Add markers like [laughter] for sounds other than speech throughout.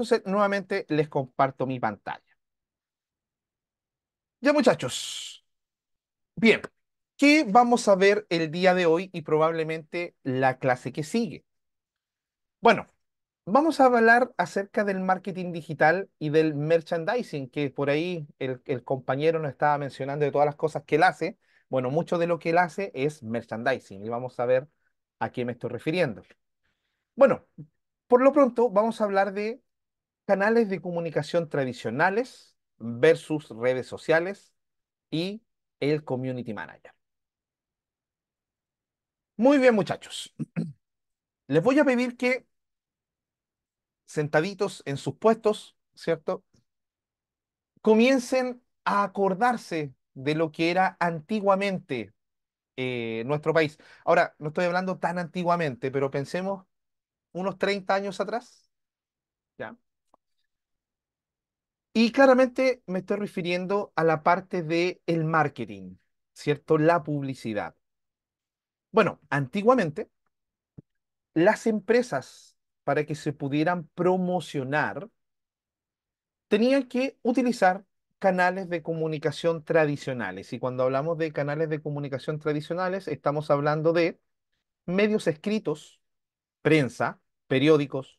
Entonces, nuevamente les comparto mi pantalla. Ya muchachos, bien, ¿qué vamos a ver el día de hoy y probablemente la clase que sigue? Bueno, vamos a hablar acerca del marketing digital y del merchandising, que por ahí el, compañero nos estaba mencionando de todas las cosas que él hace. Bueno, mucho de lo que él hace es merchandising y vamos a ver a qué me estoy refiriendo. Bueno, por lo pronto vamos a hablar de canales de comunicación tradicionales versus redes sociales y el community manager. Muy bien, muchachos. [clears throat] Les voy a pedir que sentaditos en sus puestos, ¿cierto? Comiencen a acordarse de lo que era antiguamente eh, nuestro país. Ahora, no estoy hablando tan antiguamente, pero pensemos unos 30 años atrás, ¿ya? Y claramente me estoy refiriendo a la parte de el marketing, ¿cierto? La publicidad. Bueno, antiguamente las empresas para que se pudieran promocionar tenían que utilizar canales de comunicación tradicionales. Y cuando hablamos de canales de comunicación tradicionales, estamos hablando de medios escritos, prensa, periódicos,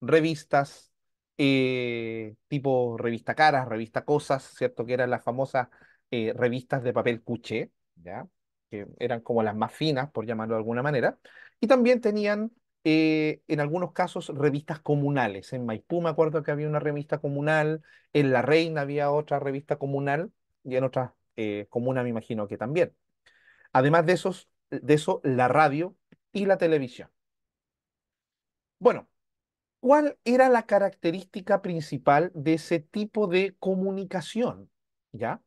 revistas, eh, tipo revista caras, revista cosas, ¿cierto? Que eran las famosas eh, revistas de papel cuché, ¿ya? Que eran como las más finas, por llamarlo de alguna manera. Y también tenían, eh, en algunos casos, revistas comunales. En Maipú me acuerdo que había una revista comunal, en La Reina había otra revista comunal y en otras comunas me imagino que también. Además de, esos, de eso, la radio y la televisión. Bueno, ¿Cuál era la característica principal de ese tipo de comunicación? ¿Ya?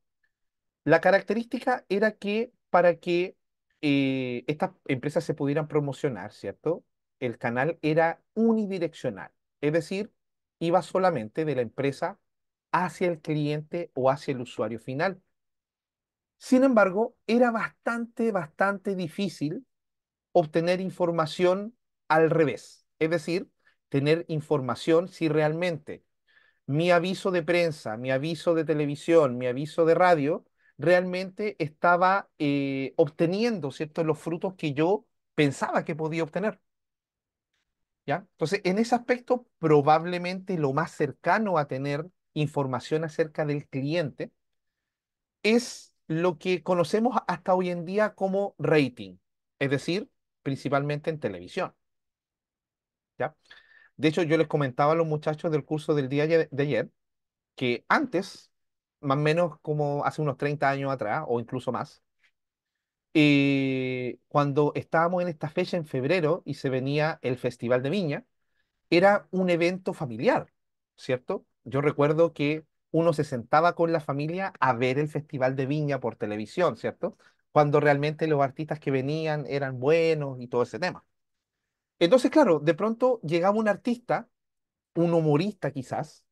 La característica era que para que eh, estas empresas se pudieran promocionar, ¿cierto? El canal era unidireccional, es decir, iba solamente de la empresa hacia el cliente o hacia el usuario final. Sin embargo, era bastante, bastante difícil obtener información al revés, es decir, tener información si realmente mi aviso de prensa, mi aviso de televisión, mi aviso de radio, realmente estaba eh, obteniendo ¿cierto? los frutos que yo pensaba que podía obtener. ¿Ya? Entonces, en ese aspecto, probablemente lo más cercano a tener información acerca del cliente es lo que conocemos hasta hoy en día como rating, es decir, principalmente en televisión. ¿Ya? De hecho, yo les comentaba a los muchachos del curso del día de ayer que antes, más o menos como hace unos 30 años atrás o incluso más, eh, cuando estábamos en esta fecha en febrero y se venía el Festival de Viña, era un evento familiar, ¿cierto? Yo recuerdo que uno se sentaba con la familia a ver el Festival de Viña por televisión, ¿cierto? Cuando realmente los artistas que venían eran buenos y todo ese tema. Entonces, claro, de pronto llegaba un artista, un humorista quizás,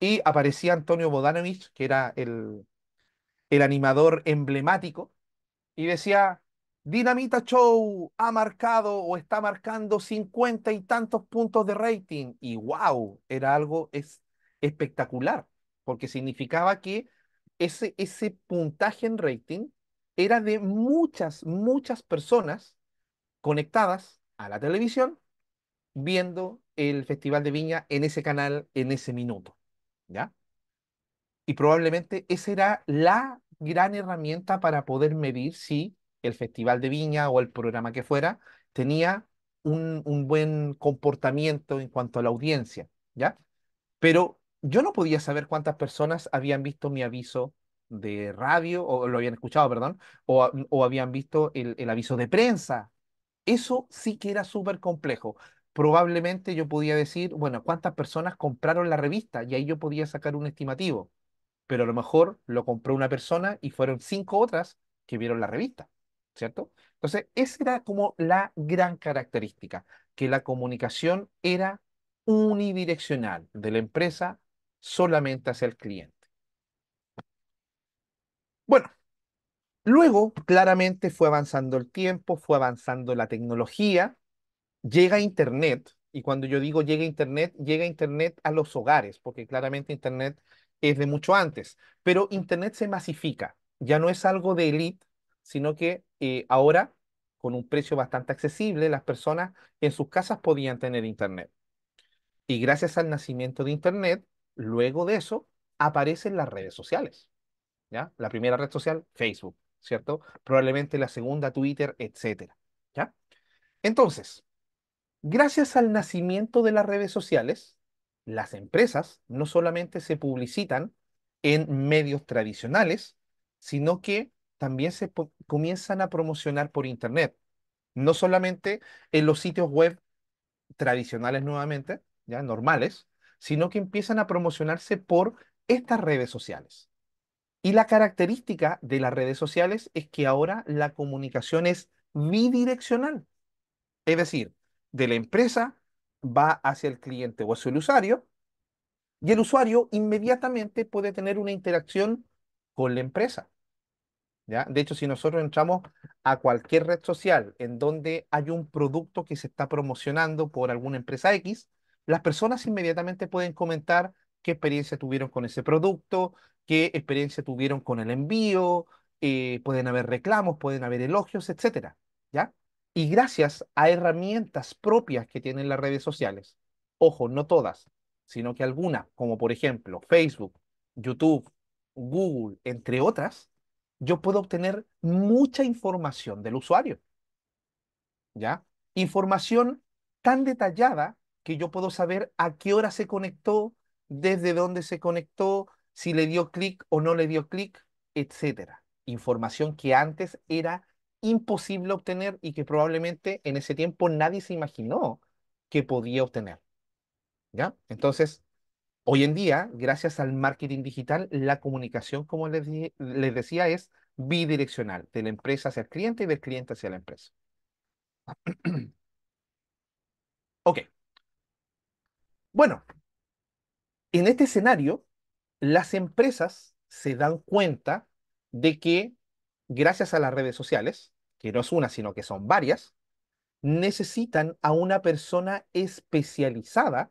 y aparecía Antonio Bodanovich, que era el, el animador emblemático, y decía, Dinamita Show ha marcado o está marcando cincuenta y tantos puntos de rating. Y wow, era algo es, espectacular, porque significaba que ese, ese puntaje en rating era de muchas, muchas personas conectadas a la televisión viendo el Festival de Viña en ese canal, en ese minuto. ¿Ya? Y probablemente esa era la gran herramienta para poder medir si el Festival de Viña o el programa que fuera tenía un, buen comportamiento en cuanto a la audiencia, ¿ya? Pero yo no podía saber cuántas personas habían visto mi aviso de radio, o lo habían escuchado, perdón, o, o habían visto el, el, aviso de prensa eso sí que era súper complejo. Probablemente yo podía decir, bueno, ¿cuántas personas compraron la revista? Y ahí yo podía sacar un estimativo. Pero a lo mejor lo compró una persona y fueron cinco otras que vieron la revista, ¿cierto? Entonces, esa era como la gran característica, que la comunicación era unidireccional de la empresa solamente hacia el cliente. Bueno, Luego, claramente fue avanzando el tiempo, fue avanzando la tecnología, llega Internet, y cuando yo digo llega Internet, llega Internet a los hogares, porque claramente Internet es de mucho antes, pero Internet se masifica, ya no es algo de elite, sino que eh, ahora, con un precio bastante accesible, las personas en sus casas podían tener Internet. Y gracias al nacimiento de Internet, luego de eso, aparecen las redes sociales. ¿ya? La primera red social, Facebook ¿cierto? Probablemente la segunda Twitter, etcétera. ¿Ya? Entonces, gracias al nacimiento de las redes sociales, las empresas no solamente se publicitan en medios tradicionales, sino que también se comienzan a promocionar por Internet. No solamente en los sitios web tradicionales nuevamente, ya normales, sino que empiezan a promocionarse por estas redes sociales. Y la característica de las redes sociales es que ahora la comunicación es bidireccional. Es decir, de la empresa va hacia el cliente o hacia el usuario y el usuario inmediatamente puede tener una interacción con la empresa. ¿Ya? De hecho, si nosotros entramos a cualquier red social en donde hay un producto que se está promocionando por alguna empresa X, las personas inmediatamente pueden comentar qué experiencia tuvieron con ese producto, qué experiencia tuvieron con el envío, eh, pueden haber reclamos, pueden haber elogios, etc. ¿ya? Y gracias a herramientas propias que tienen las redes sociales, ojo, no todas, sino que algunas, como por ejemplo Facebook, YouTube, Google, entre otras, yo puedo obtener mucha información del usuario, ¿ya? Información tan detallada que yo puedo saber a qué hora se conectó, desde dónde se conectó, si le dio clic o no le dio clic, etcétera. Información que antes era imposible obtener y que probablemente en ese tiempo nadie se imaginó que podía obtener. ¿Ya? Entonces, hoy en día, gracias al marketing digital, la comunicación, como les, les decía, es bidireccional, de la empresa hacia el cliente y del cliente hacia la empresa. [clears throat] ok. Bueno, en este escenario, las empresas se dan cuenta de que gracias a las redes sociales, que no es una, sino que son varias, necesitan a una persona especializada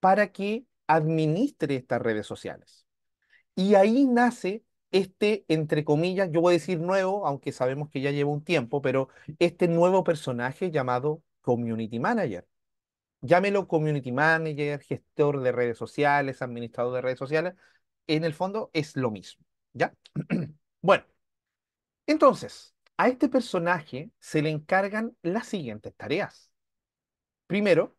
para que administre estas redes sociales. Y ahí nace este, entre comillas, yo voy a decir nuevo, aunque sabemos que ya lleva un tiempo, pero este nuevo personaje llamado Community Manager llámelo community manager, gestor de redes sociales, administrador de redes sociales, en el fondo es lo mismo, ¿ya? [clears throat] bueno, entonces, a este personaje se le encargan las siguientes tareas. Primero,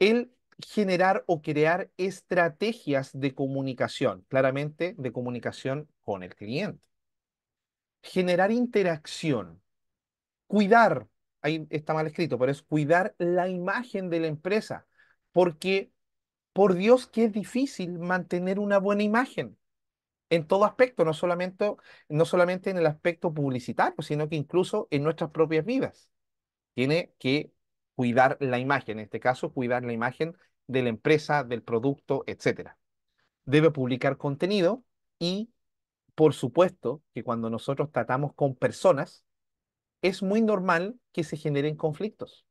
el generar o crear estrategias de comunicación, claramente de comunicación con el cliente. Generar interacción, cuidar ahí está mal escrito, pero es cuidar la imagen de la empresa, porque por Dios que es difícil mantener una buena imagen en todo aspecto, no solamente, no solamente en el aspecto publicitario, sino que incluso en nuestras propias vidas. Tiene que cuidar la imagen, en este caso, cuidar la imagen de la empresa, del producto, etc. Debe publicar contenido y, por supuesto, que cuando nosotros tratamos con personas, es muy normal que se generen conflictos.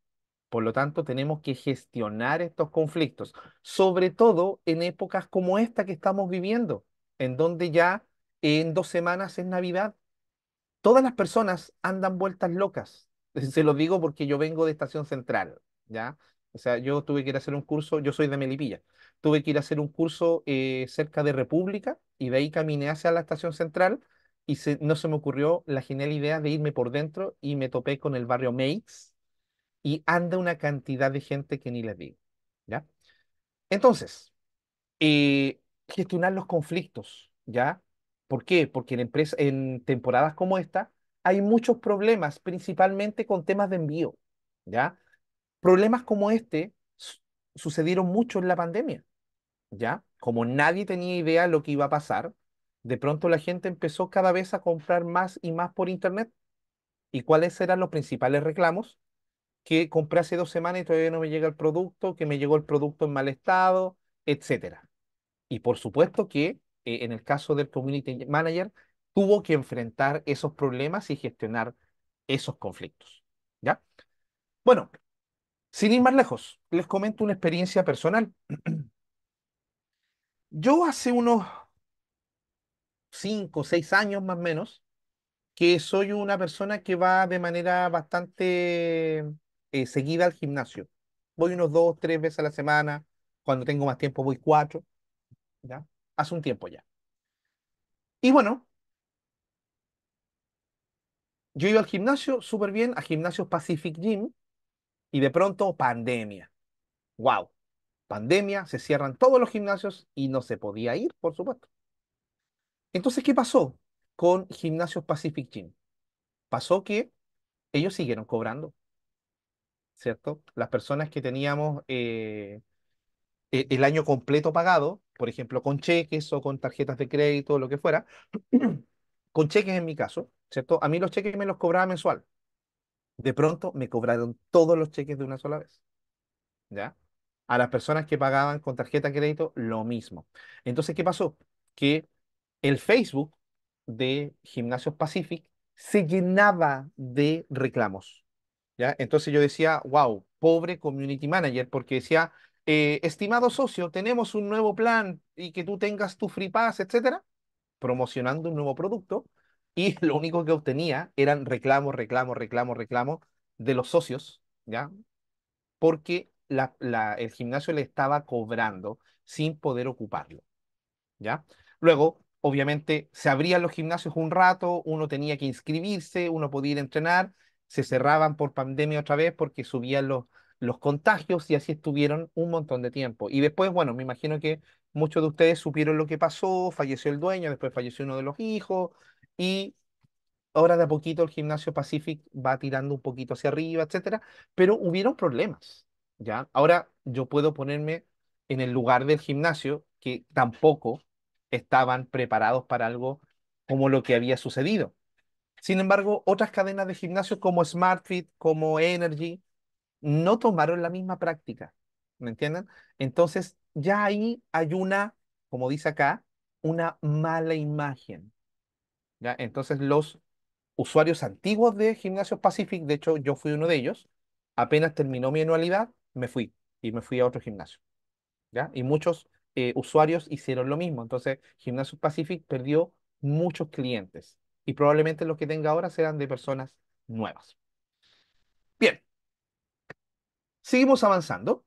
Por lo tanto, tenemos que gestionar estos conflictos, sobre todo en épocas como esta que estamos viviendo, en donde ya en dos semanas es Navidad. Todas las personas andan vueltas locas. [laughs] Se lo digo porque yo vengo de Estación Central, ¿ya? O sea, yo tuve que ir a hacer un curso, yo soy de Melipilla, tuve que ir a hacer un curso eh, cerca de República y de ahí caminé hacia la Estación Central y no se me ocurrió la genial idea de irme por dentro y me topé con el barrio Makes y anda una cantidad de gente que ni les digo. ¿ya? Entonces, eh, gestionar los conflictos, ¿ya? ¿Por qué? Porque en, empresa, en temporadas como esta hay muchos problemas, principalmente con temas de envío, ¿ya? Problemas como este sucedieron mucho en la pandemia, ¿ya? Como nadie tenía idea de lo que iba a pasar, de pronto la gente empezó cada vez a comprar más y más por Internet. ¿Y cuáles eran los principales reclamos? Que compré hace dos semanas y todavía no me llega el producto, que me llegó el producto en mal estado, etc. Y por supuesto que eh, en el caso del Community Manager tuvo que enfrentar esos problemas y gestionar esos conflictos. ¿Ya? Bueno, sin ir más lejos, les comento una experiencia personal. [clears throat] Yo hace unos cinco o seis años más o menos, que soy una persona que va de manera bastante eh, seguida al gimnasio. Voy unos dos, tres veces a la semana, cuando tengo más tiempo voy cuatro, ¿ya? Hace un tiempo ya. Y bueno, yo iba al gimnasio súper bien, a gimnasio Pacific Gym, y de pronto pandemia. ¡Wow! Pandemia, se cierran todos los gimnasios y no se podía ir, por supuesto. Entonces, ¿qué pasó con Gimnasios Pacific Gym? Pasó que ellos siguieron cobrando, ¿cierto? Las personas que teníamos eh, e-, el año completo pagado, por ejemplo, con cheques o con tarjetas de crédito, lo que fuera, [clears throat] con cheques en mi caso, ¿cierto? A mí los cheques me los cobraba mensual. De pronto me cobraron todos los cheques de una sola vez. ¿Ya? A las personas que pagaban con tarjeta de crédito, lo mismo. Entonces, ¿qué pasó? Que el Facebook de Gimnasios Pacific se llenaba de reclamos. ¿ya? Entonces yo decía, wow, pobre community manager, porque decía, eh, estimado socio, tenemos un nuevo plan y que tú tengas tu free pass, etcétera, promocionando un nuevo producto. Y [laughs] lo único que obtenía eran reclamos, reclamos, reclamos, reclamos de los socios, ¿ya? Porque el gimnasio le estaba cobrando sin poder ocuparlo, ¿ya? Luego, obviamente se abrían los gimnasios un rato, uno tenía que inscribirse, uno podía ir a entrenar, se cerraban por pandemia otra vez porque subían los, los contagios y así estuvieron un montón de tiempo. Y después, bueno, me imagino que muchos de ustedes supieron lo que pasó, falleció el dueño, después falleció uno de los hijos y ahora de a poquito el gimnasio Pacific va tirando un poquito hacia arriba, etcétera, pero hubieron problemas, ¿ya? Ahora yo puedo ponerme en el lugar del gimnasio que tampoco estaban preparados para algo como lo que había sucedido. Sin embargo, otras cadenas de gimnasios como SmartFit, como Energy, no tomaron la misma práctica. ¿Me entienden? Entonces, ya ahí hay una, como dice acá, una mala imagen. ¿ya? Entonces, los usuarios antiguos de Gimnasio Pacific, de hecho, yo fui uno de ellos, apenas terminó mi anualidad, me fui y me fui a otro gimnasio. ¿ya? Y muchos eh, usuarios hicieron lo mismo. Entonces, Gymnasium Pacific perdió muchos clientes y probablemente los que tenga ahora serán de personas nuevas. Bien, seguimos avanzando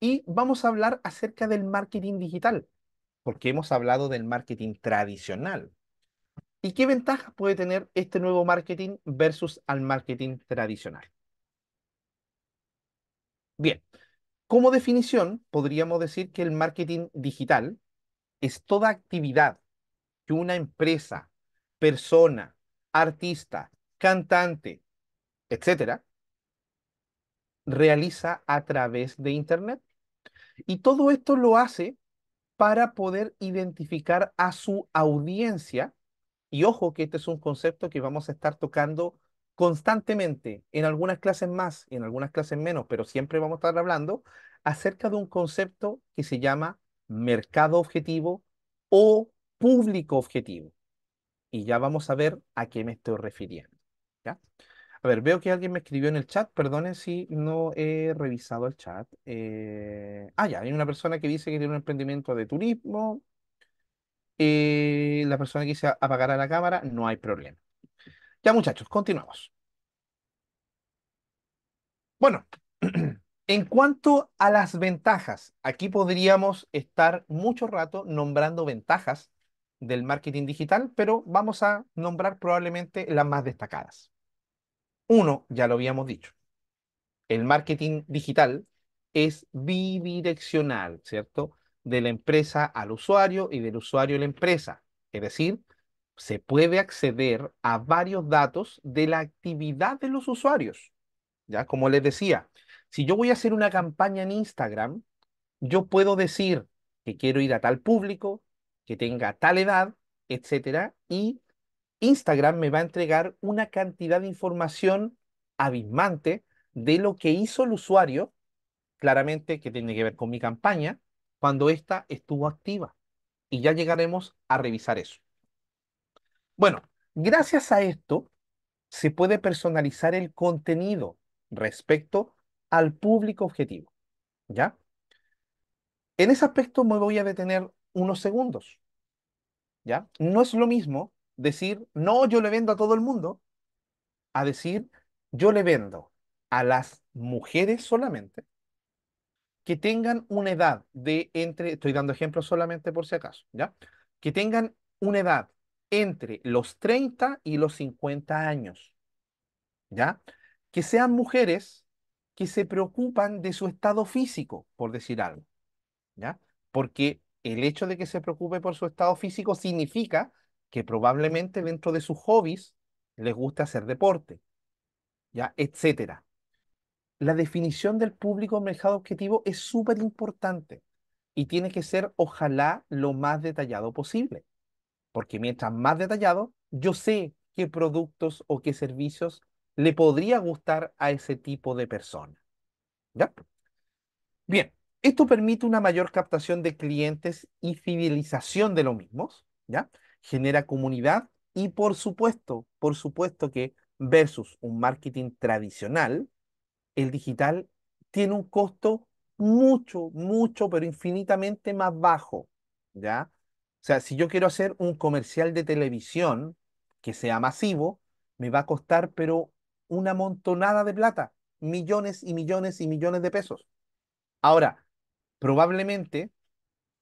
y vamos a hablar acerca del marketing digital, porque hemos hablado del marketing tradicional. ¿Y qué ventajas puede tener este nuevo marketing versus al marketing tradicional? Bien, como definición, podríamos decir que el marketing digital es toda actividad que una empresa, persona, artista, cantante, etcétera, realiza a través de Internet. Y todo esto lo hace para poder identificar a su audiencia. Y ojo que este es un concepto que vamos a estar tocando constantemente, en algunas clases más, y en algunas clases menos, pero siempre vamos a estar hablando acerca de un concepto que se llama mercado objetivo o público objetivo. Y ya vamos a ver a qué me estoy refiriendo. ¿ya? A ver, veo que alguien me escribió en el chat. Perdonen si no he revisado el chat. Eh, ah, ya, hay una persona que dice que tiene un emprendimiento de turismo. Eh, la persona que dice apagar la cámara, no hay problema. Ya muchachos, continuamos. Bueno, [clears throat] en cuanto a las ventajas, aquí podríamos estar mucho rato nombrando ventajas del marketing digital, pero vamos a nombrar probablemente las más destacadas. Uno, ya lo habíamos dicho, el marketing digital es bidireccional, ¿cierto? De la empresa al usuario y del usuario a la empresa. Es decir, se puede acceder a varios datos de la actividad de los usuarios. ¿Ya? Como les decía, si yo voy a hacer una campaña en Instagram, yo puedo decir que quiero ir a tal público, que tenga tal edad, etcétera, y Instagram me va a entregar una cantidad de información abismante de lo que hizo el usuario, claramente que tiene que ver con mi campaña, cuando ésta estuvo activa. Y ya llegaremos a revisar eso. Bueno, gracias a esto se puede personalizar el contenido respecto al público objetivo. ¿Ya? En ese aspecto me voy a detener unos segundos. ¿Ya? No es lo mismo decir, no, yo le vendo a todo el mundo, a decir, yo le vendo a las mujeres solamente que tengan una edad de entre, estoy dando ejemplos solamente por si acaso, ¿ya? Que tengan una edad entre los 30 y los 50 años. ¿Ya? Que sean mujeres que se preocupan de su estado físico, por decir algo. ¿Ya? Porque el hecho de que se preocupe por su estado físico significa que probablemente dentro de sus hobbies les gusta hacer deporte, ¿ya? Etcétera. La definición del público mercado objetivo es súper importante y tiene que ser, ojalá, lo más detallado posible. Porque mientras más detallado, yo sé qué productos o qué servicios le podría gustar a ese tipo de persona. ¿Ya? Bien, esto permite una mayor captación de clientes y fidelización de los mismos, ¿ya? Genera comunidad y por supuesto, por supuesto que versus un marketing tradicional, el digital tiene un costo mucho, mucho, pero infinitamente más bajo, ¿ya? O sea, si yo quiero hacer un comercial de televisión que sea masivo, me va a costar, pero una montonada de plata, millones y millones y millones de pesos. Ahora, probablemente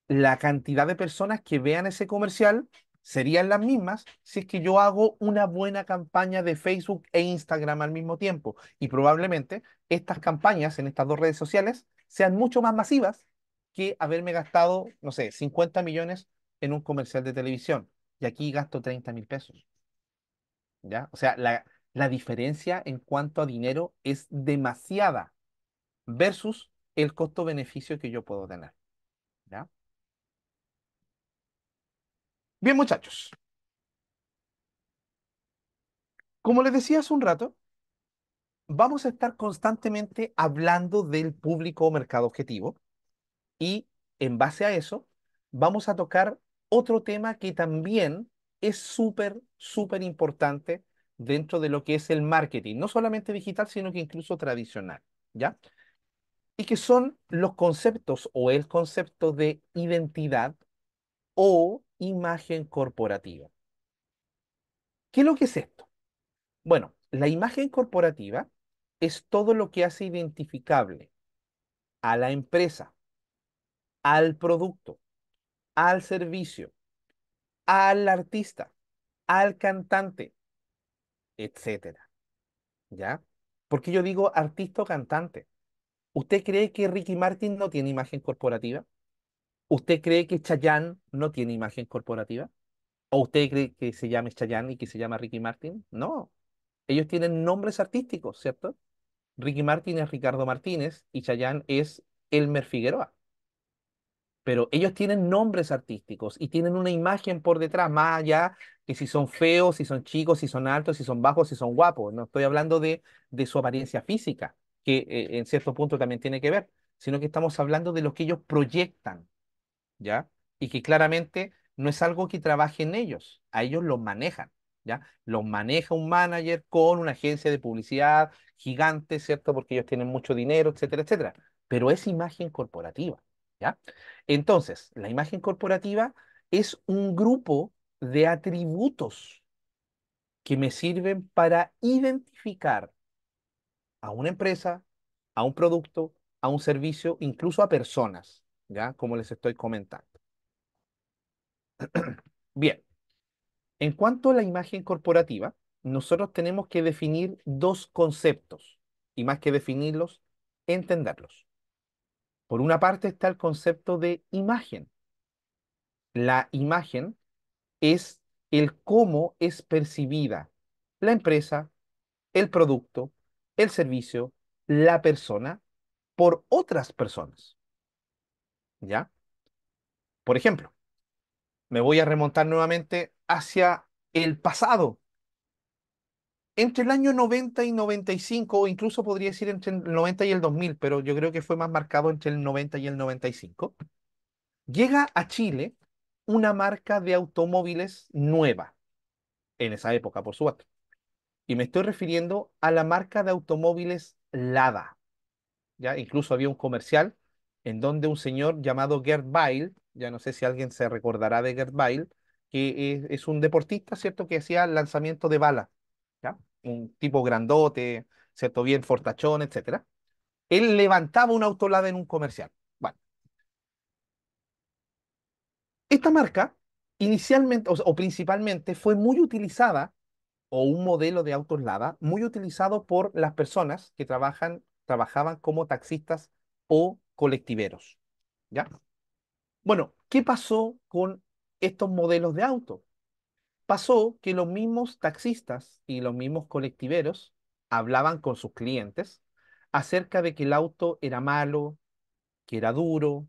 la cantidad de personas que vean ese comercial serían las mismas si es que yo hago una buena campaña de Facebook e Instagram al mismo tiempo. Y probablemente estas campañas en estas dos redes sociales sean mucho más masivas que haberme gastado, no sé, 50 millones en un comercial de televisión y aquí gasto 30 mil pesos. ¿Ya? O sea, la, la diferencia en cuanto a dinero es demasiada versus el costo-beneficio que yo puedo tener. ¿Ya? Bien, muchachos. Como les decía hace un rato, vamos a estar constantemente hablando del público o mercado objetivo y en base a eso vamos a tocar otro tema que también es súper, súper importante dentro de lo que es el marketing, no solamente digital, sino que incluso tradicional, ¿ya? Y que son los conceptos o el concepto de identidad o imagen corporativa. ¿Qué es lo que es esto? Bueno, la imagen corporativa es todo lo que hace identificable a la empresa, al producto, al servicio, al artista, al cantante, etcétera. ¿Ya? Porque yo digo artista o cantante. ¿Usted cree que Ricky Martin no tiene imagen corporativa? ¿Usted cree que Chayanne no tiene imagen corporativa? ¿O usted cree que se llame Chayanne y que se llama Ricky Martin? No. Ellos tienen nombres artísticos, ¿cierto? Ricky Martin es Ricardo Martínez y Chayanne es Elmer Figueroa pero ellos tienen nombres artísticos y tienen una imagen por detrás, más allá que si son feos, si son chicos, si son altos, si son bajos, si son guapos. No estoy hablando de, su apariencia física, que eh, en cierto punto también tiene que ver, sino que estamos hablando de lo que ellos proyectan, ¿ya? Y que claramente no es algo que trabaje en ellos, a ellos los manejan. ¿Ya? Los maneja un manager con una agencia de publicidad gigante, ¿cierto? Porque ellos tienen mucho dinero, etcétera, etcétera. Pero es imagen corporativa. ¿ya? Entonces, la imagen corporativa es un grupo de atributos que me sirven para identificar a una empresa, a un producto, a un servicio, incluso a personas, ¿ya? Como les estoy comentando. [clears throat] Bien, en cuanto a la imagen corporativa, nosotros tenemos que definir dos conceptos y más que definirlos, entenderlos. Por una parte está el concepto de imagen. La imagen es el cómo es percibida la empresa, el producto, el servicio, la persona por otras personas. ¿Ya? Por ejemplo, me voy a remontar nuevamente hacia el pasado, entre el año 90 y 95, o incluso podría decir entre el 90 y el 2000, pero yo creo que fue más marcado entre el 90 y el 95, llega a Chile una marca de automóviles nueva, en esa época, por supuesto. Y me estoy refiriendo a la marca de automóviles Lada. ¿ya? Incluso había un comercial en donde un señor llamado Gerd bail ya no sé si alguien se recordará de Gerd bail que es, es un deportista, ¿cierto?, que hacía lanzamiento de balas un tipo grandote, ¿cierto? Bien fortachón, etcétera. Él levantaba un autolada en un comercial. Esta marca inicialmente o, principalmente fue muy utilizada o un modelo de auto muy utilizado por las personas que trabajan trabajaban como taxistas o colectiveros, ¿ya? Bueno, ¿qué pasó con estos modelos de auto? pasó que los mismos taxistas y los mismos colectiveros hablaban con sus clientes acerca de que el auto era malo, que era duro,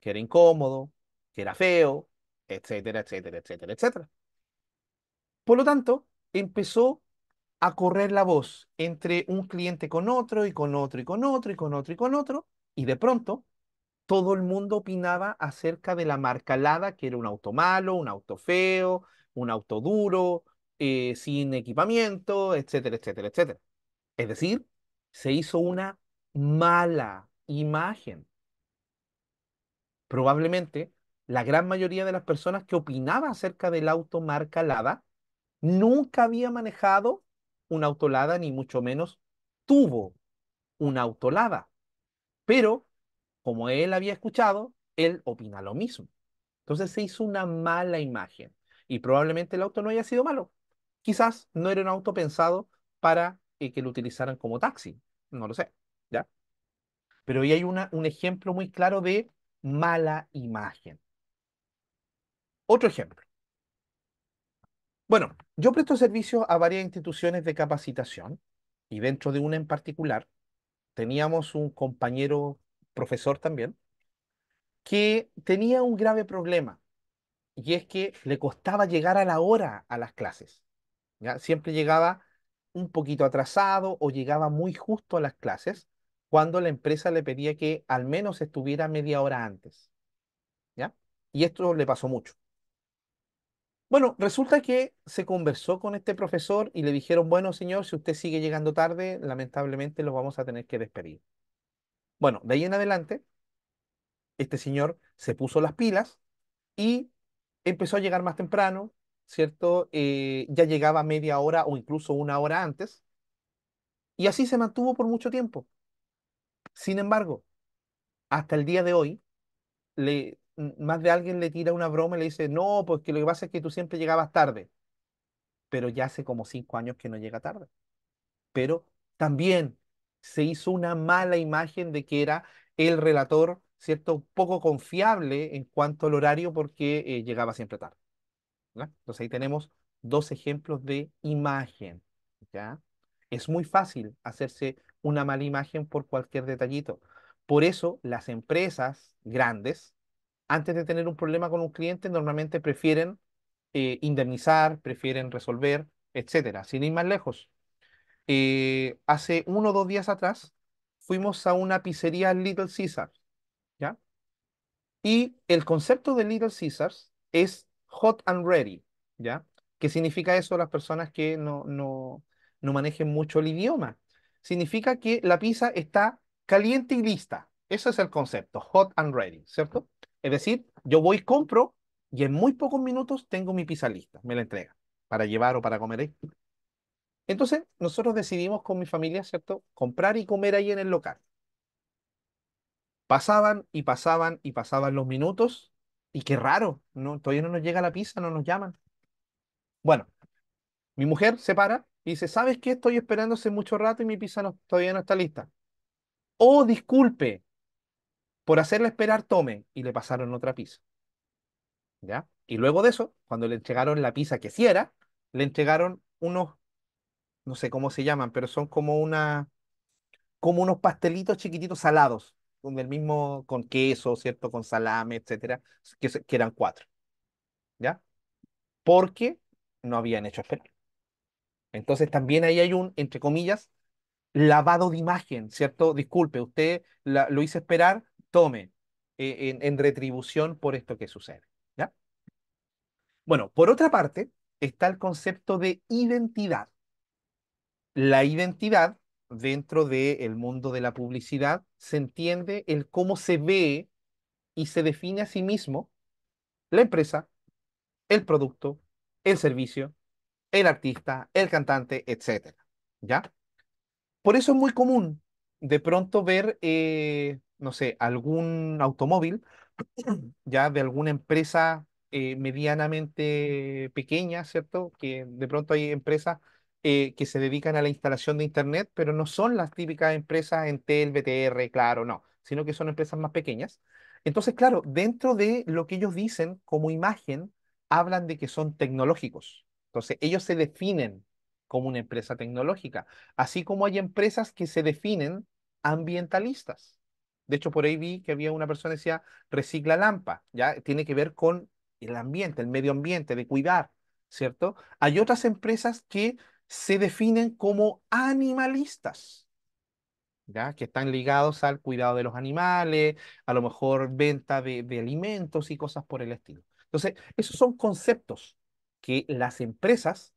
que era incómodo, que era feo, etcétera, etcétera, etcétera, etcétera. Por lo tanto, empezó a correr la voz entre un cliente con otro y con otro y con otro y con otro y con otro, y de pronto todo el mundo opinaba acerca de la marcalada que era un auto malo, un auto feo, un auto duro, eh, sin equipamiento, etcétera, etcétera, etcétera. Es decir, se hizo una mala imagen. Probablemente la gran mayoría de las personas que opinaba acerca del auto marca Lada nunca había manejado un auto Lada, ni mucho menos tuvo un auto Lada. Pero, como él había escuchado, él opina lo mismo. Entonces se hizo una mala imagen. Y probablemente el auto no haya sido malo. Quizás no era un auto pensado para eh, que lo utilizaran como taxi. No lo sé. ¿ya? Pero ahí hay una, un ejemplo muy claro de mala imagen. Otro ejemplo. Bueno, yo presto servicios a varias instituciones de capacitación y dentro de una en particular teníamos un compañero profesor también que tenía un grave problema y es que le costaba llegar a la hora a las clases. ¿ya? Siempre llegaba un poquito atrasado o llegaba muy justo a las clases cuando la empresa le pedía que al menos estuviera media hora antes. ¿ya? Y esto le pasó mucho. Bueno, resulta que se conversó con este profesor y le dijeron, bueno, señor, si usted sigue llegando tarde, lamentablemente lo vamos a tener que despedir. Bueno, de ahí en adelante, este señor se puso las pilas y empezó a llegar más temprano, ¿cierto? Eh, ya llegaba media hora o incluso una hora antes. Y así se mantuvo por mucho tiempo. Sin embargo, hasta el día de hoy, le, más de alguien le tira una broma y le dice, no, porque pues lo que pasa es que tú siempre llegabas tarde. Pero ya hace como cinco años que no llega tarde. Pero también se hizo una mala imagen de que era el relator ¿cierto? poco confiable en cuanto al horario porque eh, llegaba siempre tarde. Entonces ahí tenemos dos ejemplos de imagen. ¿ya? Es muy fácil hacerse una mala imagen por cualquier detallito. Por eso las empresas grandes, antes de tener un problema con un cliente, normalmente prefieren eh, indemnizar, prefieren resolver, etcétera. Sin ir más lejos, eh, hace uno o dos días atrás fuimos a una pizzería Little Caesar ¿ya? Y el concepto de Little Caesars es hot and ready, ¿ya? ¿Qué significa eso a las personas que no, no, no manejen mucho el idioma? Significa que la pizza está caliente y lista. Ese es el concepto, hot and ready, ¿cierto? Es decir, yo voy, compro y en muy pocos minutos tengo mi pizza lista, me la entrega para llevar o para comer ahí. Entonces, nosotros decidimos con mi familia, ¿cierto? Comprar y comer ahí en el local. Pasaban y pasaban y pasaban los minutos y qué raro, no, todavía no nos llega la pizza, no nos llaman. Bueno, mi mujer se para y dice, ¿sabes qué? Estoy esperando hace mucho rato y mi pizza no, todavía no está lista. Oh, disculpe, por hacerle esperar, tome. Y le pasaron otra pizza. ¿Ya? Y luego de eso, cuando le entregaron la pizza que hiciera, le entregaron unos, no sé cómo se llaman, pero son como una, como unos pastelitos chiquititos salados con el mismo, con queso, ¿cierto? Con salame, etcétera, que, que eran cuatro. ¿Ya? Porque no habían hecho esperar. Entonces también ahí hay un, entre comillas, lavado de imagen, ¿cierto? Disculpe, usted lo hizo esperar, tome eh, en, en, retribución por esto que sucede. ¿ya? Bueno, por otra parte, está el concepto de identidad. La identidad dentro del mundo de la publicidad se entiende el cómo se ve y se define a sí mismo la empresa, el producto, el servicio, el artista, el cantante, etc. ¿Ya? Por eso es muy común de pronto ver, eh, no sé, algún automóvil [clears throat] ya de alguna empresa eh, medianamente pequeña, ¿cierto? Que de pronto hay empresas eh, que se dedican a la instalación de Internet, pero no son las típicas empresas en TEL, BTR, claro, no, sino que son empresas más pequeñas. Entonces, claro, dentro de lo que ellos dicen como imagen, hablan de que son tecnológicos. Entonces, ellos se definen como una empresa tecnológica, así como hay empresas que se definen ambientalistas. De hecho, por ahí vi que había una persona que decía, recicla lampa, ¿ya? Tiene que ver con el ambiente, el medio ambiente, de cuidar, ¿cierto? Hay otras empresas que se definen como animalistas, ¿ya? que están ligados al cuidado de los animales, a lo mejor venta de, alimentos y cosas por el estilo. Entonces, esos son conceptos que las empresas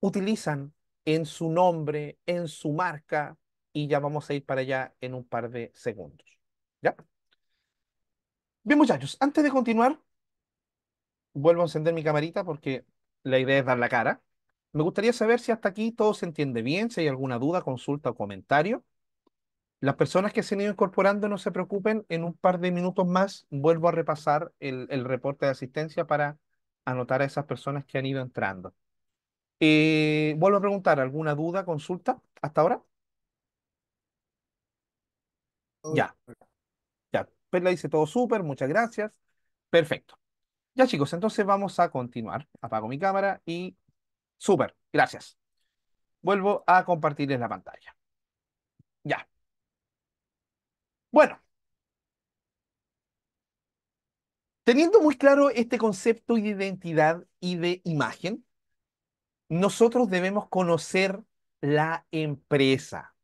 utilizan en su nombre, en su marca, y ya vamos a ir para allá en un par de segundos. ¿Ya? Bien, muchachos, antes de continuar, vuelvo a encender mi camarita porque la idea es dar la cara. Me gustaría saber si hasta aquí todo se entiende bien, si hay alguna duda, consulta o comentario. Las personas que se han ido incorporando, no se preocupen, en un par de minutos más vuelvo a repasar el, reporte de asistencia para anotar a esas personas que han ido entrando. Eh, vuelvo a preguntar, ¿alguna duda, consulta hasta ahora? ya. Ya. Perla pues dice todo súper, muchas gracias. Perfecto. Ya chicos, entonces vamos a continuar. Apago mi cámara y Súper, gracias. Vuelvo a compartirles la pantalla. Ya. Bueno. Teniendo muy claro este concepto de identidad y de imagen, nosotros debemos conocer la empresa.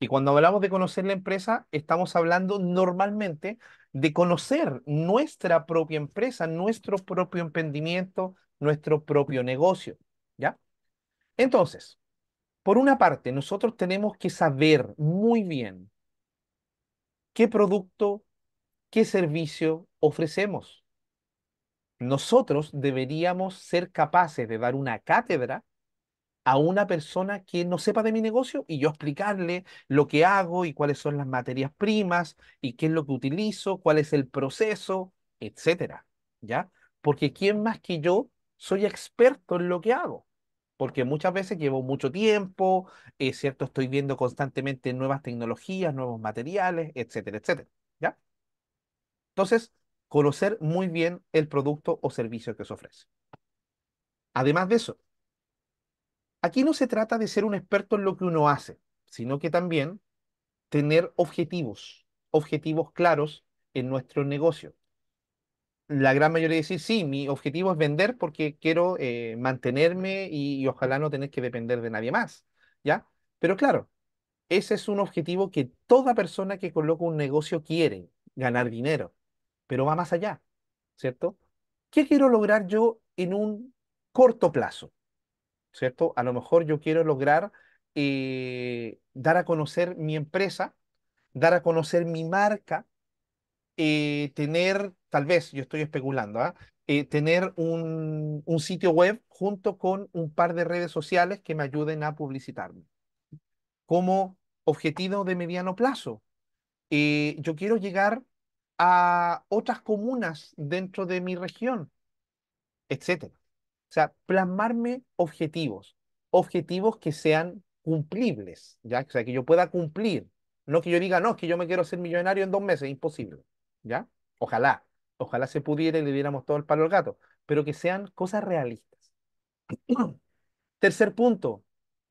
Y cuando hablamos de conocer la empresa, estamos hablando normalmente de conocer nuestra propia empresa, nuestro propio emprendimiento, nuestro propio negocio. ¿Ya? Entonces, por una parte, nosotros tenemos que saber muy bien qué producto, qué servicio ofrecemos. Nosotros deberíamos ser capaces de dar una cátedra a una persona que no sepa de mi negocio y yo explicarle lo que hago y cuáles son las materias primas y qué es lo que utilizo, cuál es el proceso, etcétera, ¿ya? Porque quién más que yo soy experto en lo que hago, porque muchas veces llevo mucho tiempo, es eh, cierto, estoy viendo constantemente nuevas tecnologías, nuevos materiales, etcétera, etcétera. ¿Ya? Entonces, conocer muy bien el producto o servicio que se ofrece. Además de eso, aquí no se trata de ser un experto en lo que uno hace, sino que también tener objetivos, objetivos claros en nuestro negocio la gran mayoría decir, sí, mi objetivo es vender porque quiero eh, mantenerme y, ojalá no tener que depender de nadie más, ¿ya? Pero claro, ese es un objetivo que toda persona que coloca un negocio quiere, ganar dinero, pero va más allá, ¿cierto? ¿Qué quiero lograr yo en un corto plazo? ¿Cierto? A lo mejor yo quiero lograr eh, dar a conocer mi empresa, dar a conocer mi marca, eh, tener, tal vez, yo estoy especulando, ¿ah? eh, tener un, un, sitio web junto con un par de redes sociales que me ayuden a publicitarme. Como objetivo de mediano plazo, eh, yo quiero llegar a otras comunas dentro de mi región, etcétera. O sea, plasmarme objetivos, objetivos que sean cumplibles, ¿ya? O sea, que yo pueda cumplir, no que yo diga, no, es que yo me quiero ser millonario en dos meses, imposible. ¿ya? Ojalá, ojalá se pudiera y le diéramos todo el palo al gato, pero que sean cosas realistas. [clears throat] Tercer punto,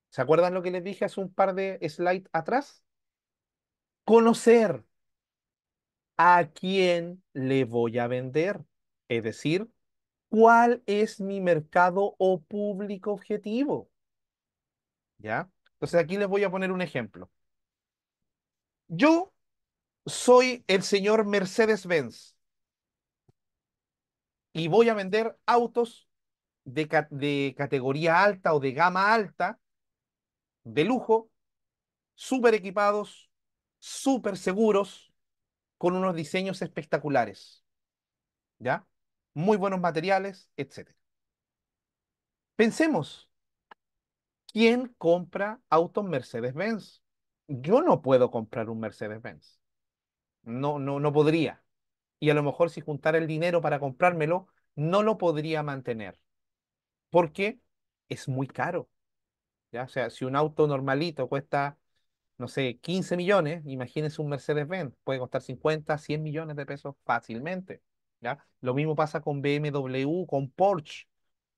¿se acuerdan lo que les dije hace un par de slides atrás? Conocer a quién le voy a vender, es decir, cuál es mi mercado o público objetivo. ¿Ya? Entonces aquí les voy a poner un ejemplo. Yo soy el señor Mercedes Benz y voy a vender autos de, categoría alta o de gama alta, de lujo, súper equipados, súper seguros, con unos diseños espectaculares. ¿Ya? Muy buenos materiales, etc. Pensemos, ¿quién compra autos Mercedes-Benz? Yo no puedo comprar un Mercedes-Benz. No, no, no podría. Y a lo mejor si juntara el dinero para comprármelo, no lo podría mantener. Porque es muy caro. ¿ya? O sea, si un auto normalito cuesta, no sé, 15 millones, imagínense un Mercedes-Benz, puede costar 50, 100 millones de pesos fácilmente. ¿ya? Lo mismo pasa con BMW, con Porsche,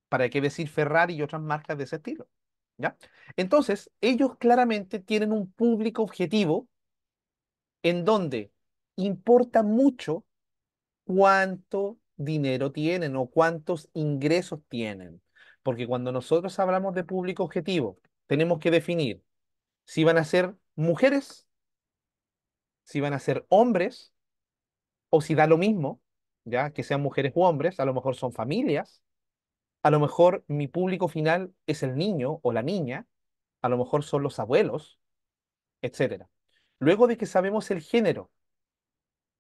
para qué decir Ferrari y otras marcas de ese estilo. ¿ya? Entonces, ellos claramente tienen un público objetivo en donde importa mucho cuánto dinero tienen o cuántos ingresos tienen. Porque cuando nosotros hablamos de público objetivo, tenemos que definir si van a ser mujeres, si van a ser hombres, o si da lo mismo, ya que sean mujeres u hombres, a lo mejor son familias, a lo mejor mi público final es el niño o la niña, a lo mejor son los abuelos, etc. Luego de que sabemos el género,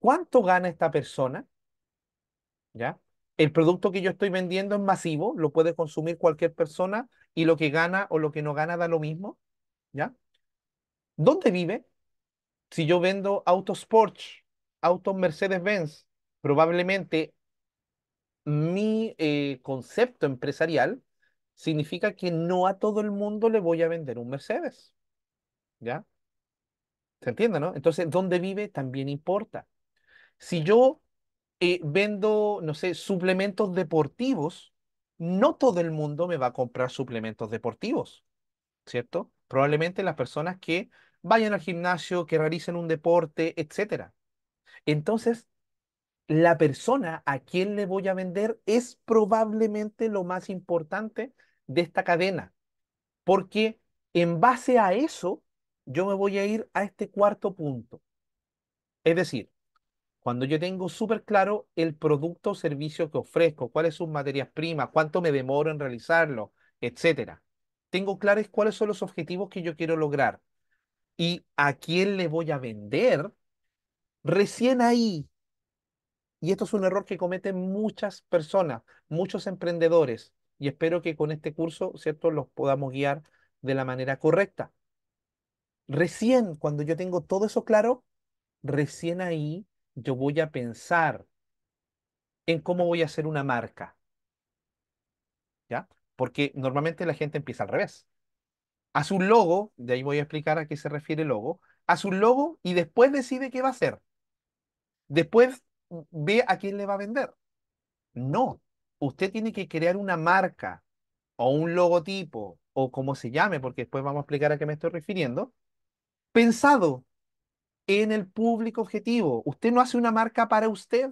¿Cuánto gana esta persona? ¿Ya? El producto que yo estoy vendiendo es masivo, lo puede consumir cualquier persona y lo que gana o lo que no gana da lo mismo. ¿Ya? ¿Dónde vive? Si yo vendo autos Porsche, autos Mercedes-Benz, probablemente mi eh, concepto empresarial significa que no a todo el mundo le voy a vender un Mercedes. ¿Ya? ¿Se entiende, no? Entonces, dónde vive también importa. Si yo eh, vendo, no sé, suplementos deportivos, no todo el mundo me va a comprar suplementos deportivos, ¿cierto? Probablemente las personas que vayan al gimnasio, que realicen un deporte, etc Entonces, la persona a quien le voy a vender es probablemente lo más importante de esta cadena, porque en base a eso yo me voy a ir a este cuarto punto. Es decir, cuando yo tengo súper claro el producto o servicio que ofrezco, cuáles son sus materias primas, cuánto me demoro en realizarlo, etcétera. Tengo claros cuáles son los objetivos que yo quiero lograr y a quién le voy a vender. Recién ahí, y esto es un error que cometen muchas personas, muchos emprendedores, y espero que con este curso, ¿cierto?, los podamos guiar de la manera correcta. Recién, cuando yo tengo todo eso claro, recién ahí yo voy a pensar en cómo voy a hacer una marca. ¿Ya? Porque normalmente la gente empieza al revés. Haz un logo, de ahí voy a explicar a qué se refiere el logo. Haz un logo y después decide qué va a hacer. Después ve a quién le va a vender. No, usted tiene que crear una marca o un logotipo o como se llame, porque después vamos a explicar a qué me estoy refiriendo, pensado en el público objetivo. Usted no hace una marca para usted.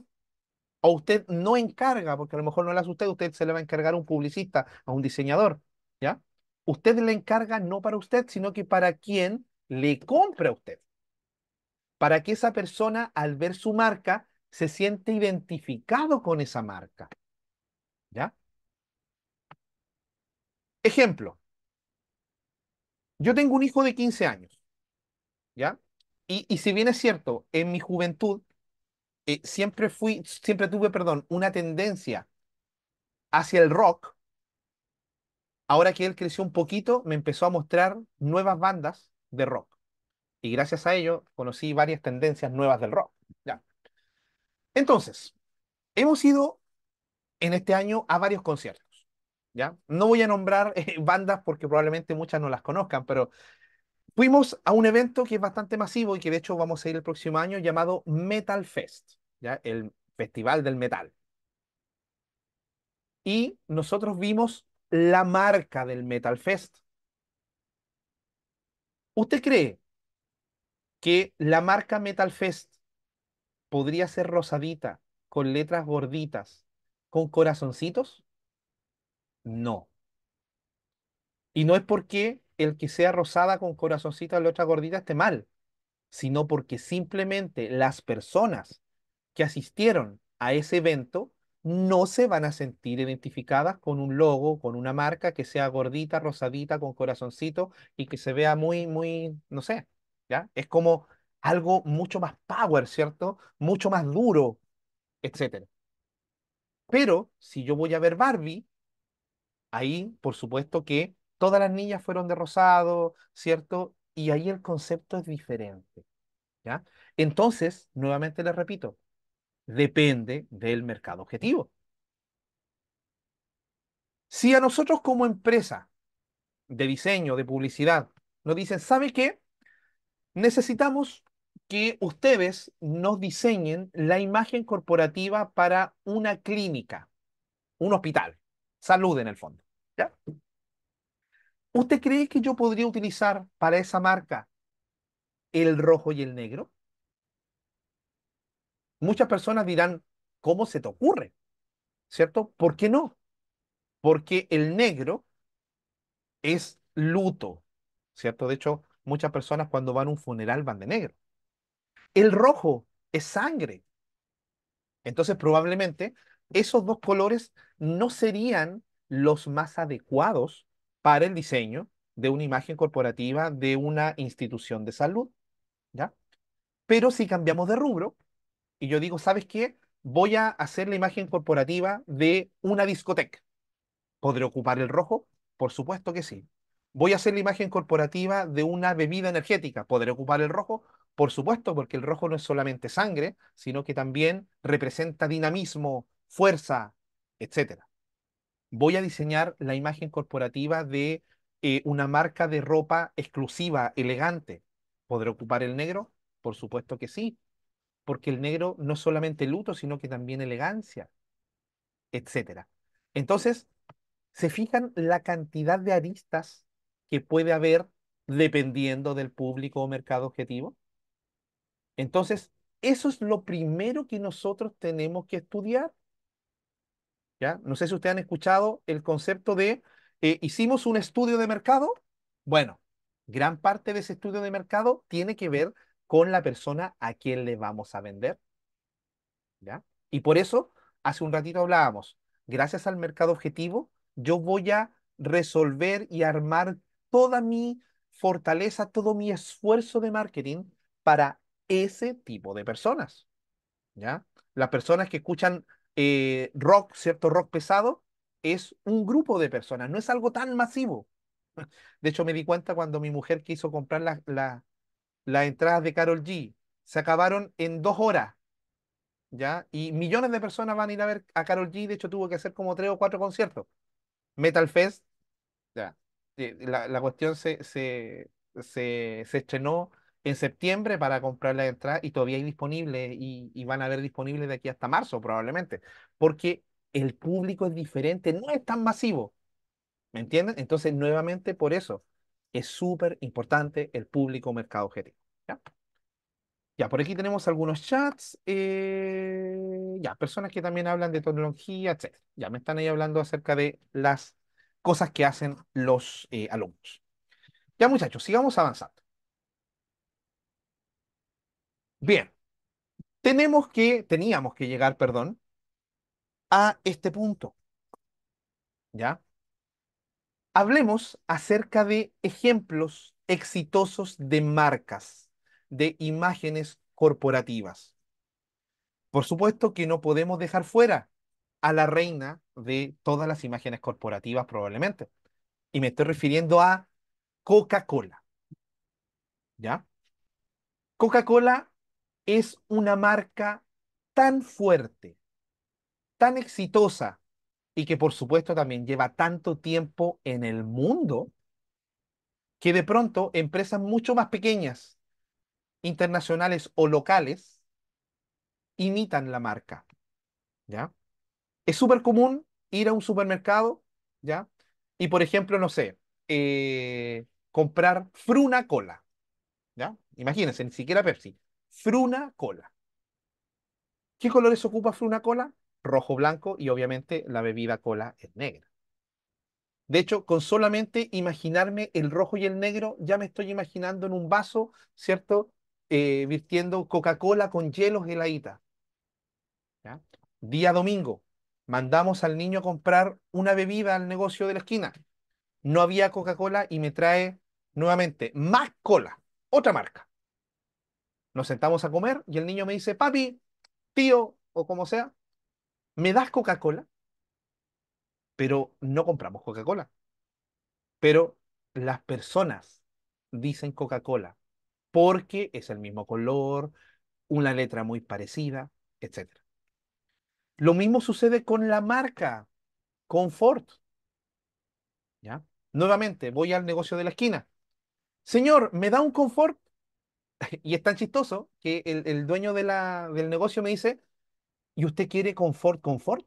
O usted no encarga, porque a lo mejor no la hace usted, usted se le va a encargar a un publicista, a un diseñador, ¿ya? Usted le encarga no para usted, sino que para quien le compra a usted. Para que esa persona, al ver su marca, se siente identificado con esa marca. ¿Ya? Ejemplo. Yo tengo un hijo de 15 años. ¿Ya? Y, si bien es cierto, en mi juventud eh, siempre fui, siempre tuve, perdón, una tendencia hacia el rock. Ahora que él creció un poquito, me empezó a mostrar nuevas bandas de rock. Y gracias a ello conocí varias tendencias nuevas del rock. Ya. Entonces, hemos ido en este año a varios conciertos. ¿ya? No voy a nombrar [laughs] eh, bandas porque probablemente muchas no las conozcan, pero fuimos a un evento que es bastante masivo y que de hecho vamos a ir el próximo año llamado Metal Fest, ¿ya? el Festival del Metal. Y nosotros vimos la marca del Metal Fest. ¿Usted cree que la marca Metal Fest podría ser rosadita, con letras gorditas, con corazoncitos? No. Y no es porque el que sea rosada con corazoncito y la otra gordita esté mal, sino porque simplemente las personas que asistieron a ese evento no se van a sentir identificadas con un logo, con una marca que sea gordita, rosadita, con corazoncito y que se vea muy, muy, no sé, ¿ya? Es como algo mucho más power, ¿cierto? Mucho más duro, etc. Pero si yo voy a ver Barbie, ahí, por supuesto que todas las niñas fueron de rosado, ¿cierto? Y ahí el concepto es diferente, ¿ya? Entonces, nuevamente les repito, depende del mercado objetivo. Si a nosotros como empresa de diseño, de publicidad, nos dicen, ¿sabe qué? Necesitamos que ustedes nos diseñen la imagen corporativa para una clínica, un hospital, salud en el fondo. ¿ya? ¿Usted cree que yo podría utilizar para esa marca el rojo y el negro? Muchas personas dirán, ¿cómo se te ocurre? ¿Cierto? ¿Por qué no? Porque el negro es luto, ¿cierto? De hecho, muchas personas cuando van a un funeral van de negro. El rojo es sangre. Entonces, probablemente esos dos colores no serían los más adecuados para el diseño de una imagen corporativa de una institución de salud, ¿ya? Pero si cambiamos de rubro y yo digo, ¿sabes qué? Voy a hacer la imagen corporativa de una discoteca. ¿Podré ocupar el rojo? Por supuesto que sí. Voy a hacer la imagen corporativa de una bebida energética. ¿Podré ocupar el rojo? Por supuesto, porque el rojo no es solamente sangre, sino que también representa dinamismo, fuerza, etcétera voy a diseñar la imagen corporativa de eh, una marca de ropa exclusiva, elegante. ¿Podré ocupar el negro? Por supuesto que sí, porque el negro no es solamente luto, sino que también elegancia, etc. Entonces, se fijan la cantidad de aristas que puede haber dependiendo del público o mercado objetivo. Entonces, eso es lo primero que nosotros tenemos que estudiar. ¿ya? No sé si ustedes han escuchado el concepto de eh, hicimos un estudio de mercado. Bueno, gran parte de ese estudio de mercado tiene que ver con la persona a quien le vamos a vender. ¿ya? Y por eso, hace un ratito hablábamos, gracias al mercado objetivo, yo voy a resolver y armar toda mi fortaleza, todo mi esfuerzo de marketing para ese tipo de personas. ¿Ya? Las personas que escuchan eh, rock, ¿cierto? Rock pesado, es un grupo de personas, no es algo tan masivo. [laughs] De hecho, me di cuenta cuando mi mujer quiso comprar las la, entradas de Carol G. Se acabaron en dos horas. ¿Ya? Y millones de personas van a ir a ver a Carol G. De hecho, tuvo que hacer como tres o cuatro conciertos. Metal Fest, ¿ya? Eh, la, cuestión se, se, se, se estrenó en septiembre para comprar la entrada y todavía hay disponible y, van a haber disponibles de aquí hasta marzo probablemente, porque el público es diferente, no es tan masivo. ¿Me entienden? Entonces, nuevamente, por eso es súper importante el público mercado objetivo. ¿ya? por aquí tenemos algunos chats. Eh, ya, personas que también hablan de tecnología, etc. Ya me están ahí hablando acerca de las cosas que hacen los eh, alumnos. Ya, muchachos, sigamos avanzando. Bien, tenemos que, teníamos que llegar, perdón, a este punto. ¿Ya? Hablemos acerca de ejemplos exitosos de marcas, de imágenes corporativas. Por supuesto que no podemos dejar fuera a la reina de todas las imágenes corporativas probablemente. Y me estoy refiriendo a Coca-Cola. ¿Ya? Coca-Cola es una marca tan fuerte, tan exitosa y que por supuesto también lleva tanto tiempo en el mundo que de pronto empresas mucho más pequeñas, internacionales o locales, imitan la marca. ¿Ya? Es súper común ir a un supermercado, ¿ya? Y por ejemplo, no sé, eh, comprar Fruna Cola, ¿ya? Imagínense, ni siquiera Pepsi. Fruna Cola. ¿Qué colores ocupa Fruna Cola? Rojo, blanco y obviamente la bebida cola es negra. De hecho, con solamente imaginarme el rojo y el negro, ya me estoy imaginando en un vaso, ¿cierto? Eh, virtiendo Coca-Cola con hielo heladita. ¿Ya? Día domingo, mandamos al niño a comprar una bebida al negocio de la esquina. No había Coca-Cola y me trae nuevamente más cola, otra marca. Nos sentamos a comer y el niño me dice, papi, tío o como sea, ¿me das Coca-Cola? Pero no compramos Coca-Cola. Pero las personas dicen Coca-Cola porque es el mismo color, una letra muy parecida, etc. Lo mismo sucede con la marca, confort ¿Ya? Nuevamente, voy al negocio de la esquina. Señor, ¿me da un confort? [laughs] y es tan chistoso que el, dueño del negocio me dice, ¿y usted quiere confort, confort?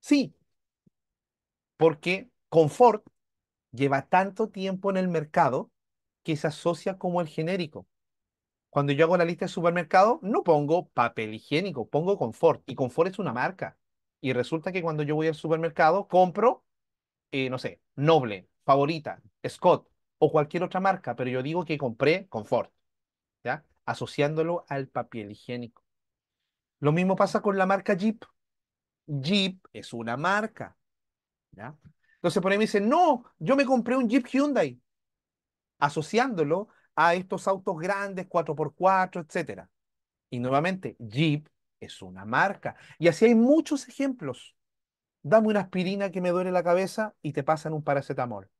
Sí, porque confort lleva tanto tiempo en el mercado que se asocia como el genérico. Cuando yo hago la lista de supermercado, no pongo papel higiénico, pongo confort. Y confort es una marca. Y resulta que cuando yo voy al supermercado, compro, eh, no sé, Noble, Favorita, Scott o cualquier otra marca, pero yo digo que compré confort asociándolo al papel higiénico. Lo mismo pasa con la marca Jeep. Jeep es una marca. Entonces por ahí me dicen, no, yo me compré un Jeep Hyundai, asociándolo a estos autos grandes, 4x4, etc. Y nuevamente, Jeep es una marca. Y así hay muchos ejemplos. Dame una aspirina que me duele la cabeza y te pasan un paracetamol.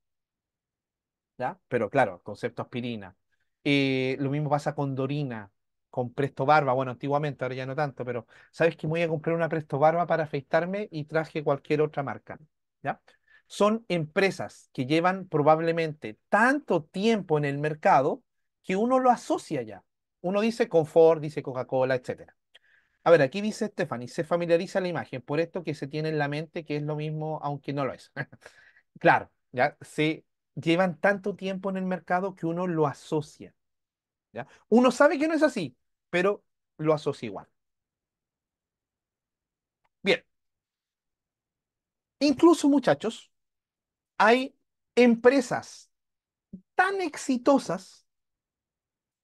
¿Ya? Pero claro, concepto aspirina, eh, lo mismo pasa con Dorina, con Presto Barba. Bueno, antiguamente, ahora ya no tanto, pero sabes que voy a comprar una Presto Barba para afeitarme y traje cualquier otra marca. ¿ya? Son empresas que llevan probablemente tanto tiempo en el mercado que uno lo asocia ya. Uno dice confort, dice Coca-Cola, etc. A ver, aquí dice Stephanie, se familiariza la imagen, por esto que se tiene en la mente que es lo mismo, aunque no lo es. [laughs] claro, ya se llevan tanto tiempo en el mercado que uno lo asocia. ¿ya? Uno sabe que no es así, pero lo asocia igual. Bien. Incluso, muchachos, hay empresas tan exitosas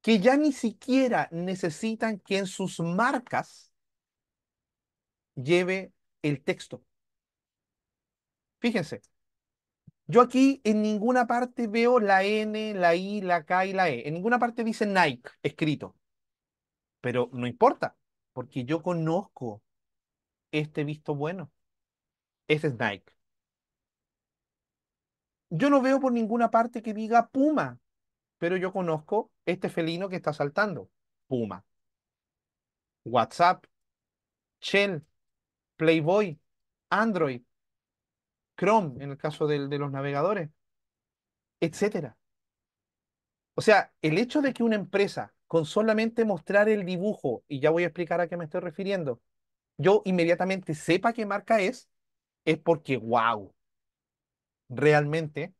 que ya ni siquiera necesitan que en sus marcas lleve el texto. Fíjense, yo aquí en ninguna parte veo la N, la I, la K y la E. En ninguna parte dice Nike escrito. Pero no importa, porque yo conozco este visto bueno. Ese es Nike. Yo no veo por ninguna parte que diga Puma, pero yo conozco este felino que está saltando. Puma. WhatsApp, Shell, Playboy, Android, Chrome en el caso de, los navegadores, etcétera. O sea, el hecho de que una empresa con solamente mostrar el dibujo, y ya voy a explicar a qué me estoy refiriendo, yo inmediatamente sepa qué marca es, es porque, wow, realmente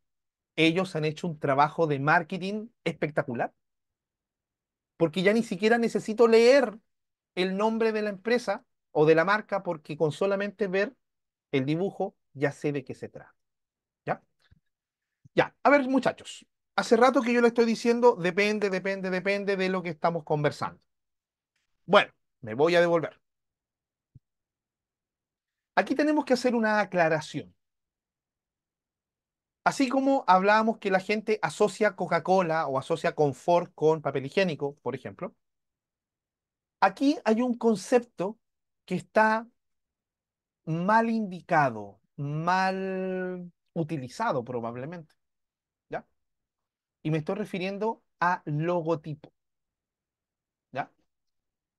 ellos han hecho un trabajo de marketing espectacular. Porque ya ni siquiera necesito leer el nombre de la empresa o de la marca porque con solamente ver el dibujo ya sé de qué se trata. ¿Ya? Ya, a ver muchachos, hace rato que yo le estoy diciendo, depende, depende, depende de lo que estamos conversando. Bueno, me voy a devolver. Aquí tenemos que hacer una aclaración. Así como hablábamos que la gente asocia Coca-Cola o asocia confort con papel higiénico, por ejemplo, aquí hay un concepto que está mal indicado, mal utilizado probablemente. ¿Ya? Y me estoy refiriendo a logotipo. ¿Ya?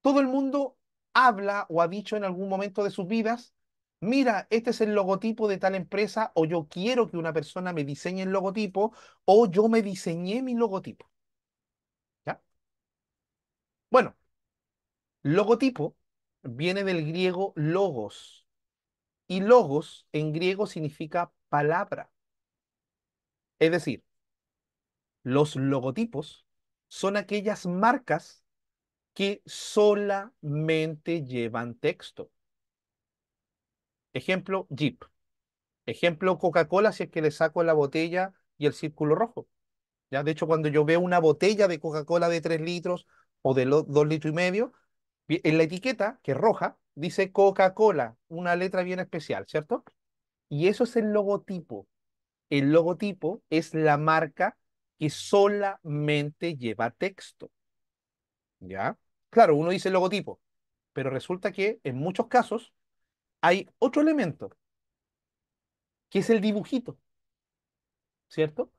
Todo el mundo habla o ha dicho en algún momento de sus vidas, mira, este es el logotipo de tal empresa o yo quiero que una persona me diseñe el logotipo o yo me diseñé mi logotipo. ¿Ya? Bueno, logotipo viene del griego logos, y logos en griego significa palabra. Es decir, los logotipos son aquellas marcas que solamente llevan texto. Ejemplo, Jeep. Ejemplo, Coca-Cola, si es que le saco la botella y el círculo rojo. ¿ya? De hecho, cuando yo veo una botella de Coca-Cola de 3 litros o de 2 litros y medio, en la etiqueta, que es roja, dice Coca-Cola, una letra bien especial, ¿cierto? Y eso es el logotipo. El logotipo es la marca que solamente lleva texto. ¿Ya? Claro, uno dice logotipo, pero resulta que en muchos casos hay otro elemento, que es el dibujito. ¿Cierto?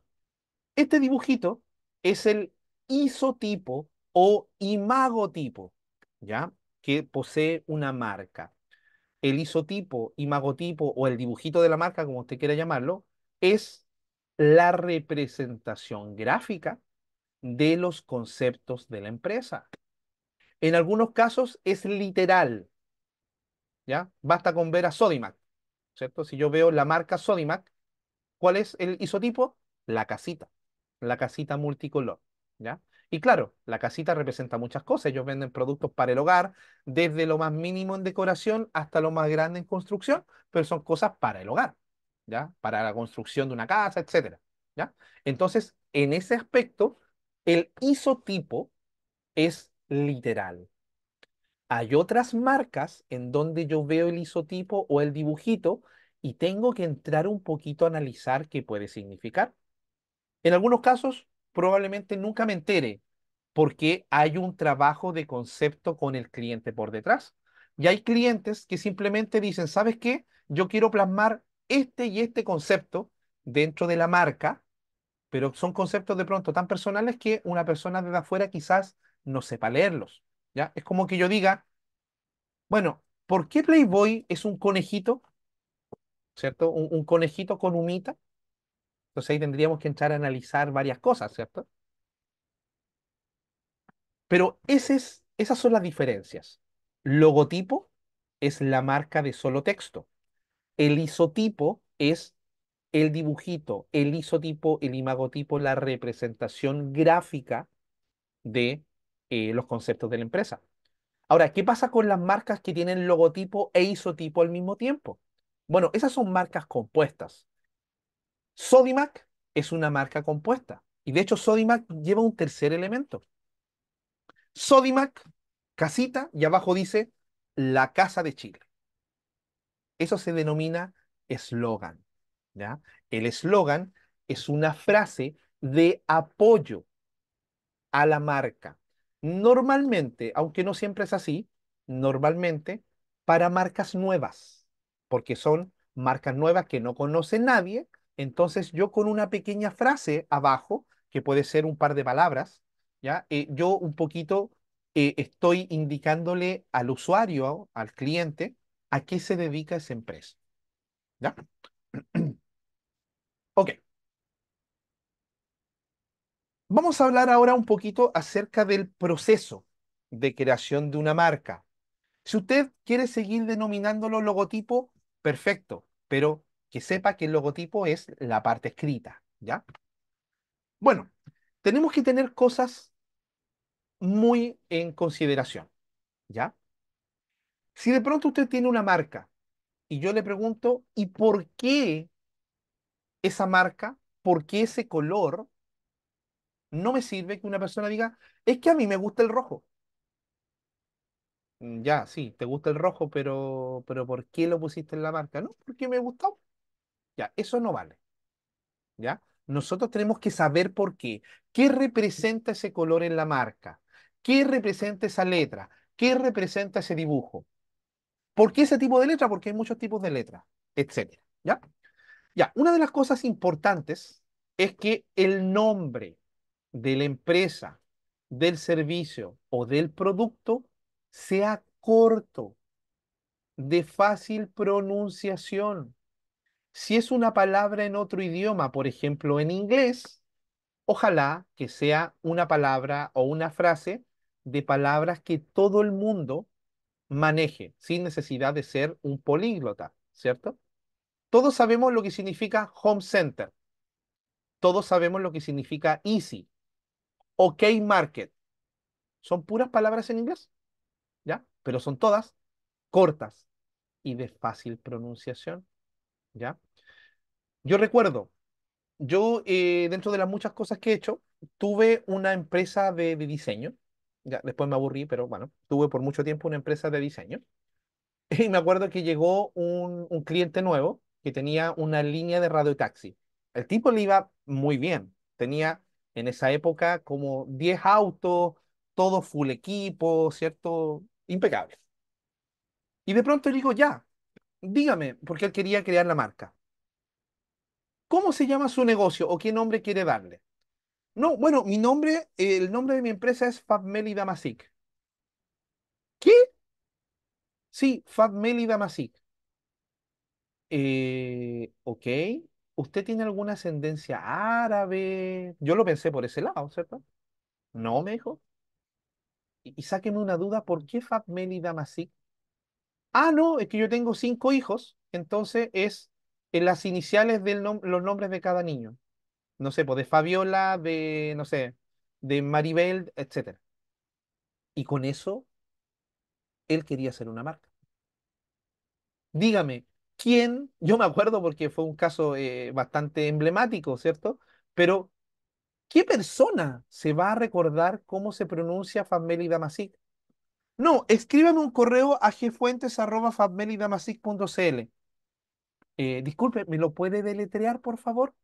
Este dibujito es el isotipo o imagotipo. ¿ya? Que posee una marca. El isotipo, imagotipo o el dibujito de la marca, como usted quiera llamarlo, es la representación gráfica de los conceptos de la empresa. En algunos casos es literal. ¿Ya? Basta con ver a Sodimac, ¿cierto? Si yo veo la marca Sodimac, ¿cuál es el isotipo? La casita, la casita multicolor, ¿ya? Y claro, la casita representa muchas cosas. Ellos venden productos para el hogar, desde lo más mínimo en decoración hasta lo más grande en construcción, pero son cosas para el hogar, ¿ya? Para la construcción de una casa, etcétera, ¿ya? Entonces, en ese aspecto, el isotipo es literal. Hay otras marcas en donde yo veo el isotipo o el dibujito y tengo que entrar un poquito a analizar qué puede significar. En algunos casos probablemente nunca me entere, porque hay un trabajo de concepto con el cliente por detrás. Y hay clientes que simplemente dicen, ¿sabes qué? Yo quiero plasmar este y este concepto dentro de la marca, pero son conceptos de pronto tan personales que una persona desde afuera quizás no sepa leerlos. ¿ya? Es como que yo diga, bueno, ¿por qué Playboy es un conejito? ¿Cierto? Un, un conejito con humita. Entonces ahí tendríamos que entrar a analizar varias cosas, ¿cierto? Pero esas son las diferencias. Logotipo es la marca de solo texto. El isotipo es el dibujito, el isotipo, el imagotipo, la representación gráfica de eh, los conceptos de la empresa. Ahora, ¿qué pasa con las marcas que tienen logotipo e isotipo al mismo tiempo? Bueno, esas son marcas compuestas. Sodimac es una marca compuesta. Y de hecho, Sodimac lleva un tercer elemento. Sodimac, casita, y abajo dice la casa de Chile. Eso se denomina eslogan. El eslogan es una frase de apoyo a la marca. Normalmente, aunque no siempre es así, normalmente para marcas nuevas, porque son marcas nuevas que no conoce nadie, entonces yo con una pequeña frase abajo, que puede ser un par de palabras, ¿ya? Eh, yo un poquito eh, estoy indicándole al usuario, al cliente, a qué se dedica esa empresa. ¿Ya? [clears throat] ok. Vamos a hablar ahora un poquito acerca del proceso de creación de una marca. Si usted quiere seguir denominándolo logotipo, perfecto, pero que sepa que el logotipo es la parte escrita, ¿ya? Bueno, tenemos que tener cosas muy en consideración, ¿ya? Si de pronto usted tiene una marca y yo le pregunto, ¿y por qué esa marca, por qué ese color? No me sirve que una persona diga, es que a mí me gusta el rojo. Mm, ya, sí, te gusta el rojo, pero, pero ¿por qué lo pusiste en la marca? No, porque me gustó. Ya, eso no vale. ¿Ya? Nosotros tenemos que saber por qué. ¿Qué representa ese color en la marca? ¿Qué representa esa letra? ¿Qué representa ese dibujo? ¿Por qué ese tipo de letra? Porque hay muchos tipos de letras, etcétera. ¿Ya? Ya, una de las cosas importantes es que el nombre de la empresa, del servicio o del producto sea corto, de fácil pronunciación. Si es una palabra en otro idioma, por ejemplo en inglés, ojalá que sea una palabra o una frase de palabras que todo el mundo maneje, sin necesidad de ser un políglota, ¿cierto? Todos sabemos lo que significa home center. Todos sabemos lo que significa easy. OK market. Son puras palabras en inglés, ¿ya? Pero son todas cortas y de fácil pronunciación. ¿ya? Yo recuerdo, yo eh, dentro de las muchas cosas que he hecho, tuve una empresa de, diseño, ya, después me aburrí, pero bueno, tuve por mucho tiempo una empresa de diseño. [laughs] Y me acuerdo que llegó un, cliente nuevo que tenía una línea de radio taxi. El tipo le iba muy bien. Tenía en esa época como 10 autos, todo full equipo, ¿cierto? Impecable. Y de pronto le digo, ya, dígame, porque él quería crear la marca. ¿Cómo se llama su negocio o qué nombre quiere darle? No, bueno, mi nombre, el nombre de mi empresa es Fabmeli Damasic. ¿Qué? Sí, Fabmeli Damasic. Eh, ok. ¿Usted tiene alguna ascendencia árabe? Yo lo pensé por ese lado, ¿cierto? No, me dijo. Y, sáqueme una duda, ¿por qué Fabmeli Damasic Ah, no, es que yo tengo cinco hijos, entonces es en las iniciales de los nombres de cada niño. No sé, pues de Fabiola, de, no sé, de Maribel, etc. Y con eso, él quería hacer una marca. Dígame, ¿quién? [laughs] Yo me acuerdo porque fue un caso eh, bastante emblemático, ¿cierto? Pero, ¿qué persona se va a recordar cómo se pronuncia Fameli Damasic? No, escríbame un correo a gfuentes.fabmelidamasic.cl. Eh, disculpe, ¿me lo puede deletrear, por favor?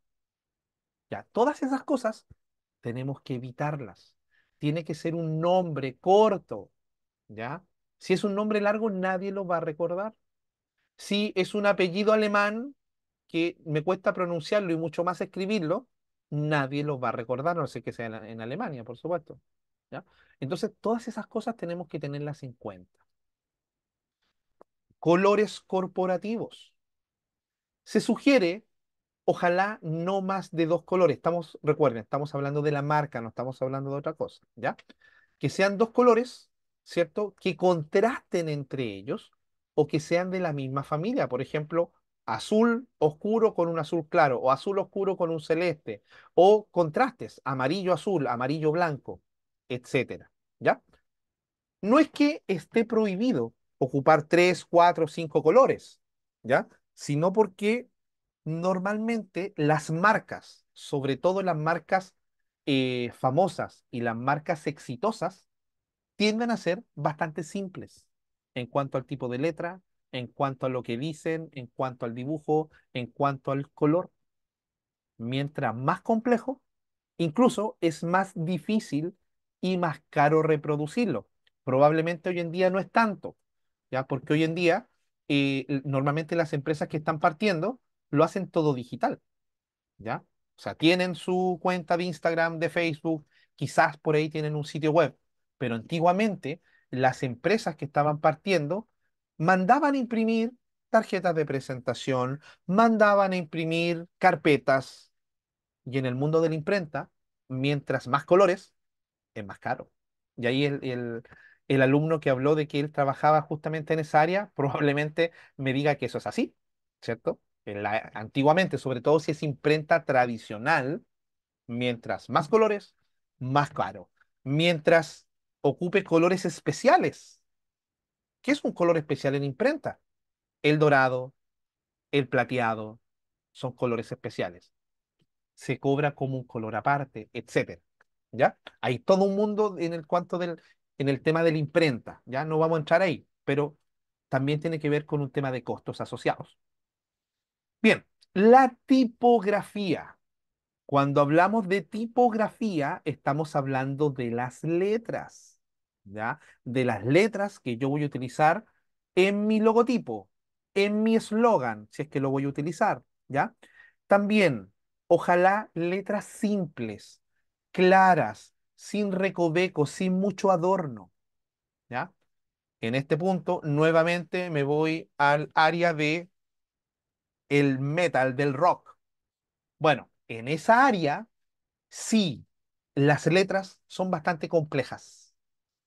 Ya, todas esas cosas tenemos que evitarlas. Tiene que ser un nombre corto, ¿ya? Si es un nombre largo, nadie lo va a recordar. Si es un apellido alemán que me cuesta pronunciarlo y mucho más escribirlo, nadie lo va a recordar, no sé que sea en Alemania, por supuesto. Entonces, todas esas cosas tenemos que tenerlas en cuenta. Colores corporativos. Se sugiere, ojalá no más de dos colores. Estamos, recuerden, estamos hablando de la marca, no estamos hablando de otra cosa, ¿ya? Que sean dos colores, ¿cierto? Que contrasten entre ellos o que sean de la misma familia. Por ejemplo, azul oscuro con un azul claro, o azul oscuro con un celeste, o contrastes, amarillo azul, amarillo blanco, etcétera. ¿Ya? No es que esté prohibido ocupar tres, cuatro, cinco colores, ¿ya? Sino porque normalmente las marcas, sobre todo las marcas eh, famosas y las marcas exitosas, tienden a ser bastante simples en cuanto al tipo de letra, en cuanto a lo que dicen, en cuanto al dibujo, en cuanto al color. Mientras más complejo, incluso es más difícil y más caro reproducirlo. Probablemente hoy en día no es tanto, ¿ya? Porque hoy en día eh, normalmente las empresas que están partiendo lo hacen todo digital, ¿ya? O sea, tienen su cuenta de Instagram, de Facebook, quizás por ahí tienen un sitio web, pero antiguamente las empresas que estaban partiendo mandaban imprimir tarjetas de presentación, mandaban a imprimir carpetas. Y en el mundo de la imprenta, mientras más colores, es más caro. Y ahí el, alumno que habló de que él trabajaba justamente en esa área [laughs] probablemente me diga que eso es así, ¿cierto? En la, antiguamente, sobre todo si es imprenta tradicional, mientras más colores, más caro. Mientras ocupe colores especiales. ¿Qué es un color especial en imprenta? El dorado, el plateado, son colores especiales. Se cobra como un color aparte, etcétera. ¿ya? Hay todo un mundo en el del, en el tema de la imprenta, ¿ya? No vamos a entrar ahí, pero también tiene que ver con un tema de costos asociados. Bien, la tipografía. Cuando hablamos de tipografía, estamos hablando de las letras, ¿ya? De las letras que yo voy a utilizar en mi logotipo, en mi eslogan, si es que lo voy a utilizar, ¿ya? También, ojalá letras simples, claras, sin recoveco sin mucho adorno. ¿Ya? En este punto, nuevamente me voy al área de el metal, del rock. Bueno, en esa área, sí, las letras son bastante complejas.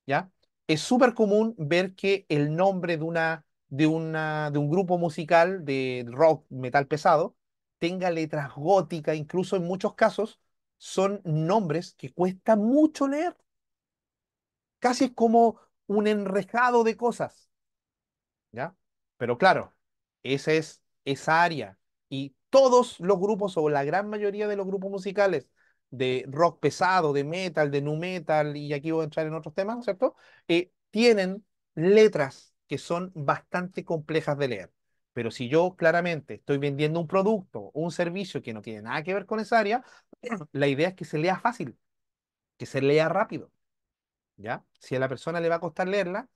¿Ya? Es súper común ver que el nombre de, una, de, una, de un grupo musical de rock, metal pesado, tenga letras góticas, incluso en muchos casos son nombres que cuesta mucho leer. Casi es como un enrejado de cosas. ¿Ya? Pero claro, esa es esa área. Y todos los grupos o la gran mayoría de los grupos musicales de rock pesado, de metal, de nu metal, y aquí voy a entrar en otros temas, ¿cierto? Eh, tienen letras que son bastante complejas de leer. Pero si yo claramente estoy vendiendo un producto o un servicio que no tiene nada que ver con esa área, [laughs] la idea es que se lea fácil, que se lea rápido. ¿Ya? Si a la persona le va a costar leerla,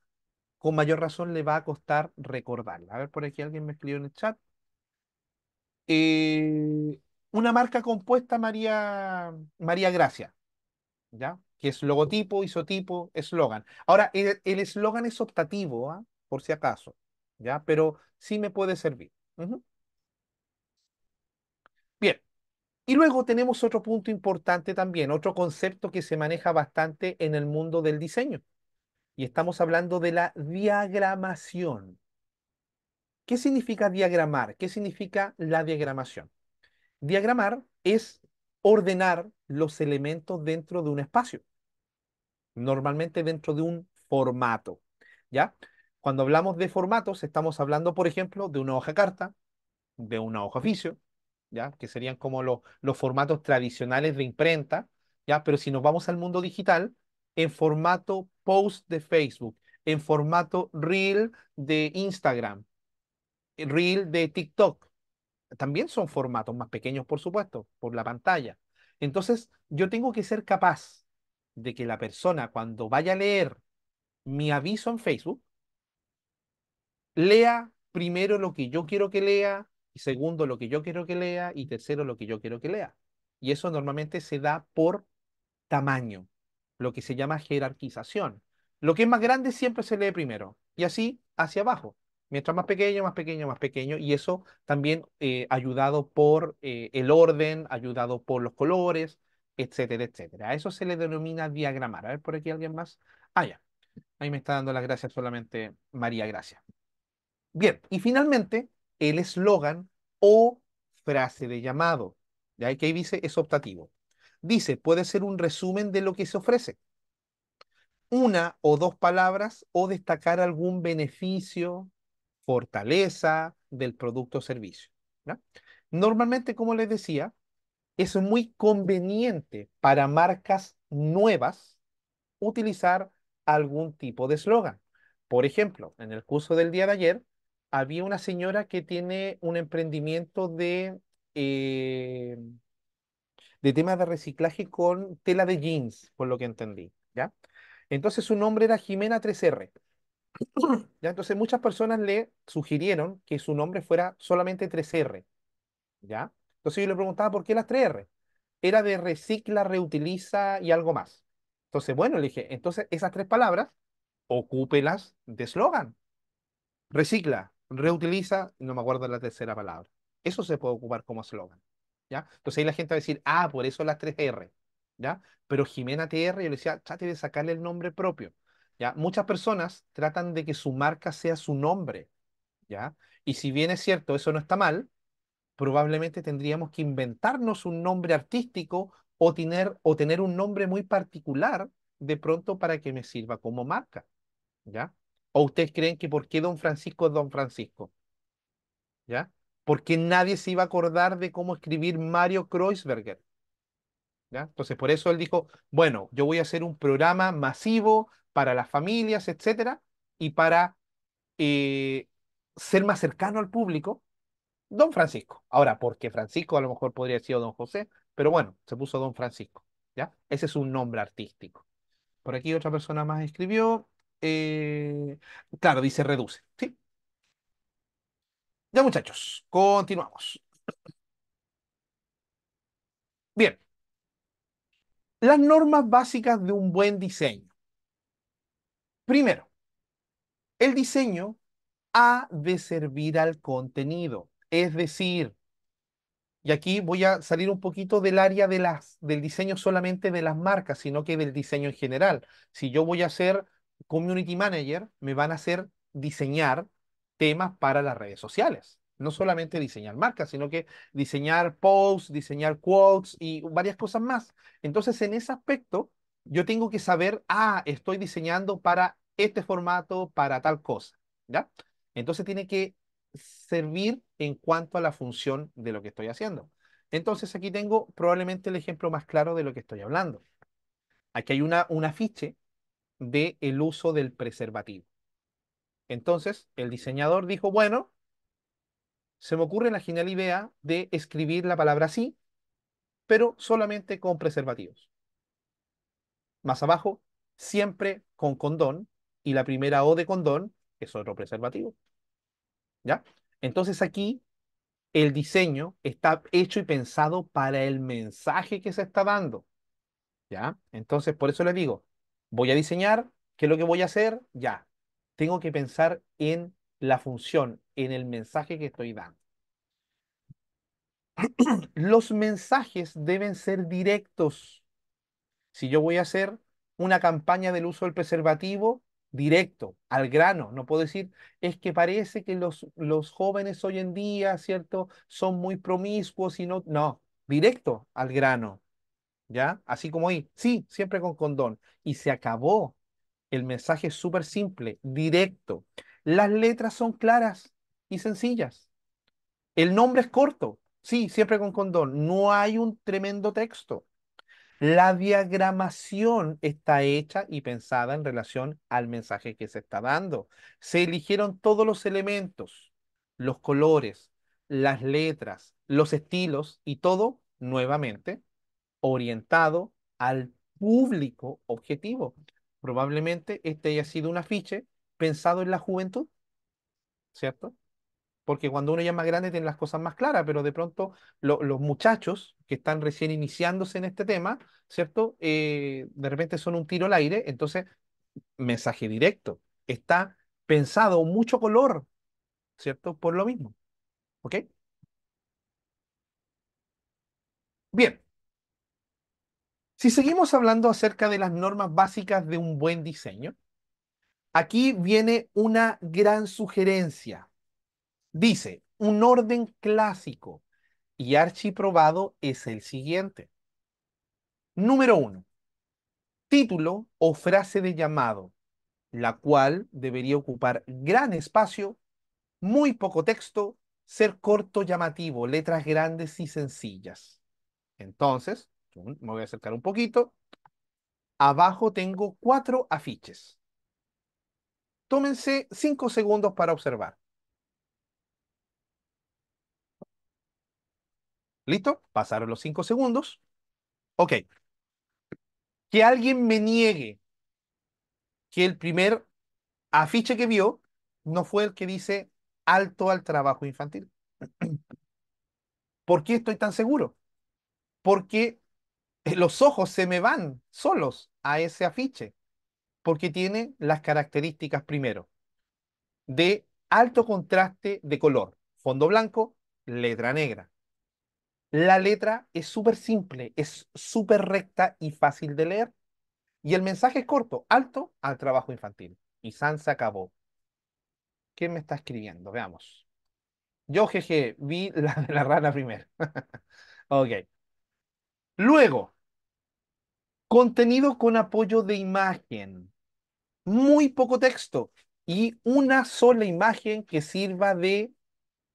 con mayor razón le va a costar recordarla. A ver, por aquí alguien me escribió en el chat. Eh, una marca compuesta, María, Gracia, ¿ya? Que es logotipo, isotipo, eslogan. Ahora, el eslogan es optativo, ¿ah? por si acaso, ¿ya? Pero sí me puede servir. Y luego tenemos otro punto importante también, otro concepto que se maneja bastante en el mundo del diseño. Y estamos hablando de la diagramación. ¿Qué significa diagramar? ¿Qué significa la diagramación? Diagramar es ordenar los elementos dentro de un espacio, normalmente dentro de un formato. ¿Ya? Cuando hablamos de formatos, estamos hablando, por ejemplo, de una hoja carta, de una hoja oficio, que serían como los, los formatos tradicionales de imprenta, ¿ya? pero si nos vamos al mundo digital, en formato post de Facebook, en formato reel de Instagram, reel de TikTok. También son formatos más pequeños, por supuesto, por la pantalla. Entonces, yo tengo que ser capaz de que la persona cuando vaya a leer mi aviso en Facebook, lea primero lo que yo quiero que lea, y segundo, lo que yo quiero que lea, y tercero, lo que yo quiero que lea. Y eso normalmente se da por tamaño, lo que se llama jerarquización. Lo que es más grande siempre se lee primero, y así hacia abajo. Mientras más pequeño, más pequeño, más pequeño, y eso también eh, ayudado por eh, el orden, ayudado por los colores, etcétera, etcétera. A eso se le denomina diagramar. A ver, por aquí alguien más. Ah, ya. Ahí me está dando las gracias solamente María Gracia. Bien, y finalmente, el eslogan o frase de llamado. ¿ya? Que ahí dice es optativo. Dice, puede ser un resumen de lo que se ofrece. Una o dos palabras o destacar algún beneficio, fortaleza del producto o servicio. Normalmente, como les decía, es muy conveniente para marcas nuevas utilizar algún tipo de eslogan. Por ejemplo, en el curso del día de ayer había una señora que tiene un emprendimiento de, eh, de temas de reciclaje con tela de jeans, por lo que entendí, ¿ya? Entonces su nombre era Jimena 3R. [coughs] ¿Ya? Entonces muchas personas le sugirieron que su nombre fuera solamente 3R. ¿Ya? Entonces yo le preguntaba por qué las 3R. Era de recicla, reutiliza y algo más. Entonces, bueno, le dije, entonces esas tres palabras, ocúpelas de eslogan. Recicla, reutiliza, no me acuerdo la tercera palabra. Eso se puede ocupar como eslogan. ¿ya? Entonces ahí la gente va a decir, ah, por eso las tres R. ¿ya? Pero Jimena TR, yo le decía, trate de sacarle el nombre propio. ¿ya? Muchas personas tratan de que su marca sea su nombre. ¿ya? Y si bien es cierto, eso no está mal, probablemente tendríamos que inventarnos un nombre artístico o tener, o tener un nombre muy particular de pronto para que me sirva como marca. ¿ya? ¿O ustedes creen que por qué don Francisco es don Francisco? ¿Ya? Porque nadie se iba a acordar de cómo escribir Mario Kreuzberger. ¿Ya? Entonces, por eso él dijo, bueno, yo voy a hacer un programa masivo para las familias, etcétera, y para eh, ser más cercano al público, don Francisco. Ahora, porque Francisco a lo mejor podría haber sido don José, pero bueno, se puso don Francisco, ¿ya? Ese es un nombre artístico. Por aquí otra persona más escribió, eh, claro, dice reduce. ¿sí? Ya muchachos, continuamos. Bien. Las normas básicas de un buen diseño. Primero, el diseño ha de servir al contenido. Es decir, y aquí voy a salir un poquito del área de las, del diseño solamente de las marcas, sino que del diseño en general. Si yo voy a hacer community manager me van a hacer diseñar temas para las redes sociales. No solamente diseñar marcas, sino que diseñar posts, diseñar quotes y varias cosas más. Entonces, en ese aspecto, yo tengo que saber, ah, estoy diseñando para este formato, para tal cosa. ¿Ya? Entonces tiene que servir en cuanto a la función de lo que estoy haciendo. Entonces aquí tengo probablemente el ejemplo más claro de lo que estoy hablando. Aquí hay una, un afiche ...de el uso del preservativo. Entonces, el diseñador dijo, bueno, se me ocurre la genial idea de escribir la palabra sí, pero solamente con preservativos. Más abajo, siempre con condón, y la primera O de condón es otro preservativo. ¿Ya? Entonces aquí el diseño está hecho y pensado para el mensaje que se está dando. ¿Ya? Entonces, por eso le digo, Voy a diseñar, ¿qué es lo que voy a hacer? Ya, tengo que pensar en la función, en el mensaje que estoy dando. [clears throat] Los mensajes deben ser directos. Si yo voy a hacer una campaña del uso del preservativo, directo, al grano. No puedo decir, es que parece que los, los jóvenes hoy en día, ¿cierto? Son muy promiscuos y no... No, directo, al grano. ¿ya? Así como ahí, sí, siempre con condón. Y se acabó. El mensaje es súper simple, directo. Las letras son claras y sencillas. El nombre es corto, sí, siempre con condón. No hay un tremendo texto. La diagramación está hecha y pensada en relación al mensaje que se está dando. Se eligieron todos los elementos, los colores, las letras, los estilos y todo nuevamente orientado al público objetivo. Probablemente este haya sido un afiche pensado en la juventud, ¿cierto? Porque cuando uno ya es más grande tiene las cosas más claras, pero de pronto los muchachos que están recién iniciándose en este tema, ¿cierto? Eh, de repente son un tiro al aire, entonces, mensaje directo, está pensado mucho color, ¿cierto? Por lo mismo. ¿Ok? Bien. Si seguimos hablando acerca de las normas básicas de un buen diseño, aquí viene una gran sugerencia. Dice, un orden clásico y archiprobado es el siguiente. Número uno, título o frase de llamado, la cual debería ocupar gran espacio, muy poco texto, ser corto, llamativo, letras grandes y sencillas. Entonces, me voy a acercar un poquito. Abajo tengo cuatro afiches. Tómense cinco segundos para observar. ¿Listo? Pasaron los cinco segundos. Ok. Que alguien me niegue que el primer afiche que vio no fue el que dice alto al trabajo infantil. [clears throat] ¿Por qué estoy tan seguro? Porque eh, los ojos se me van solos a ese afiche, porque tiene las características primero de alto contraste de color, fondo blanco, letra negra. La letra es súper simple, es súper recta y fácil de leer. Y el mensaje es corto, alto al trabajo infantil. Y Sansa acabó. ¿Quién me está escribiendo? Veamos. Yo, jeje, vi la de la rana primero. [laughs] ok. Luego, contenido con apoyo de imagen. Muy poco texto y una sola imagen que sirva de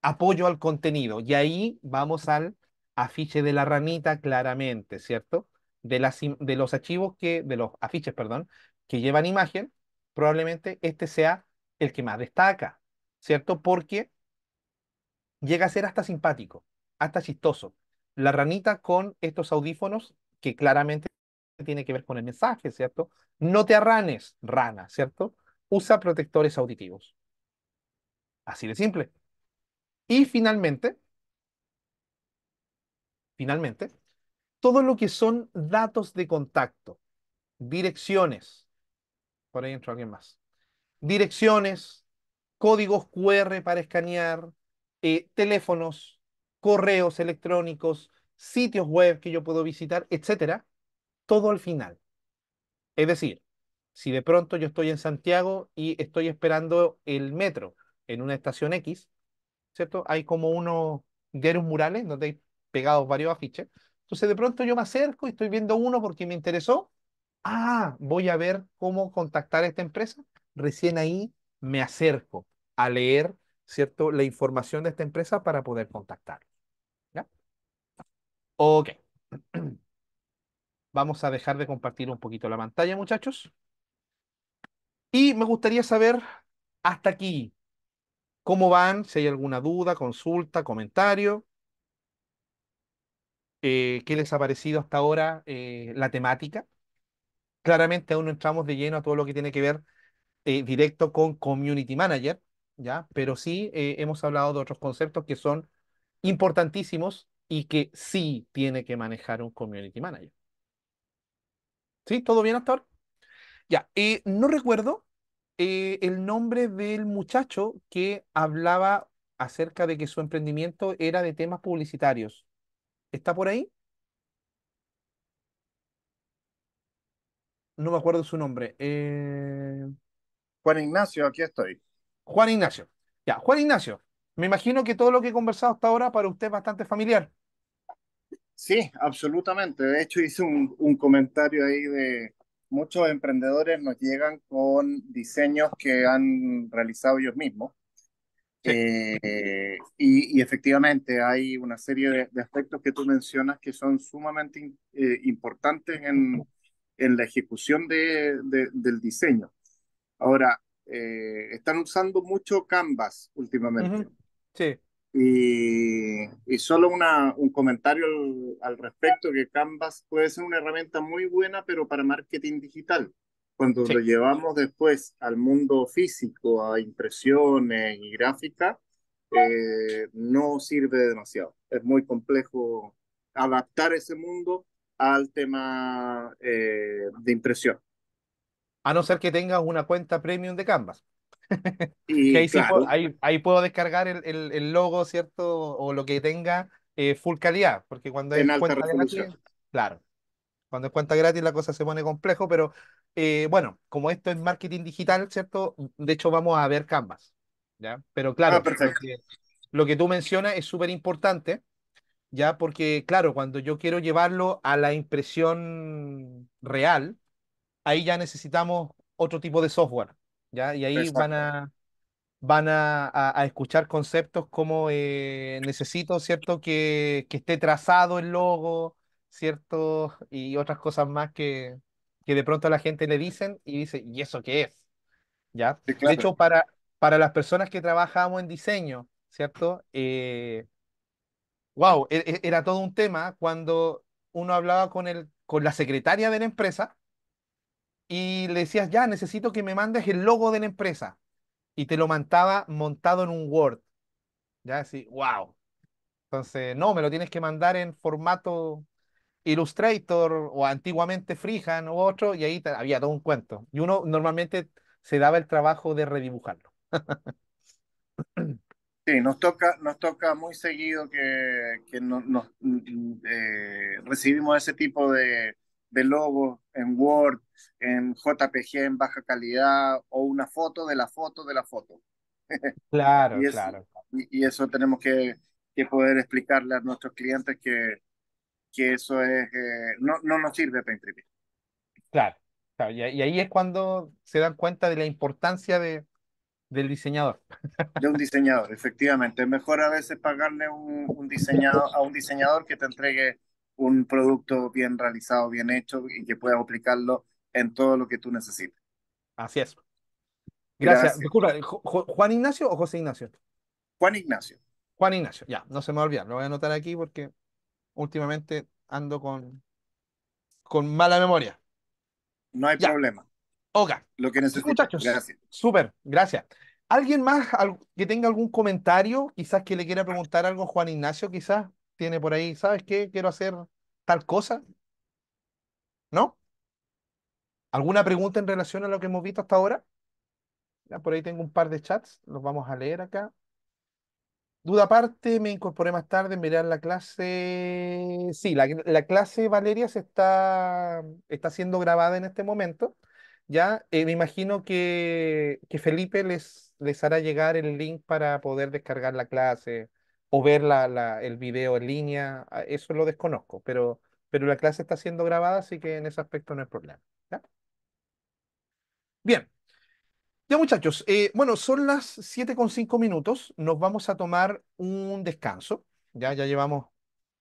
apoyo al contenido. Y ahí vamos al afiche de la ranita claramente, ¿cierto? De, de los archivos que, de los afiches, perdón, que llevan imagen, probablemente este sea el que más destaca, ¿cierto? Porque llega a ser hasta simpático, hasta chistoso la ranita con estos audífonos, que claramente tiene que ver con el mensaje, ¿cierto? No te arranes, rana, ¿cierto? Usa protectores auditivos. Así de simple. Y finalmente, finalmente, todo lo que son datos de contacto, direcciones, por ahí entra alguien más, direcciones, códigos QR para escanear, eh, teléfonos, correos electrónicos, sitios web que yo puedo visitar, etcétera, todo al final. Es decir, si de pronto yo estoy en Santiago y estoy esperando el metro en una estación X, ¿cierto? Hay como unos diarios murales donde hay pegados varios afiches. Entonces de pronto yo me acerco y estoy viendo uno porque me interesó. Ah, voy a ver cómo contactar a esta empresa. Recién ahí me acerco a leer, ¿cierto? La información de esta empresa para poder contactar. Ok. [clears throat] Vamos a dejar de compartir un poquito la pantalla, muchachos. Y me gustaría saber hasta aquí cómo van, si hay alguna duda, consulta, comentario. Eh, ¿Qué les ha parecido hasta ahora eh, la temática? Claramente aún no entramos de lleno a todo lo que tiene que ver eh, directo con Community Manager, ¿ya? Pero sí hemos hablado de otros conceptos que son importantísimos y que sí tiene que manejar un community manager. ¿Sí? ¿Todo bien actor? Ya, eh, no recuerdo eh, el nombre del muchacho que hablaba acerca de que su emprendimiento era de temas publicitarios. ¿Está por ahí? No me acuerdo su nombre. Eh. Juan Ignacio, aquí estoy. Juan Ignacio. Ya, Juan Ignacio, me imagino que todo lo que he conversado hasta ahora para usted es bastante familiar. Sí, absolutamente. De hecho, hice un, un comentario ahí de muchos emprendedores nos llegan con diseños que han realizado ellos mismos. Eh, y, y, efectivamente hay una serie de, aspectos que tú mencionas que son sumamente eh, importantes en, en, la ejecución de, del diseño. Ahora, eh, están usando mucho Canvas últimamente. Sí. Y, solo una, un comentario al, respecto, que Canvas puede ser una herramienta muy buena, pero para marketing digital. Cuando lo llevamos después al mundo físico, a impresiones y gráfica, eh, no sirve demasiado. Es muy complejo adaptar ese mundo al tema eh, de impresión. A no ser que tengas una cuenta premium de Canvas. [laughs] Y, ahí, puedo descargar el, logo, ¿cierto? O lo que tenga eh, full calidad, porque cuando es cuenta gratis, claro, cuando es cuenta gratis la cosa se pone complejo, pero eh, bueno, como esto es marketing digital, ¿cierto? De hecho vamos a ver Canvas, ¿ya? Pero ah, claro, lo que tú mencionas es súper importante, ¿ya? Porque claro, cuando yo quiero llevarlo a la impresión real, ahí ya necesitamos otro tipo de software, ¿ya? Y ahí van a van a, escuchar conceptos como eh, necesito, ¿cierto? Que, esté trazado el logo, ¿cierto? Y otras cosas más que, que de pronto la gente le dicen y dice, ¿y eso qué es? ¿Ya? De hecho, para, para las personas que trabajamos en diseño, ¿cierto? wow, eh, e, e, era todo un tema cuando uno hablaba con, el, con la secretaria de la empresa, y le decías, ya, necesito que me mandes el logo de la empresa. Y te lo mandaba montado en un Word. Ya, así, wow. Entonces, no, me lo tienes que mandar en formato Illustrator o antiguamente Freehand o otro, y ahí había todo un cuento. Y uno normalmente se daba el trabajo de redibujarlo. Sí, nos toca, nos toca muy seguido que, nos, mm, eh, recibimos ese tipo de, de logos en Word en JPG en baja calidad o una foto de la foto de la foto. [laughs] Claro, claro. Y, eso tenemos que, que, poder explicarle a nuestros clientes que, que eso es, eh, no, no nos sirve para imprimir. Claro, claro. Y, ahí es cuando se dan cuenta de la importancia de, del diseñador. [laughs] De un diseñador, efectivamente. Es mejor a veces pagarle un, diseñador, a un diseñador que te entregue un producto bien realizado, bien hecho y que puedas aplicarlo en todo lo que tú necesites. Así es. Gracias. Disculpa, eh, ¿Juan Ignacio o José Ignacio? Juan Ignacio. Juan Ignacio, ya, no se me va a olvidar, lo voy a anotar aquí porque últimamente ando con, con mala memoria. No hay problema. Oga. Lo que necesito. Muchachos, gracias. Súper, gracias. ¿Alguien más que tenga algún comentario? Quizás que le quiera preguntar algo a Juan Ignacio, quizás tiene por ahí, ¿sabes qué? Quiero hacer tal cosa. ¿No? ¿Alguna pregunta en relación a lo que hemos visto hasta ahora? Ya, por ahí tengo un par de chats, los vamos a leer acá. Duda aparte, me incorporé más tarde, mirar la clase. Sí, la, clase Valeria se está, está siendo grabada en este momento. Ya, eh, me imagino que, Felipe les, les hará llegar el link para poder descargar la clase o ver el video en línea. Ah, eso lo desconozco, pero, pero la clase está siendo grabada, así que en ese aspecto no hay problema. Bien. Ya muchachos, eh, bueno, son las 7 con minutos, nos vamos a tomar un descanso, ya, ya llevamos un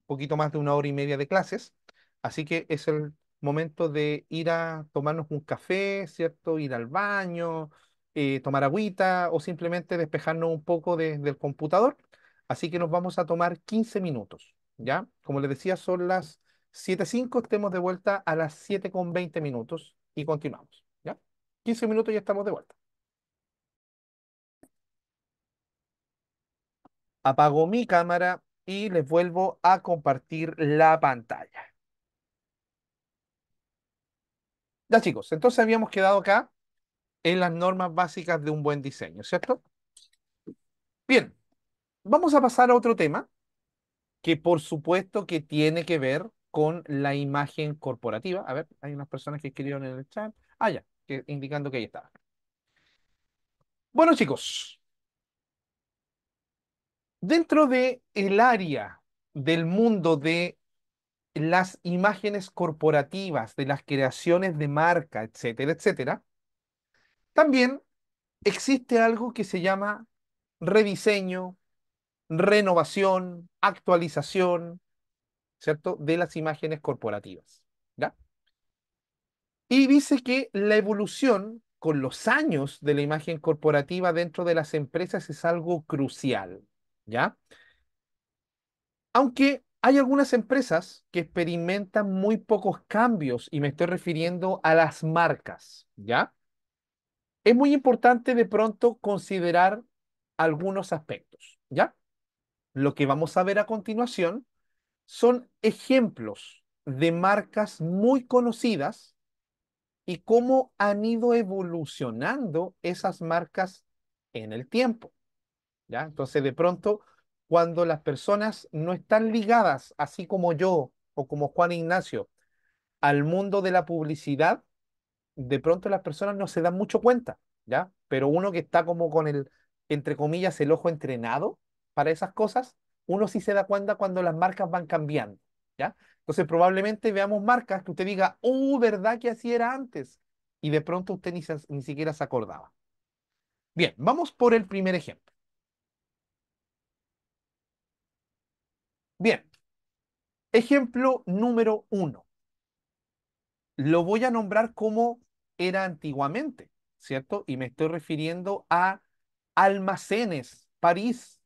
poquito más de una hora y media de clases, así que es el momento de ir a tomarnos un café, ¿cierto? Ir al baño, eh, tomar agüita o simplemente despejarnos un poco del computador, así que nos vamos a tomar 15 minutos, ¿ya? Como les decía, son las 7.05, estemos de vuelta a las 7 con 20 minutos y continuamos. 15 minutos y ya estamos de vuelta. Apago mi cámara y les vuelvo a compartir la pantalla. Ya chicos, entonces habíamos quedado acá en las normas básicas de un buen diseño, ¿cierto? Bien, vamos a pasar a otro tema que por supuesto que tiene que ver con la imagen corporativa. A ver, hay unas personas que escribieron en el chat. Ah, ya indicando que ahí estaba. Bueno, chicos, dentro de el área del mundo de las imágenes corporativas, de las creaciones de marca, etcétera, etcétera, también existe algo que se llama rediseño, renovación, actualización, ¿cierto? De las imágenes corporativas. ¿ya? Y dice que la evolución con los años de la imagen corporativa dentro de las empresas es algo crucial, ¿ya? Aunque hay algunas empresas que experimentan muy pocos cambios y me estoy refiriendo a las marcas, ¿ya? Es muy importante de pronto considerar algunos aspectos, ¿ya? Lo que vamos a ver a continuación son ejemplos de marcas muy conocidas y cómo han ido evolucionando esas marcas en el tiempo. ¿ya? Entonces, de pronto, cuando las personas no están ligadas, así como yo o como Juan Ignacio, al mundo de la publicidad, de pronto las personas no se dan mucho cuenta, ¿ya? Pero uno que está como con el, entre comillas, el ojo entrenado para esas cosas, uno sí se da cuenta cuando las marcas van cambiando, ¿ya? Entonces probablemente veamos marcas que usted diga, oh, ¿verdad que así era antes? Y de pronto usted ni, ni siquiera se acordaba. Bien, vamos por el primer ejemplo. Bien, ejemplo número uno. Lo voy a nombrar como era antiguamente, ¿cierto? Y me estoy refiriendo a almacenes, París.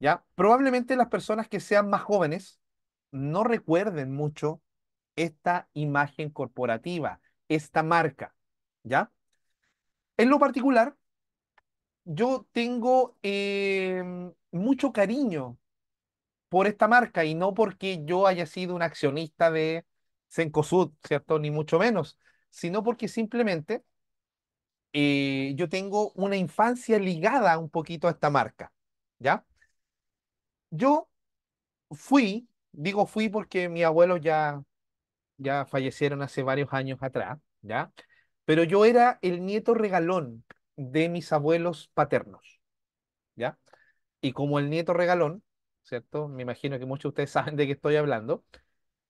¿Ya? Probablemente las personas que sean más jóvenes no recuerden mucho esta imagen corporativa, esta marca, ¿ya? En lo particular, yo tengo em, mucho cariño por esta marca y no porque yo haya sido un accionista de Sencosud, ¿cierto? Ni mucho menos, sino porque simplemente eh, yo tengo una infancia ligada un poquito a esta marca, ¿ya? Yo fui digo fui porque mis abuelos ya, ya fallecieron hace varios años atrás, ¿ya? Pero yo era el nieto regalón de mis abuelos paternos, ¿ya? Y como el nieto regalón, ¿cierto? Me imagino que muchos de ustedes [laughs] saben de qué estoy hablando.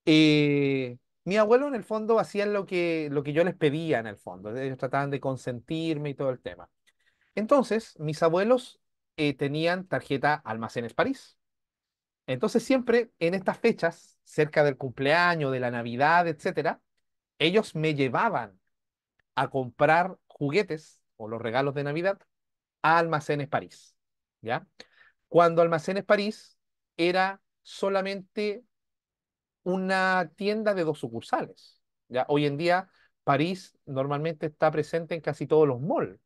Eh, mi abuelo en el fondo hacía lo que, lo que yo les pedía en el fondo. Ellos trataban de consentirme y todo el tema. Entonces, mis abuelos eh, tenían tarjeta Almacenes París. Entonces siempre en estas fechas, cerca del cumpleaños, de la Navidad, etcétera, ellos me llevaban a comprar juguetes o los regalos de Navidad a Almacenes París, ¿ya? Cuando Almacenes París era solamente una tienda de dos sucursales, ¿ya? Hoy en día París normalmente está presente en casi todos los malls.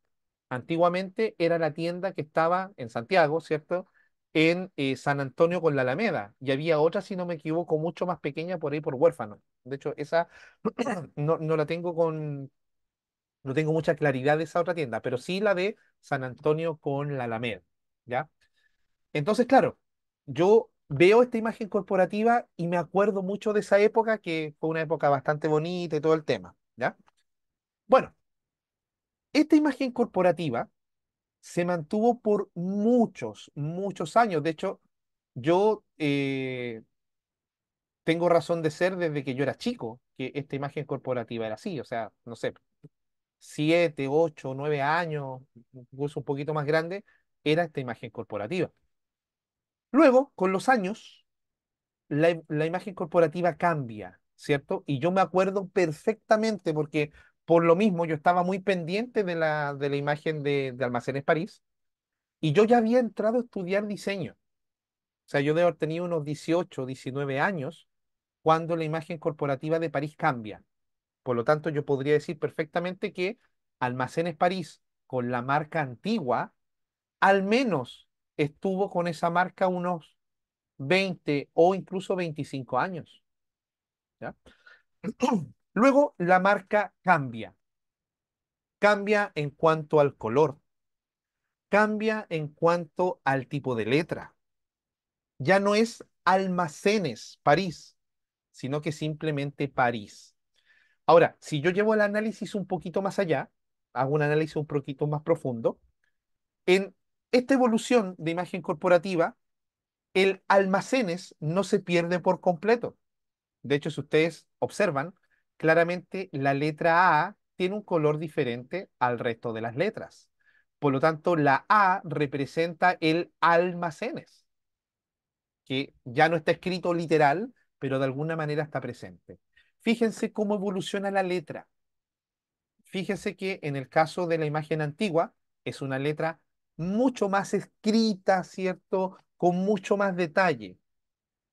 Antiguamente era la tienda que estaba en Santiago, ¿cierto? en eh, San Antonio con la Alameda y había otra, si no me equivoco, mucho más pequeña por ahí por huérfano De hecho, esa [clears throat] no, la tengo con, no tengo mucha claridad de esa otra tienda, pero sí la de San Antonio con la Alameda, ¿ya? Entonces, claro, yo veo esta imagen corporativa y me acuerdo mucho de esa época, que fue una época bastante bonita y todo el tema, ¿ya? Bueno, esta imagen corporativa se mantuvo por muchos, muchos años. De hecho, yo eh, tengo razón de ser desde que yo era chico, que esta imagen corporativa era así, o sea, no sé, siete, ocho, nueve años, incluso un poquito más grande, era esta imagen corporativa. Luego, con los años, la, la imagen corporativa cambia, ¿cierto? Y yo me acuerdo perfectamente porque por lo mismo, yo estaba muy pendiente de la, imagen de, Almacenes París y yo ya había entrado a estudiar diseño. O sea, yo debo tener unos 18, 19 años cuando la imagen corporativa de París cambia. Por lo tanto, yo podría decir perfectamente que Almacenes París con la marca antigua, al menos estuvo con esa marca unos 20 o incluso 25 años. ¿ya? [clears throat] Luego la marca cambia. Cambia en cuanto al color. Cambia en cuanto al tipo de letra. Ya no es almacenes París, sino que simplemente París. Ahora, si yo llevo el análisis un poquito más allá, hago un análisis un poquito más profundo, en esta evolución de imagen corporativa, el almacenes no se pierde por completo. De hecho, si ustedes observan, claramente la letra A tiene un color diferente al resto de las letras. Por lo tanto, la A representa el almacenes, que ya no está escrito literal, pero de alguna manera está presente. Fíjense cómo evoluciona la letra. Fíjense que en el caso de la imagen antigua, es una letra mucho más escrita, ¿cierto? Con mucho más detalle.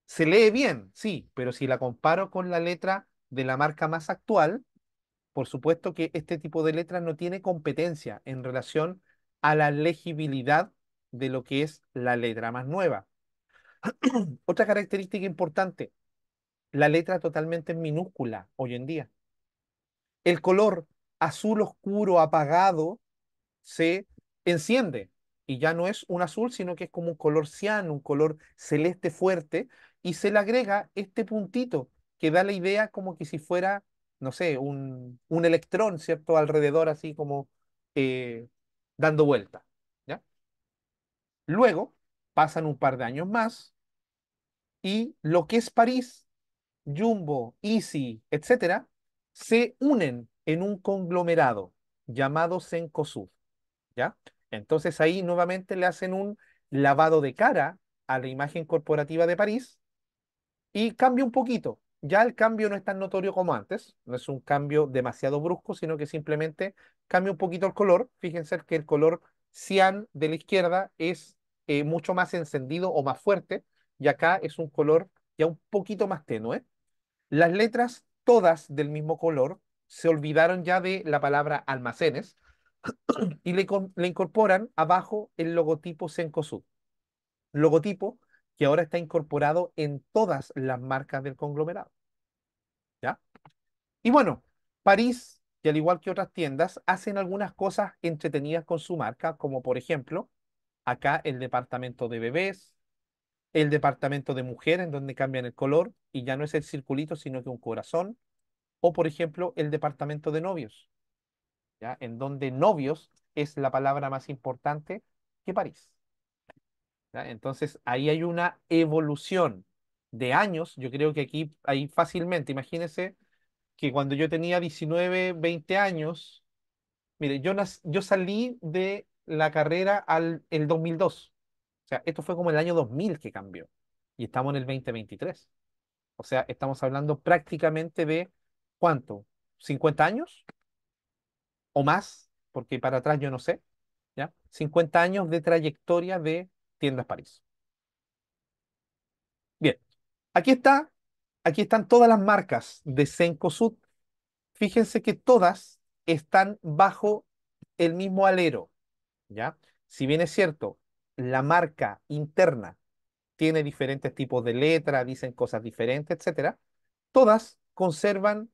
Se lee bien, sí, pero si la comparo con la letra de la marca más actual, por supuesto que este tipo de letras no tiene competencia en relación a la legibilidad de lo que es la letra más nueva. [clears throat] Otra característica importante, la letra totalmente minúscula hoy en día. El color azul oscuro apagado se enciende y ya no es un azul, sino que es como un color ciano, un color celeste fuerte, y se le agrega este puntito que da la idea como que si fuera, no sé, un, electrón, ¿cierto? Alrededor así como eh, dando vuelta. ¿ya? Luego pasan un par de años más y lo que es París, Jumbo, Easy, etcétera, se unen en un conglomerado llamado Sencosud. ¿ya? Entonces ahí nuevamente le hacen un lavado de cara a la imagen corporativa de París y cambia un poquito ya el cambio no es tan notorio como antes, no es un cambio demasiado brusco, sino que simplemente cambia un poquito el color. Fíjense que el color cian de la izquierda es eh, mucho más encendido o más fuerte, y acá es un color ya un poquito más tenue. Las letras, todas del mismo color, se olvidaron ya de la palabra almacenes [clears throat] y le, incorporan abajo el logotipo Sencosud. Logotipo que ahora está incorporado en todas las marcas del conglomerado. Y bueno, París, y al igual que otras tiendas, hacen algunas cosas entretenidas con su marca, como por ejemplo, acá el departamento de bebés, el departamento de mujeres, donde cambian el color y ya no es el circulito, sino que un corazón, o por ejemplo, el departamento de novios, ¿ya? en donde novios es la palabra más importante que París. Entonces, ahí hay una evolución de años, yo creo que aquí, ahí fácilmente, imagínense que cuando yo tenía 19, 20 años, mire, yo, yo salí de la carrera al el 2002. O sea, esto fue como el año 2000 que cambió. Y estamos en el 2023. O sea, estamos hablando prácticamente de cuánto, 50 años o más, porque para atrás yo no sé, ¿ya? 50 años de trayectoria de Tiendas París. Bien, aquí está aquí están todas las marcas de Sencosud. Fíjense que todas están bajo el mismo alero, ¿ya? Si bien es cierto, la marca interna tiene diferentes tipos de letra, dicen cosas diferentes, etcétera, todas conservan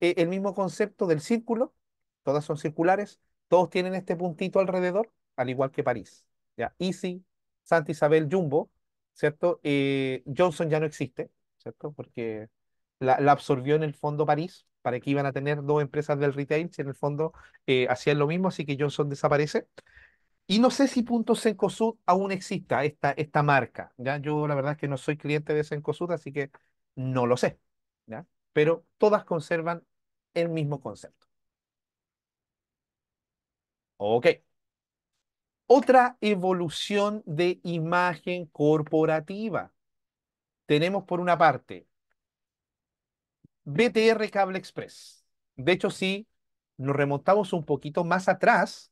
eh, el mismo concepto del círculo, todas son circulares, todos tienen este puntito alrededor, al igual que París, ¿ya? Easy, Santa Isabel, Jumbo, ¿cierto? Eh, Johnson ya no existe, porque la, absorbió en el fondo París, para que iban a tener dos empresas del retail, si en el fondo eh, hacían lo mismo, así que Johnson desaparece. Y no sé si Sencosud aún exista, esta, esta marca. ¿ya? Yo la verdad es que no soy cliente de Sencosud, así que no lo sé. ¿ya? Pero todas conservan el mismo concepto. Ok. Otra evolución de imagen corporativa tenemos por una parte BTR Cable Express. De hecho, si nos remontamos un poquito más atrás,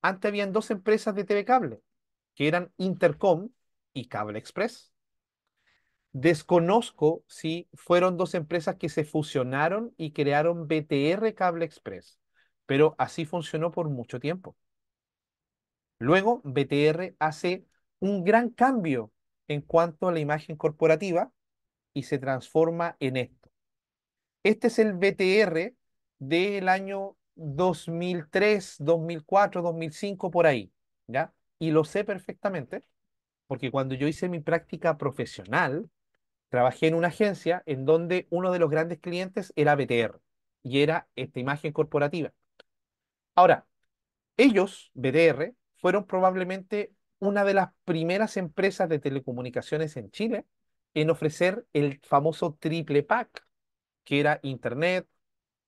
antes habían dos empresas de TV Cable, que eran Intercom y Cable Express. Desconozco si fueron dos empresas que se fusionaron y crearon BTR Cable Express, pero así funcionó por mucho tiempo. Luego, BTR hace un gran cambio en cuanto a la imagen corporativa y se transforma en esto. Este es el BTR del año 2003, 2004, 2005, por ahí, ¿ya? Y lo sé perfectamente, porque cuando yo hice mi práctica profesional, trabajé en una agencia en donde uno de los grandes clientes era BTR y era esta imagen corporativa. Ahora, ellos, BTR, fueron probablemente una de las primeras empresas de telecomunicaciones en Chile en ofrecer el famoso triple pack, que era internet,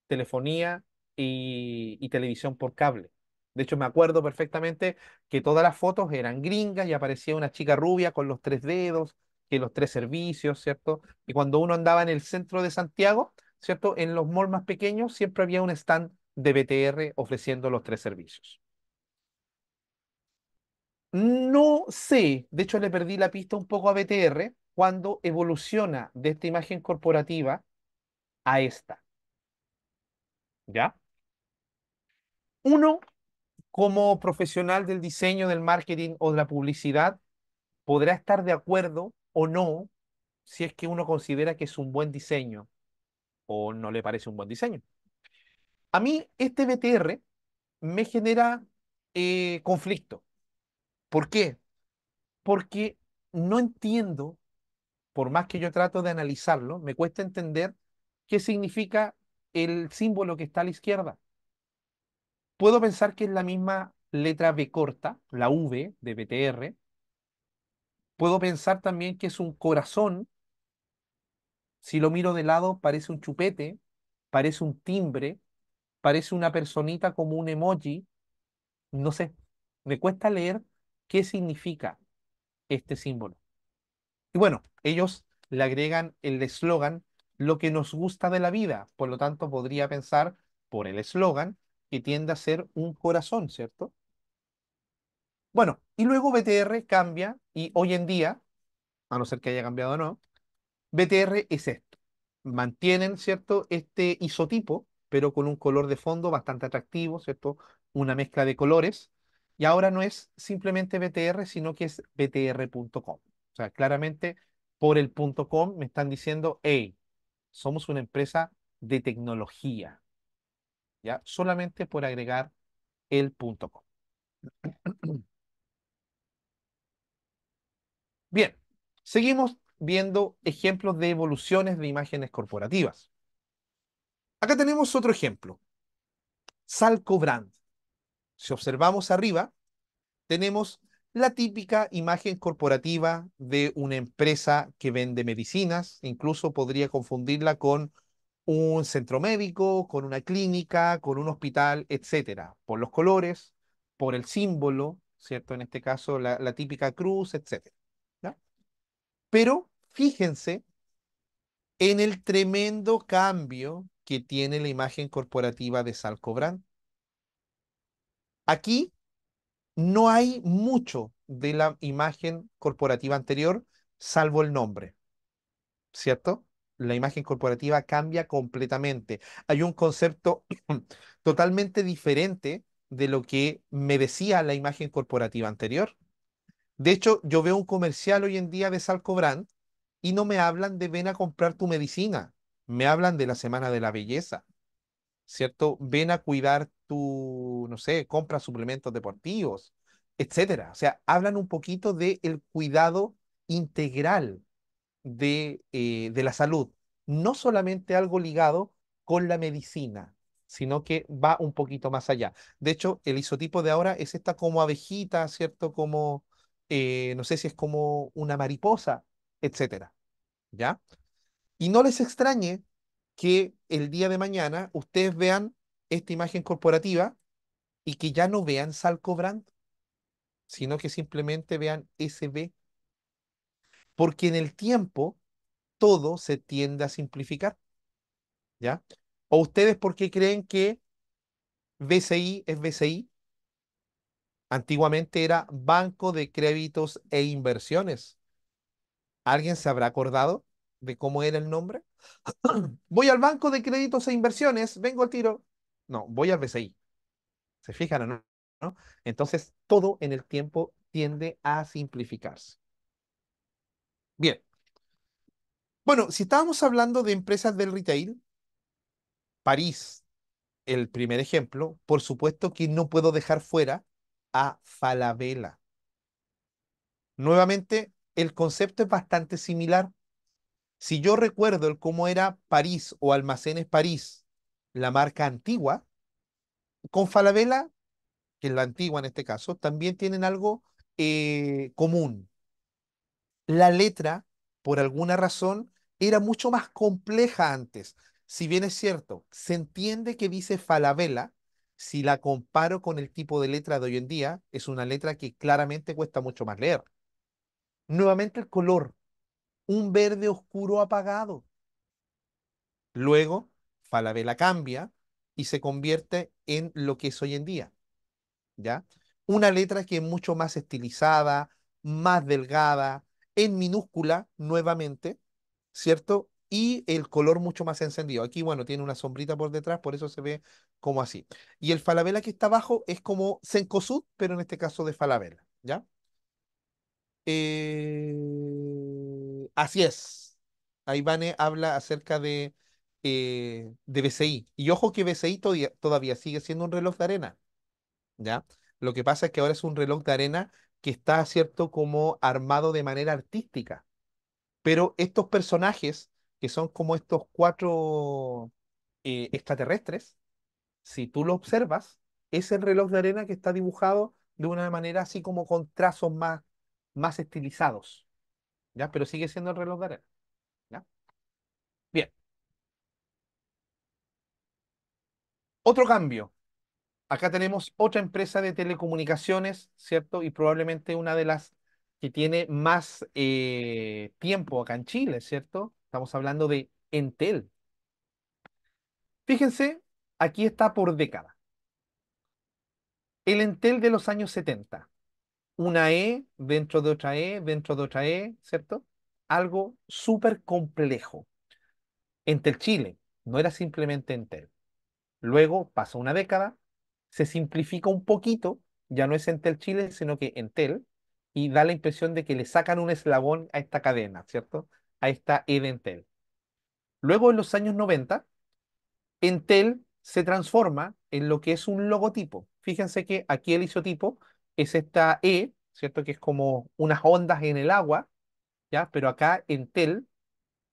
telefonía y, televisión por cable. De hecho, me acuerdo perfectamente que todas las fotos eran gringas y aparecía una chica rubia con los tres dedos, que los tres servicios, ¿cierto? Y cuando uno andaba en el centro de Santiago, ¿cierto? En los malls más pequeños siempre había un stand de BTR ofreciendo los tres servicios. No sé, de hecho le perdí la pista un poco a BTR cuando evoluciona de esta imagen corporativa a esta. ¿Ya? Uno, como profesional del diseño, del marketing o de la publicidad, podrá estar de acuerdo o no si es que uno considera que es un buen diseño o no le parece un buen diseño. A mí este BTR me genera eh, conflicto. ¿Por qué? Porque no entiendo, por más que yo trato de analizarlo, me cuesta entender qué significa el símbolo que está a la izquierda. Puedo pensar que es la misma letra B corta, la V de BTR. Puedo pensar también que es un corazón. Si lo miro de lado, parece un chupete, parece un timbre, parece una personita como un emoji. No sé, me cuesta leer qué significa este símbolo. Y bueno, ellos le agregan el eslogan, lo que nos gusta de la vida. Por lo tanto, podría pensar por el eslogan que tiende a ser un corazón, ¿cierto? Bueno, y luego BTR cambia y hoy en día, a no ser que haya cambiado o no, BTR es esto. Mantienen, ¿cierto? Este isotipo, pero con un color de fondo bastante atractivo, ¿cierto? Una mezcla de colores y ahora no es simplemente BTR, sino que es btr.com. O sea, claramente por el .com me están diciendo, hey, somos una empresa de tecnología. ¿Ya? Solamente por agregar el .com. [clears throat] Bien, seguimos viendo ejemplos de evoluciones de imágenes corporativas. Acá tenemos otro ejemplo. Salco Brand si observamos arriba, tenemos la típica imagen corporativa de una empresa que vende medicinas, incluso podría confundirla con un centro médico, con una clínica, con un hospital, etcétera, por los colores, por el símbolo, ¿cierto? En este caso, la, típica cruz, etcétera. Pero fíjense en el tremendo cambio que tiene la imagen corporativa de Salcobrand Aquí no hay mucho de la imagen corporativa anterior, salvo el nombre, ¿cierto? La imagen corporativa cambia completamente. Hay un concepto [clears throat] totalmente diferente de lo que me decía la imagen corporativa anterior. De hecho, yo veo un comercial hoy en día de Salcobrand y no me hablan de ven a comprar tu medicina, me hablan de la semana de la belleza. ¿cierto? Ven a cuidar tu, no sé, compra suplementos deportivos, etcétera. O sea, hablan un poquito de el cuidado integral de, eh, de la salud, no solamente algo ligado con la medicina, sino que va un poquito más allá. De hecho, el isotipo de ahora es esta como abejita, ¿cierto? Como, eh, no sé si es como una mariposa, etcétera. ¿Ya? Y no les extrañe que el día de mañana ustedes vean esta imagen corporativa y que ya no vean Salco Brand, sino que simplemente vean SB. Porque en el tiempo todo se tiende a simplificar. ¿Ya? ¿O ustedes por qué creen que BCI es BCI? Antiguamente era Banco de Créditos e Inversiones. ¿Alguien se habrá acordado de cómo era el nombre? [clears throat] voy al banco de créditos e inversiones, vengo al tiro. No, voy al BCI. ¿Se fijan no? ¿No? Entonces, todo en el tiempo tiende a simplificarse. Bien. Bueno, si estábamos hablando de empresas del retail, París, el primer ejemplo, por supuesto que no puedo dejar fuera a Falabella. Nuevamente, el concepto es bastante similar. Si yo recuerdo el cómo era París o Almacenes París, la marca antigua, con Falabella, que es la antigua en este caso, también tienen algo eh, común. La letra, por alguna razón, era mucho más compleja antes. Si bien es cierto, se entiende que dice Falabella, si la comparo con el tipo de letra de hoy en día, es una letra que claramente cuesta mucho más leer. Nuevamente el color un verde oscuro apagado. Luego, Falabella cambia y se convierte en lo que es hoy en día. ¿Ya? Una letra que es mucho más estilizada, más delgada, en minúscula nuevamente, ¿cierto? Y el color mucho más encendido. Aquí, bueno, tiene una sombrita por detrás, por eso se ve como así. Y el Falabella que está abajo es como Sencosud, pero en este caso de Falabella, ¿ya? Eh... Así es. Ahí Vane habla acerca de, eh, de BCI. Y ojo que BCI todavía, todavía sigue siendo un reloj de arena. ¿Ya? Lo que pasa es que ahora es un reloj de arena que está, ¿cierto?, como armado de manera artística. Pero estos personajes, que son como estos cuatro eh, extraterrestres, si tú lo observas, es el reloj de arena que está dibujado de una manera así como con trazos más, más estilizados. ¿ya? Pero sigue siendo el reloj de arena, Bien. Otro cambio. Acá tenemos otra empresa de telecomunicaciones, ¿cierto? Y probablemente una de las que tiene más eh, tiempo acá en Chile, ¿cierto? Estamos hablando de Entel. Fíjense, aquí está por década. El Entel de los años 70, una E dentro de otra E, dentro de otra E, ¿cierto? Algo súper complejo. Entel Chile no era simplemente Entel. Luego pasa una década, se simplifica un poquito, ya no es Entel Chile, sino que Entel, y da la impresión de que le sacan un eslabón a esta cadena, ¿cierto? A esta E de Entel. Luego, en los años 90, Entel se transforma en lo que es un logotipo. Fíjense que aquí el isotipo es esta E, ¿cierto? Que es como unas ondas en el agua, ¿ya? Pero acá Entel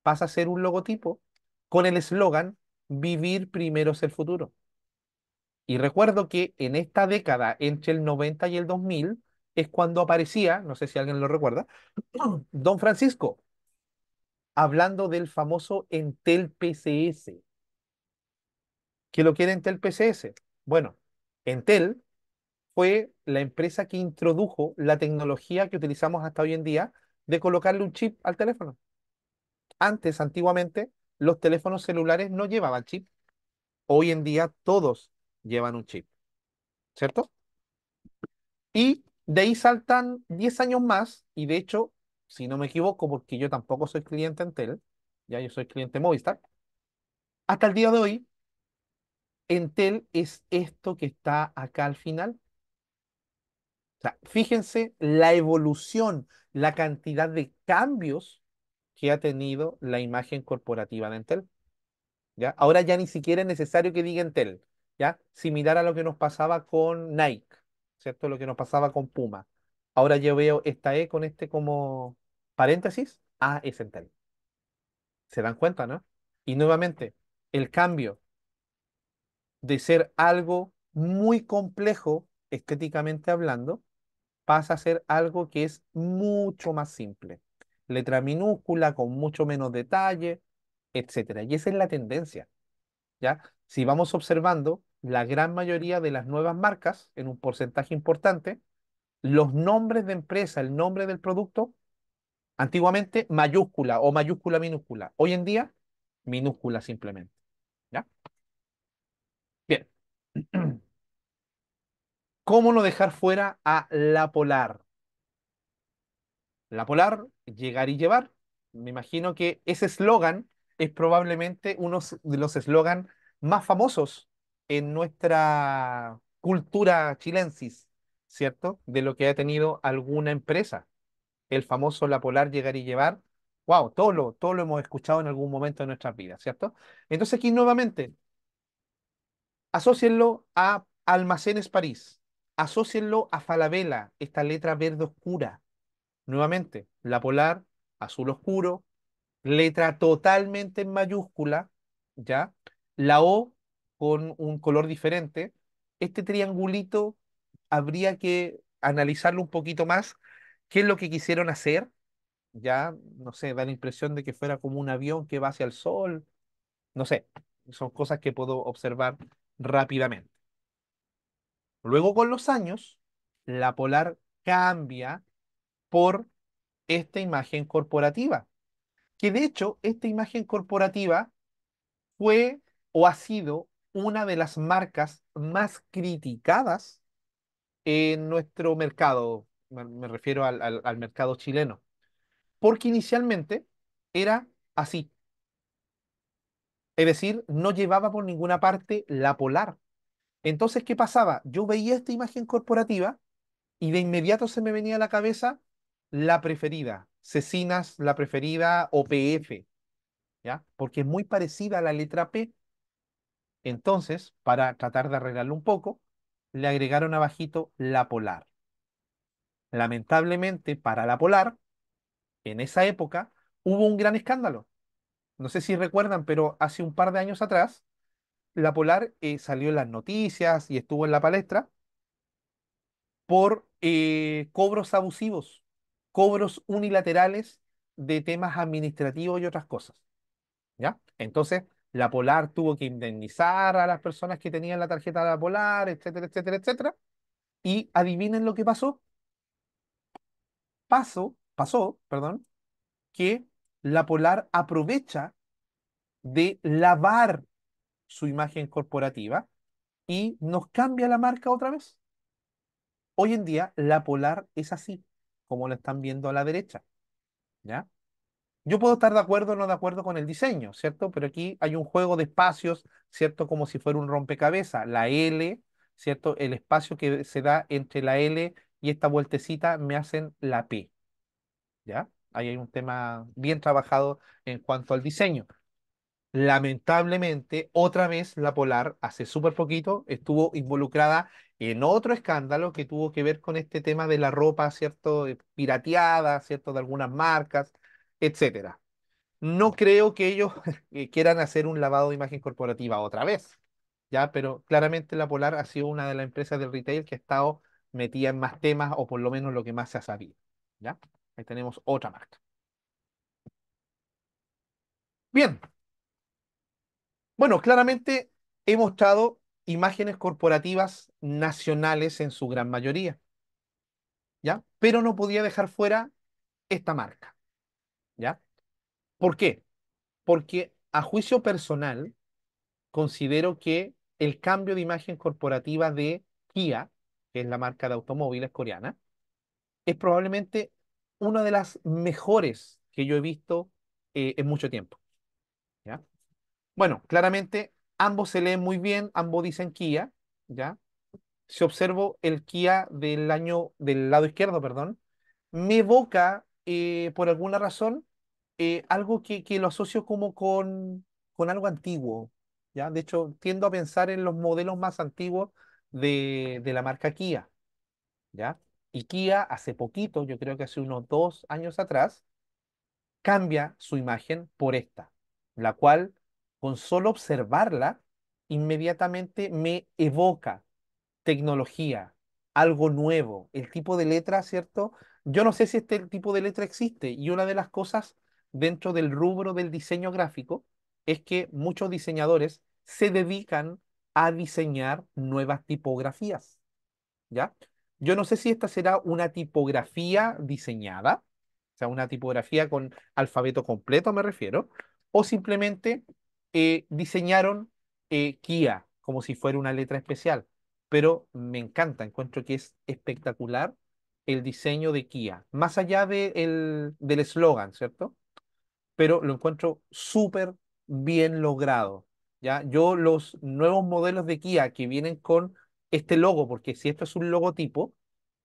pasa a ser un logotipo con el eslogan Vivir primero es el futuro. Y recuerdo que en esta década, entre el 90 y el 2000, es cuando aparecía, no sé si alguien lo recuerda, [clears throat] Don Francisco, hablando del famoso Entel PCS. ¿Qué lo quiere Entel PCS? Bueno, Entel fue la empresa que introdujo la tecnología que utilizamos hasta hoy en día de colocarle un chip al teléfono. Antes, antiguamente, los teléfonos celulares no llevaban chip. Hoy en día todos llevan un chip. ¿Cierto? Y de ahí saltan 10 años más y de hecho, si no me equivoco, porque yo tampoco soy cliente Entel, ya yo soy cliente Movistar, hasta el día de hoy, Entel es esto que está acá al final, sea, fíjense la evolución, la cantidad de cambios que ha tenido la imagen corporativa de Entel. ¿ya? Ahora ya ni siquiera es necesario que diga Entel, ¿ya? similar a lo que nos pasaba con Nike, ¿cierto? Lo que nos pasaba con Puma. Ahora yo veo esta E con este como paréntesis, A es Entel. ¿Se dan cuenta, no? Y nuevamente, el cambio de ser algo muy complejo estéticamente hablando, pasa a ser algo que es mucho más simple. Letra minúscula, con mucho menos detalle, etc. Y esa es la tendencia. ¿ya? Si vamos observando, la gran mayoría de las nuevas marcas, en un porcentaje importante, los nombres de empresa, el nombre del producto, antiguamente mayúscula o mayúscula minúscula. Hoy en día, minúscula simplemente. ¿Ya? Bien. [clears throat] ¿Cómo no dejar fuera a la polar? La polar, llegar y llevar. Me imagino que ese eslogan es probablemente uno de los eslogans más famosos en nuestra cultura chilensis, ¿cierto? De lo que ha tenido alguna empresa. El famoso La Polar llegar y llevar. Wow, todo lo, todo lo hemos escuchado en algún momento de nuestras vidas, ¿cierto? Entonces aquí nuevamente, asócienlo a Almacenes París asócienlo a Falabella, esta letra verde oscura. Nuevamente, la polar, azul oscuro, letra totalmente en mayúscula, ¿ya? La O con un color diferente. Este triangulito habría que analizarlo un poquito más. ¿Qué es lo que quisieron hacer? Ya, no sé, da la impresión de que fuera como un avión que va hacia el sol. No sé, son cosas que puedo observar rápidamente. Luego con los años, la polar cambia por esta imagen corporativa, que de hecho esta imagen corporativa fue o ha sido una de las marcas más criticadas en nuestro mercado, me refiero al, mercado chileno, porque inicialmente era así, es decir, no llevaba por ninguna parte la polar, entonces, ¿qué pasaba? Yo veía esta imagen corporativa y de inmediato se me venía a la cabeza la preferida, Cecinas, la preferida o ¿ya? Porque es muy parecida a la letra P. Entonces, para tratar de arreglarlo un poco, le agregaron abajito la polar. Lamentablemente, para la polar, en esa época, hubo un gran escándalo. No sé si recuerdan, pero hace un par de años atrás, la Polar eh, salió en las noticias y estuvo en la palestra por eh, cobros abusivos, cobros unilaterales de temas administrativos y otras cosas. ¿Ya? Entonces, la Polar tuvo que indemnizar a las personas que tenían la tarjeta de la Polar, etcétera, etcétera, etcétera. Y adivinen lo que pasó. Pasó, pasó, perdón, que la Polar aprovecha de lavar su imagen corporativa y nos cambia la marca otra vez. Hoy en día la Polar es así, como la están viendo a la derecha. ¿Ya? Yo puedo estar de acuerdo o no de acuerdo con el diseño, ¿cierto? Pero aquí hay un juego de espacios, ¿cierto? Como si fuera un rompecabezas. La L, ¿cierto? El espacio que se da entre la L y esta vueltecita me hacen la P. ¿Ya? Ahí hay un tema bien trabajado en cuanto al diseño lamentablemente, otra vez la Polar, hace súper poquito, estuvo involucrada en otro escándalo que tuvo que ver con este tema de la ropa, ¿cierto? Eh, pirateada, ¿cierto? De algunas marcas, etcétera. No creo que ellos [laughs] eh, quieran hacer un lavado de imagen corporativa otra vez, ¿ya? Pero claramente la Polar ha sido una de las empresas del retail que ha estado metida en más temas o por lo menos lo que más se ha sabido, ¿ya? Ahí tenemos otra marca. Bien, bueno, claramente he mostrado imágenes corporativas nacionales en su gran mayoría, ¿ya? Pero no podía dejar fuera esta marca, ¿ya? ¿Por qué? Porque a juicio personal, considero que el cambio de imagen corporativa de Kia, que es la marca de automóviles coreana, es probablemente una de las mejores que yo he visto eh, en mucho tiempo. ¿ya? Bueno, claramente ambos se leen muy bien, ambos dicen Kia, ¿ya? Si observo el Kia del año, del lado izquierdo, perdón, me evoca, eh, por alguna razón, eh, algo que, lo asocio como con, algo antiguo, ¿ya? De hecho, tiendo a pensar en los modelos más antiguos de, de la marca Kia, ¿ya? Y Kia hace poquito, yo creo que hace unos dos años atrás, cambia su imagen por esta, la cual con solo observarla, inmediatamente me evoca tecnología, algo nuevo, el tipo de letra, ¿cierto? Yo no sé si este tipo de letra existe y una de las cosas dentro del rubro del diseño gráfico es que muchos diseñadores se dedican a diseñar nuevas tipografías, ¿ya? Yo no sé si esta será una tipografía diseñada, o sea, una tipografía con alfabeto completo me refiero, o simplemente eh, diseñaron eh, Kia como si fuera una letra especial, pero me encanta, encuentro que es espectacular el diseño de Kia, más allá de el, del eslogan, ¿cierto? Pero lo encuentro súper bien logrado. ¿ya? Yo los nuevos modelos de Kia que vienen con este logo, porque si esto es un logotipo,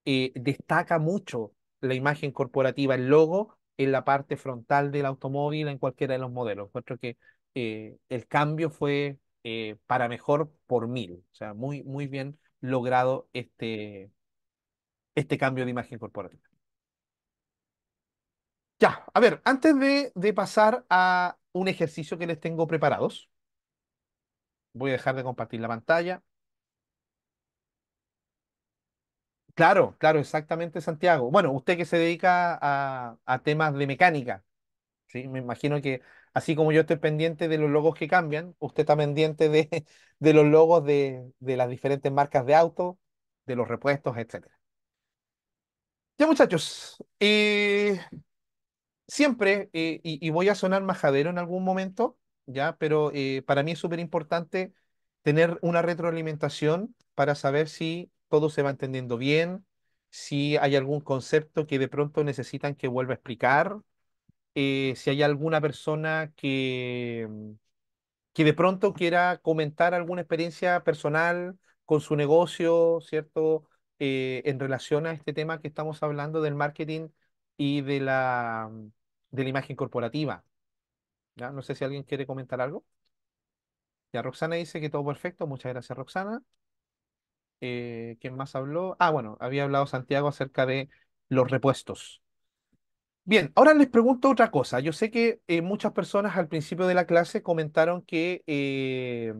eh, destaca mucho la imagen corporativa, el logo en la parte frontal del automóvil, en cualquiera de los modelos. Encuentro que eh, el cambio fue eh, para mejor por mil. O sea, muy, muy bien logrado este, este cambio de imagen corporativa. Ya, a ver, antes de, pasar a un ejercicio que les tengo preparados, voy a dejar de compartir la pantalla. Claro, claro, exactamente, Santiago. Bueno, usted que se dedica a, a temas de mecánica, me imagino que así como yo estoy pendiente de los logos que cambian, usted está pendiente de, [laughs] de los logos de, las diferentes marcas de auto de los repuestos, etc. Ya muchachos, eh, siempre, eh, y, voy a sonar majadero en algún momento, ya, pero eh, para mí es súper importante tener una retroalimentación para saber si todo se va entendiendo bien, si hay algún concepto que de pronto necesitan que vuelva a explicar, eh, si hay alguna persona mm, que, de pronto quiera comentar alguna experiencia personal con su negocio, ¿cierto? Eh, en relación a este tema que estamos hablando del marketing y de la, mm, de la imagen corporativa. ¿Ya? No sé si alguien quiere comentar algo. Ya Roxana dice que todo perfecto. Muchas gracias, Roxana. Eh, ¿Quién más habló? Ah, bueno, había hablado Santiago acerca de los repuestos. Bien, ahora les pregunto otra cosa. Yo sé que eh, muchas personas al principio de la clase comentaron que, eh,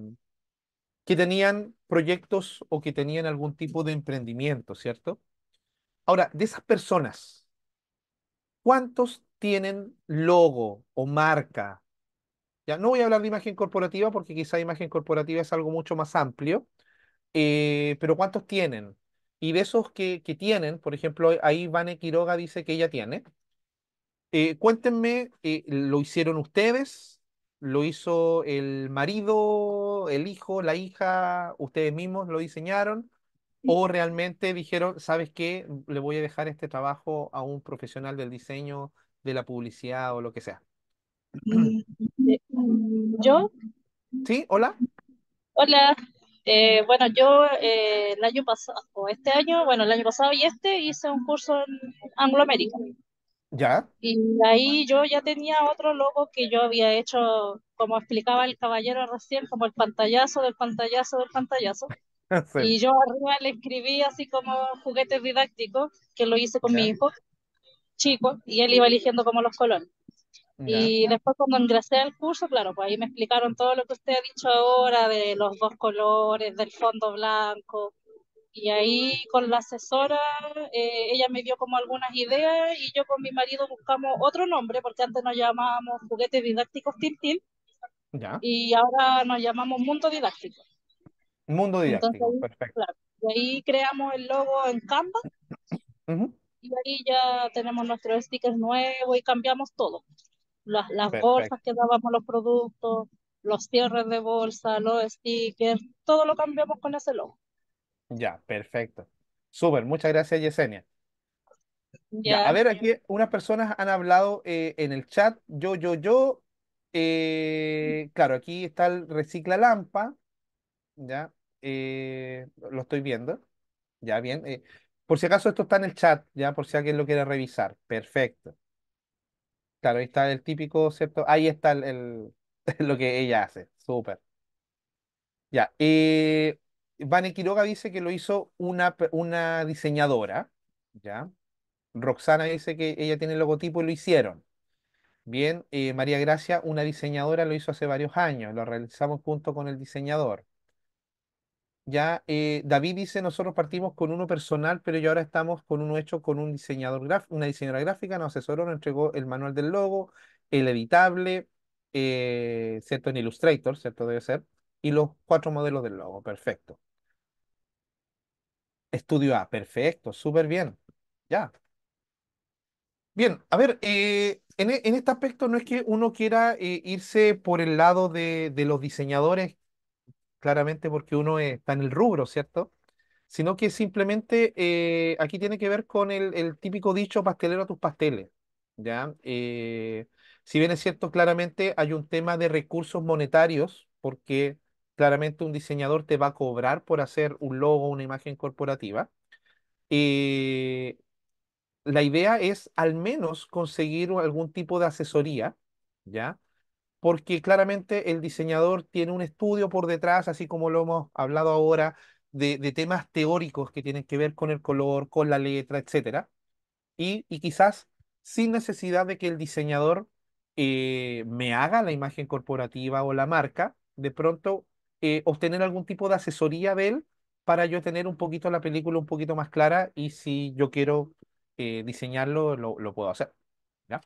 que tenían proyectos o que tenían algún tipo de emprendimiento, ¿cierto? Ahora, de esas personas, ¿cuántos tienen logo o marca? Ya no voy a hablar de imagen corporativa porque quizá imagen corporativa es algo mucho más amplio, eh, pero ¿cuántos tienen? Y de esos que, que tienen, por ejemplo, ahí Vane Quiroga dice que ella tiene. Eh, cuéntenme, eh, ¿lo hicieron ustedes? ¿Lo hizo el marido, el hijo, la hija? ¿Ustedes mismos lo diseñaron? ¿O realmente dijeron, sabes qué, le voy a dejar este trabajo a un profesional del diseño, de la publicidad o lo que sea? Mm, mm, ¿Yo? ¿Sí? ¿Hola? Hola. Eh, bueno, yo el año pasado, o este año, bueno, el año pasado y este, hice un curso en Angloamérica. Y ahí yo ya tenía otro logo que yo había hecho, como explicaba el caballero recién, como el pantallazo del pantallazo del pantallazo. [laughs] Y yo arriba le escribí así como juguetes didácticos, que lo hice con mi hijo chico, y él iba eligiendo como los colores. Y después cuando ingresé al curso, claro, pues ahí me explicaron todo lo que usted ha dicho ahora de los dos colores, del fondo blanco, y ahí con la asesora, eh, ella me dio como algunas ideas y yo con mi marido buscamos otro nombre, porque antes nos llamábamos juguetes didácticos Tintín. Y ahora nos llamamos Mundo Didáctico. Mundo Didáctico, perfecto. y ahí creamos el logo en Canva. Y ahí ya tenemos nuestros stickers nuevos y cambiamos todo. Las, las bolsas que dábamos los productos, los cierres de bolsa, los stickers, todo lo cambiamos con ese logo. Ya, perfecto. Súper, muchas gracias, Yesenia. a ver, aquí unas personas han hablado eh, en el chat. Yo, yo, yo. Eh, claro, aquí está el recicla lampa. Ya, eh, lo estoy viendo. Ya, bien. por si acaso esto está en el chat, ya, por si alguien lo quiere revisar. Perfecto. Claro, ahí está el típico, ¿cierto? Ahí está el, [laughs] lo que ella hace. Súper. Ya. y... Vane Quiroga dice que lo hizo una, una diseñadora, ¿ya? Roxana dice que ella tiene el logotipo y lo hicieron. Bien, eh, María Gracia, una diseñadora, lo hizo hace varios años, lo realizamos junto con el diseñador. Ya, eh, David dice, nosotros partimos con uno personal, pero ya ahora estamos con uno hecho con un diseñador una diseñadora gráfica, nos asesoró, nos entregó el manual del logo, el editable, eh, ¿cierto? En Illustrator, ¿cierto? Debe ser. Y los cuatro modelos del logo, perfecto. Estudio A, perfecto, súper bien. Ya. Bien, a ver, eh, e, en, este aspecto no es que uno quiera eh, irse por el lado de, los diseñadores, claramente porque uno está en el rubro, ¿cierto? Sino que simplemente eh, aquí tiene que ver con el, típico dicho pastelero a tus pasteles, ¿ya? si bien es cierto, claramente hay un tema de recursos monetarios, porque Claramente un diseñador te va a cobrar por hacer un logo, una imagen corporativa. Eh, la idea es al menos conseguir algún tipo de asesoría, ¿ya? Porque claramente el diseñador tiene un estudio por detrás, así como lo hemos hablado ahora, de, temas teóricos que tienen que ver con el color, con la letra, etc. Y, quizás sin necesidad de que el diseñador eh, me haga la imagen corporativa o la marca, de pronto eh, obtener algún tipo de asesoría de él para yo tener un poquito la película un poquito más clara y si yo quiero eh, diseñarlo, lo, puedo hacer. ¿ya?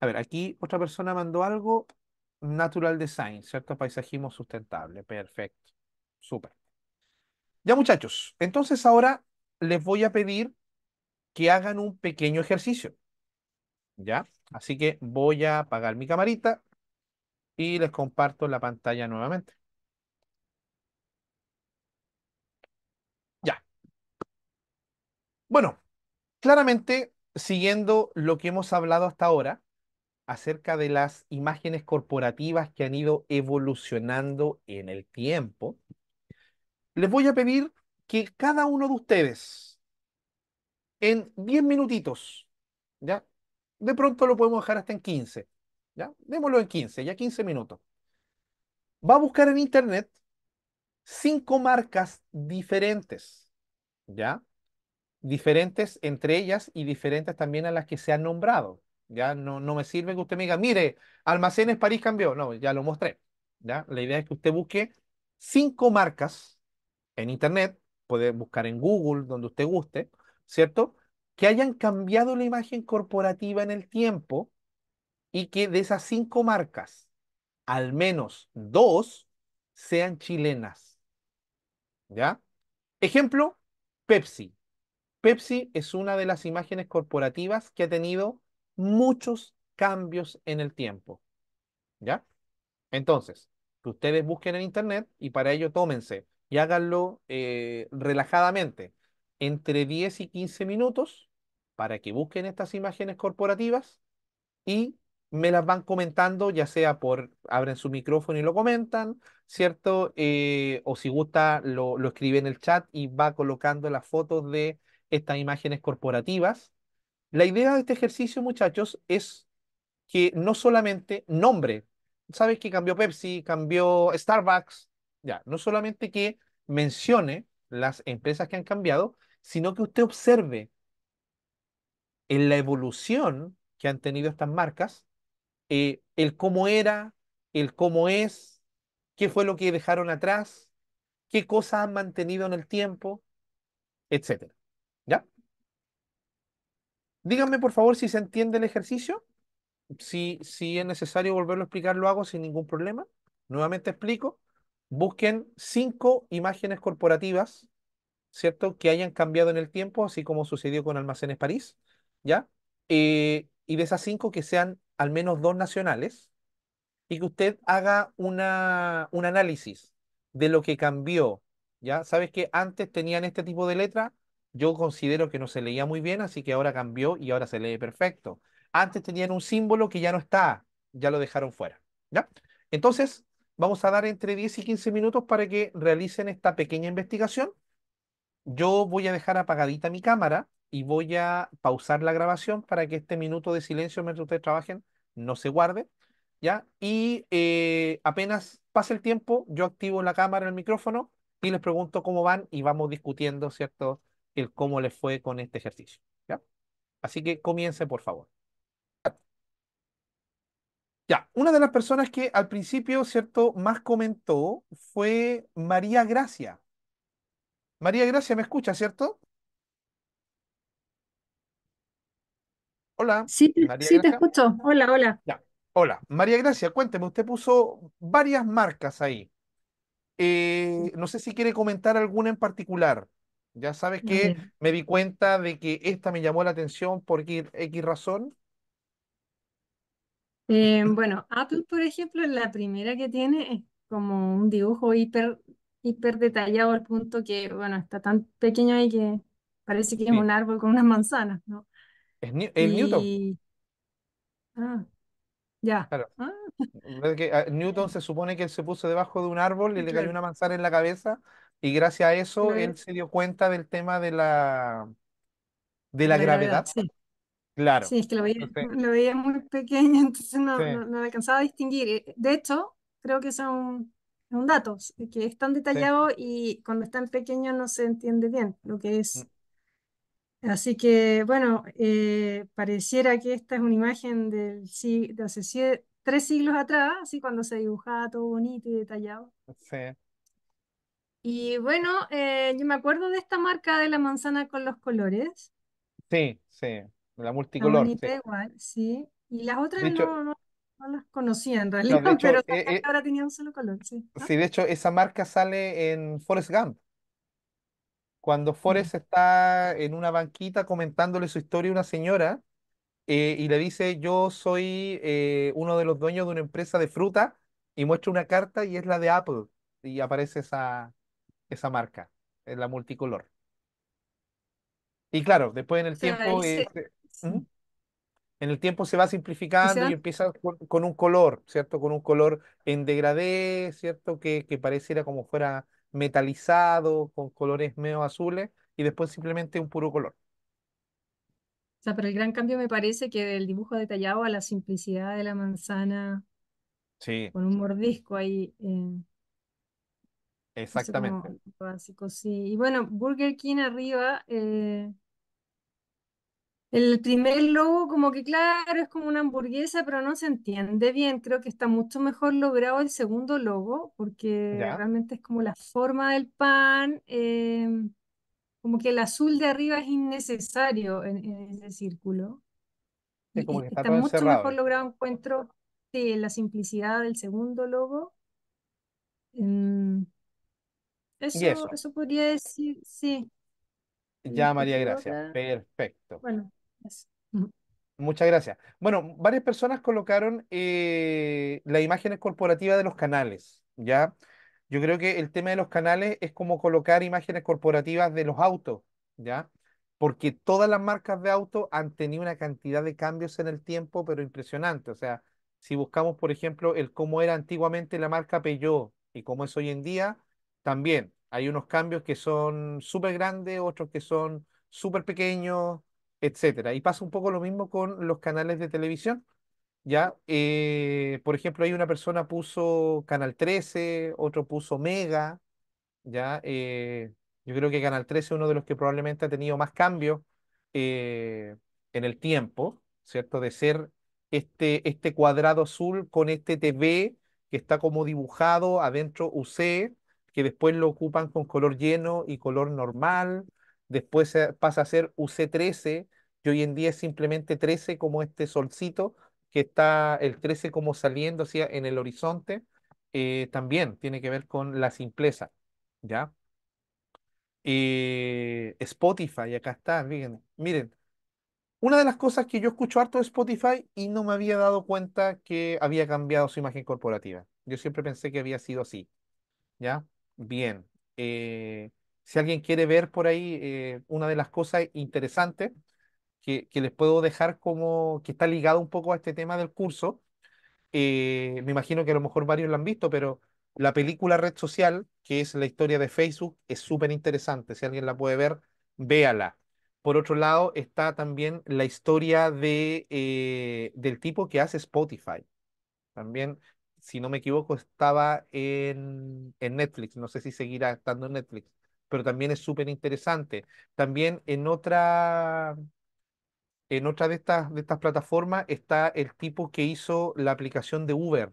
A ver, aquí otra persona mandó algo, Natural Design, ¿cierto? Paisajismo sustentable, perfecto, súper. Ya muchachos, entonces ahora les voy a pedir que hagan un pequeño ejercicio, ¿ya? Así que voy a apagar mi camarita y les comparto la pantalla nuevamente. Bueno, claramente, siguiendo lo que hemos hablado hasta ahora acerca de las imágenes corporativas que han ido evolucionando en el tiempo, les voy a pedir que cada uno de ustedes, en 10 minutitos, ¿ya? De pronto lo podemos dejar hasta en 15, ¿ya? Démoslo en 15, ya 15 minutos. Va a buscar en internet cinco marcas diferentes, ¿ya? diferentes entre ellas y diferentes también a las que se han nombrado. Ya no, no me sirve que usted me diga, mire, Almacenes París cambió. No, ya lo mostré. ¿ya? La idea es que usted busque cinco marcas en Internet, puede buscar en Google, donde usted guste, ¿cierto? Que hayan cambiado la imagen corporativa en el tiempo y que de esas cinco marcas, al menos dos sean chilenas. ¿Ya? Ejemplo, Pepsi. Pepsi es una de las imágenes corporativas que ha tenido muchos cambios en el tiempo. ¿Ya? Entonces, que ustedes busquen en Internet y para ello tómense y háganlo eh, relajadamente, entre 10 y 15 minutos, para que busquen estas imágenes corporativas y me las van comentando, ya sea por abren su micrófono y lo comentan, ¿cierto? Eh, o si gusta, lo escribe en el chat y va colocando las fotos de estas imágenes corporativas. La idea de este ejercicio, muchachos, es que no solamente nombre, sabes que cambió Pepsi, cambió Starbucks, ya, no solamente que mencione las empresas que han cambiado, sino que usted observe en la evolución que han tenido estas marcas, eh, el cómo era, el cómo es, qué fue lo que dejaron atrás, qué cosas han mantenido en el tiempo, etcétera. Díganme por favor si se entiende el ejercicio. Si, si es necesario volverlo a explicar, lo hago sin ningún problema. Nuevamente explico. Busquen cinco imágenes corporativas, ¿cierto? Que hayan cambiado en el tiempo, así como sucedió con Almacenes París, ¿ya? Eh, y de esas cinco que sean al menos dos nacionales y que usted haga un análisis de lo que cambió, ¿ya? Sabes que antes tenían este tipo de letra, yo considero que no se leía muy bien, así que ahora cambió y ahora se lee perfecto. Antes tenían un símbolo que ya no está, ya lo dejaron fuera. ¿ya? Entonces, vamos a dar entre 10 y 15 minutos para que realicen esta pequeña investigación. Yo voy a dejar apagadita mi cámara y voy a pausar la grabación para que este minuto de silencio mientras ustedes trabajen no se guarde. ¿ya? Y eh, apenas pase el tiempo, yo activo la cámara, el micrófono y les pregunto cómo van y vamos discutiendo, ¿cierto? cómo les fue con este ejercicio. ¿ya? Así que comience, por favor. Ya, una de las personas que al principio, ¿cierto?, más comentó fue María Gracia. María Gracia, ¿me escucha, cierto? Hola. Sí, sí te escucho. Hola, hola. Hola, María Gracia, cuénteme, usted puso varias marcas ahí. Eh, no sé si quiere comentar alguna en particular. Ya sabes que me di cuenta de que esta me llamó la atención por X razón. Eh, bueno, Apple, por ejemplo, la primera que tiene es como un dibujo hiper, hiper detallado al punto que, bueno, está tan pequeño ahí que parece que es un árbol con unas manzanas, ¿no? Es, Newton. Ah, ya, Claro. Ah. Ah, Newton se supone que se puso debajo de un árbol y le cayó una manzana en la cabeza y gracias a eso él se dio cuenta del tema de la, de la gravedad. Sí, Claro. sí, es que lo veía, muy pequeño, [laughs] entonces no, no, alcanzaba a distinguir. Eh, de hecho, creo que es un, dato, que es tan detallado y cuando está en pequeño no se entiende bien lo que mm. es. Así que, bueno, eh, pareciera que esta es una imagen del, de hace tres siglos atrás, así cuando se dibujaba todo bonito y detallado. Sí. Y bueno, eh, yo me acuerdo de esta marca de la manzana con los colores. Sí, sí, la multicolor. Y las otras no, las conocía en realidad, [laughs] pero ahora eh, eh, tenía un solo color, sí. sí, de hecho, esa marca sale en Forrest Gump. Cuando Forrest está en una banquita comentándole su historia a una señora y le dice, yo soy uno de los dueños de una empresa de fruta y muestra una carta y es la de Apple y aparece esa, esa marca, la multicolor. Y claro, después en el tiempo, este, en el tiempo se va simplificando y empieza con, un color, ¿cierto? Con un color en degradé, ¿cierto? Que, que pareciera como fuera metalizado, con colores medio azules, y después simplemente un puro color. O sea, pero el gran cambio me parece que del dibujo detallado a la simplicidad de la manzana Sí. con un mordisco ahí. Eh, Exactamente. básico, sí. Y bueno, Burger King arriba, eh, el primer logo como que claro, es como una hamburguesa, pero no se entiende bien. Creo que está mucho mejor logrado el segundo logo, porque realmente es como la forma del pan, em, como que el azul de arriba es innecesario en, el ese círculo. está mucho mejor logrado, encuentro, la simplicidad del segundo logo. Em, eso, eso. podría decir, sí. Ya, María Gracia. Perfecto. Bueno, Muchas gracias. Bueno, varias personas colocaron eh, las imágenes corporativas de los canales, ¿ya? Yo creo que el tema de los canales es como colocar imágenes corporativas de los autos, ¿ya? Porque todas las marcas de autos han tenido una cantidad de cambios en el tiempo, pero impresionante. O sea, si buscamos, por ejemplo, el cómo era antiguamente la marca Peugeot y cómo es hoy en día, también hay unos cambios que son súper grandes, otros que son súper pequeños, etc Y pasa un poco lo mismo con los canales de televisión. ¿ya? Eh, por ejemplo, hay una persona puso Canal 13, otro puso Mega, ¿ya? Eh, yo creo que Canal 13 es uno de los que probablemente ha tenido más cambios eh, en el tiempo, ¿cierto? De ser este, este cuadrado azul con este TV que está como dibujado adentro UC, que después lo ocupan con color lleno y color normal, después pasa a ser UC13, y hoy en día es simplemente 13 como este solcito, que está el 13 como saliendo hacia en el horizonte, eh, también tiene que ver con la simpleza, ¿ya? Eh, Spotify, acá está, miren, miren, una de las cosas que yo escucho harto de Spotify y no me había dado cuenta que había cambiado su imagen corporativa. Yo siempre pensé que había sido así, ¿ya? Bien. Eh, si alguien quiere ver por ahí eh, una de las cosas interesantes que, que, les puedo dejar como que está ligado un poco a este tema del curso, eh, me imagino que a lo mejor varios la han visto, pero la película Red Social, que es la historia de Facebook, es súper interesante. Si alguien la puede ver, véala. Por otro lado, está también la historia de, del tipo que hace Spotify. También si no me equivoco, estaba en, Netflix. No sé si seguirá estando en Netflix, pero también es súper interesante. También en otra, en otra de estas, de estas plataformas está el tipo que hizo la aplicación de Uber,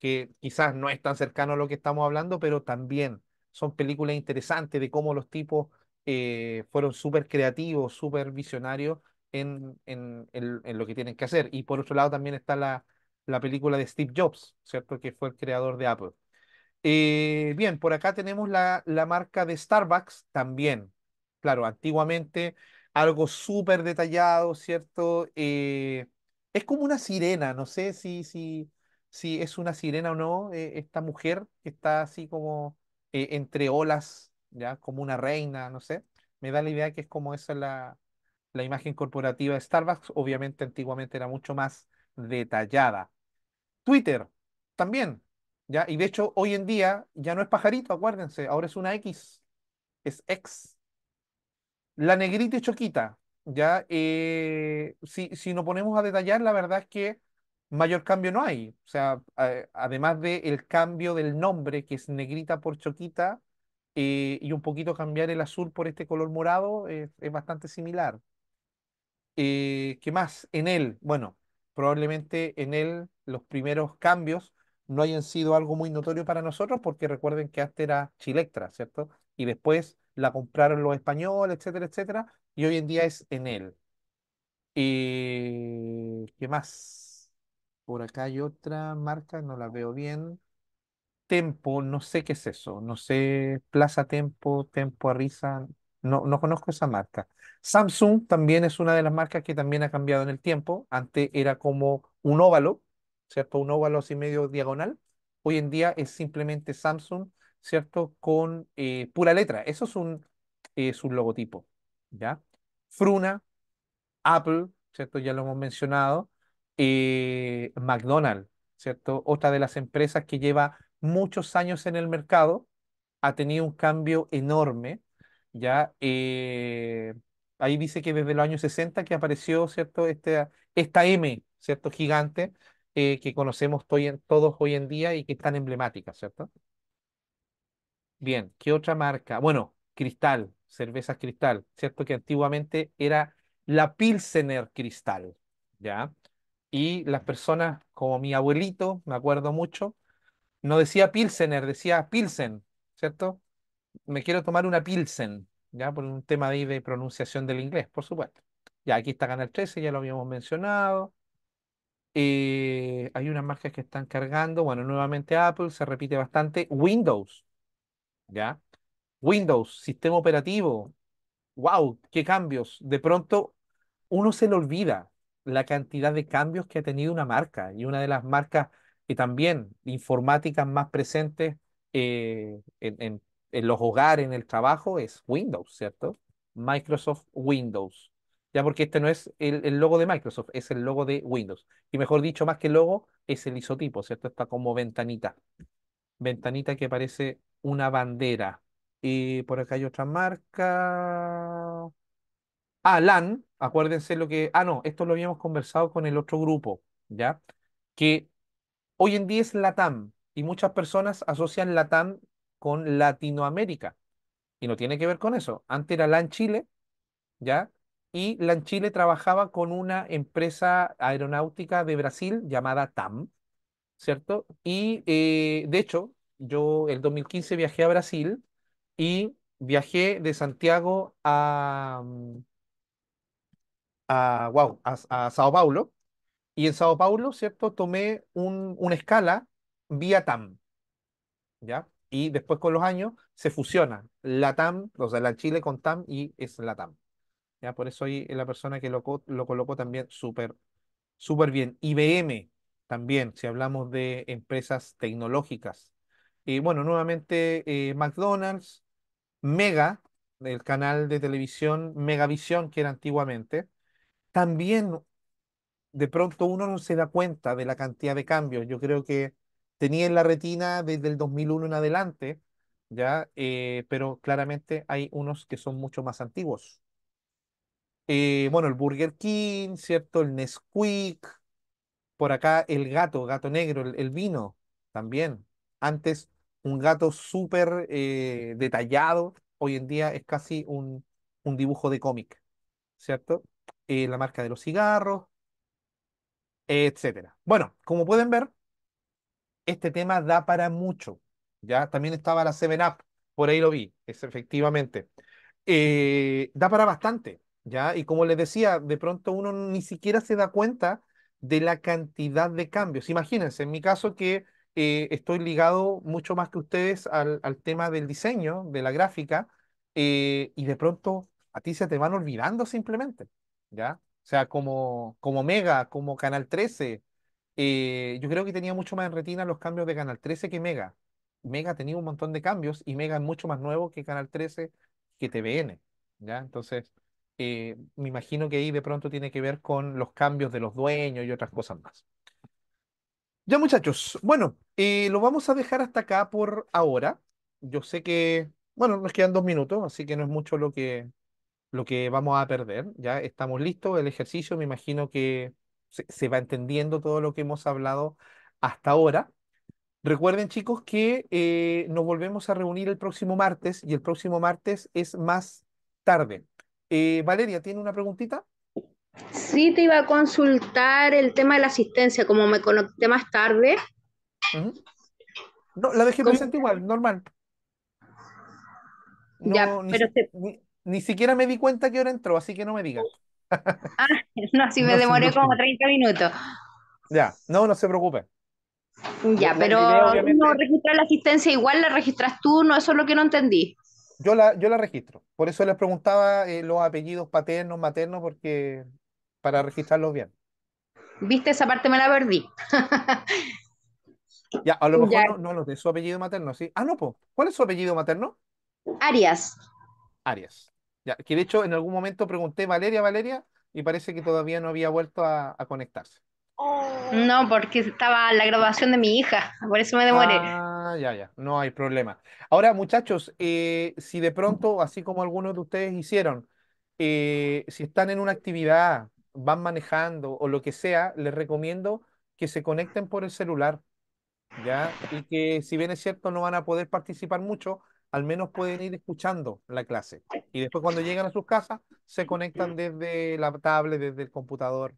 que quizás no es tan cercano a lo que estamos hablando, pero también son películas interesantes de cómo los tipos eh, fueron súper creativos, súper visionarios en, en, en, lo que tienen que hacer. Y por otro lado también está la, la película de Steve Jobs, ¿cierto? Que fue el creador de Apple. Eh, bien, por acá tenemos la, la, marca de Starbucks también. Claro, antiguamente algo súper detallado, ¿cierto? Eh, es como una sirena, no sé si, si, si es una sirena o no, eh, esta mujer que está así como entre olas, ¿ya? Como una reina, no sé. Me da la idea que es como esa la, la imagen corporativa de Starbucks. Obviamente antiguamente era mucho más detallada. Twitter también, ¿ya? Y de hecho, hoy en día ya no es pajarito, acuérdense, ahora es una X, es X. La negrita y choquita, ¿ya? Eh, si, nos ponemos a detallar, la verdad es que mayor cambio no hay. O sea, además del el cambio del nombre, que es negrita por choquita, eh, y un poquito cambiar el azul por este color morado, es bastante similar. Eh, ¿Qué más? En él, bueno, probablemente en él los primeros cambios no hayan sido algo muy notorio para nosotros, porque recuerden que antes era Chilectra, ¿cierto? Y después la compraron los españoles, etcétera, etcétera, y hoy en día es en él. Eh, ¿Qué más? Por acá hay otra marca, no la veo bien. Tempo, no sé qué es eso, no sé, Plaza Tempo, Tempo risa. No, no conozco esa marca. Samsung también es una de las marcas que también ha cambiado en el tiempo. Antes era como un óvalo, ¿cierto? Un óvalo así medio diagonal. Hoy en día es simplemente Samsung, ¿cierto? Con eh, pura letra. Eso es un, es un logotipo, ¿ya? Fruna, Apple, ¿cierto? Ya lo hemos mencionado. McDonald eh, McDonald's, ¿cierto? Otra de las empresas que lleva muchos años en el mercado, ha tenido un cambio enorme, ¿ya? Eh, ahí dice que desde los años 60 que apareció, ¿cierto? Este, esta M, ¿cierto? Gigante, eh, que conocemos todos hoy en día y que es tan emblemática, ¿cierto? Bien, ¿qué otra marca? Bueno, Cristal, cervezas Cristal, ¿cierto? Que antiguamente era la Pilsener Cristal, ¿ya? Y las personas, como mi abuelito, me acuerdo mucho, no decía Pilsener, decía Pilsen, ¿cierto? me quiero tomar una Pilsen, ya por un tema de, pronunciación del inglés, por supuesto. Ya aquí está Canal 13, ya lo habíamos mencionado. Eh, hay unas marcas que están cargando. Bueno, nuevamente Apple se repite bastante. Windows, ¿ya? Windows, sistema operativo. ¡Wow! ¡Qué cambios! De pronto uno se le olvida la cantidad de cambios que ha tenido una marca y una de las marcas que también informáticas más presentes eh, en, en los hogares, en el trabajo, es Windows, ¿cierto? Microsoft Windows. Ya porque este no es el, el, logo de Microsoft, es el logo de Windows. Y mejor dicho, más que logo, es el isotipo, ¿cierto? Está como ventanita. Ventanita que parece una bandera. Y por acá hay otra marca. Ah, LAN, acuérdense lo que... Ah, no, esto lo habíamos conversado con el otro grupo, ¿ya? Que hoy en día es LATAM y muchas personas asocian LATAM con Latinoamérica. Y no tiene que ver con eso. Antes era LAN Chile, ¿ya? Y LAN Chile trabajaba con una empresa aeronáutica de Brasil llamada TAM, ¿cierto? Y eh, de hecho, yo el 2015 viajé a Brasil y viajé de Santiago a, mm, a, wow, a, Sao Paulo. Y en Sao Paulo, ¿cierto? Tomé una escala vía TAM, ¿ya? y después con los años se fusiona la TAM, o sea, la Chile con TAM y es la TAM. ¿ya? Por eso soy la persona que lo, colocó también súper súper bien. IBM también, si hablamos de empresas tecnológicas. Y bueno, nuevamente eh, McDonald's, Mega, el canal de televisión Megavisión que era antiguamente, también de pronto uno no se da cuenta de la cantidad de cambios. Yo creo que tenía en la retina desde el 2001 en adelante, ¿ya? Eh, pero claramente hay unos que son mucho más antiguos. Eh, bueno, el Burger King, ¿cierto? El Nesquik, por acá el gato, gato negro, el, vino también. Antes un gato súper eh, detallado, hoy en día es casi un, un dibujo de cómic, ¿cierto? la marca de los cigarros, etcétera. Bueno, como pueden ver, este tema da para mucho. Ya también estaba la 7-Up, por ahí lo vi, es efectivamente. Eh, da para bastante, ¿ya? Y como les decía, de pronto uno ni siquiera se da cuenta de la cantidad de cambios. Imagínense, en mi caso que eh, estoy ligado mucho más que ustedes al, al tema del diseño, de la gráfica, eh, y de pronto a ti se te van olvidando simplemente, ¿ya? O sea, como, como Mega, como Canal 13, eh, yo creo que tenía mucho más en retina los cambios de Canal 13 que Mega. Mega tenía un montón de cambios y Mega es mucho más nuevo que Canal 13 que TVN. ¿ya? Entonces, eh, me imagino que ahí de pronto tiene que ver con los cambios de los dueños y otras cosas más. Ya muchachos, bueno, eh, lo vamos a dejar hasta acá por ahora. Yo sé que, bueno, nos quedan dos minutos, así que no es mucho lo que, lo que vamos a perder. Ya estamos listos, el ejercicio me imagino que se, va entendiendo todo lo que hemos hablado hasta ahora. Recuerden, chicos, que eh, nos volvemos a reunir el próximo martes y el próximo martes es más tarde. Eh, Valeria, ¿tiene una preguntita? Sí, te iba a consultar el tema de la asistencia, como me conecté más tarde. No, la dejé presente igual, normal. ya, pero ni, siquiera me di cuenta que ahora entró, así que no me digas. Ah, no, si me demoré como 30 minutos. Ya, no, no se preocupe. Ya, pero no registrar la asistencia igual, la registras tú, no, eso es lo que no entendí. Yo la, yo la registro, por eso les preguntaba eh, los apellidos paternos, maternos, porque para registrarlos bien. Viste, esa parte me la perdí. [laughs] ya, a lo mejor no, lo de su apellido materno, sí. Ah, no, pues, ¿cuál es su apellido materno? Arias. Arias que de hecho en algún momento pregunté Valeria, Valeria, y parece que todavía no había vuelto a, conectarse. No, porque estaba la grabación de mi hija, por eso me demoré. Ah, ya, ya, no hay problema. Ahora, muchachos, eh, si de pronto, así como algunos de ustedes hicieron, eh, si están en una actividad, van manejando o lo que sea, les recomiendo que se conecten por el celular, ¿ya? Y que si bien es cierto, no van a poder participar mucho, al menos pueden ir escuchando la clase. Y después cuando llegan a sus casas, se conectan desde la tablet, desde el computador.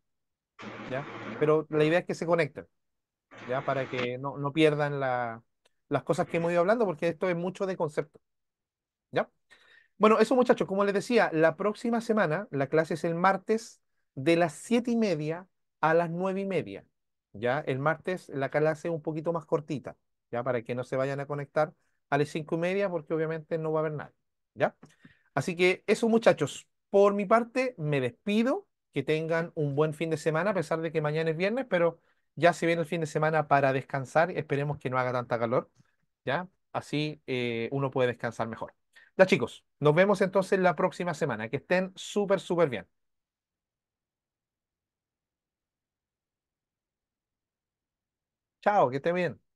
¿ya? Pero la idea es que se conecten, ¿ya? para que no, pierdan la, las cosas que hemos ido hablando, porque esto es mucho de concepto. ¿ya? Bueno, eso muchachos, como les decía, la próxima semana, la clase es el martes de las siete y media a las nueve y media. ¿ya? El martes la clase es un poquito más cortita, ¿ya? para que no se vayan a conectar a las cinco y media porque obviamente no va a haber nadie. ¿ya? Así que eso muchachos, por mi parte me despido, que tengan un buen fin de semana, a pesar de que mañana es viernes, pero ya se viene el fin de semana para descansar, esperemos que no haga tanta calor, ¿ya? Así eh, uno puede descansar mejor. Ya chicos, nos vemos entonces la próxima semana, que estén súper, súper bien. Chao, que estén bien.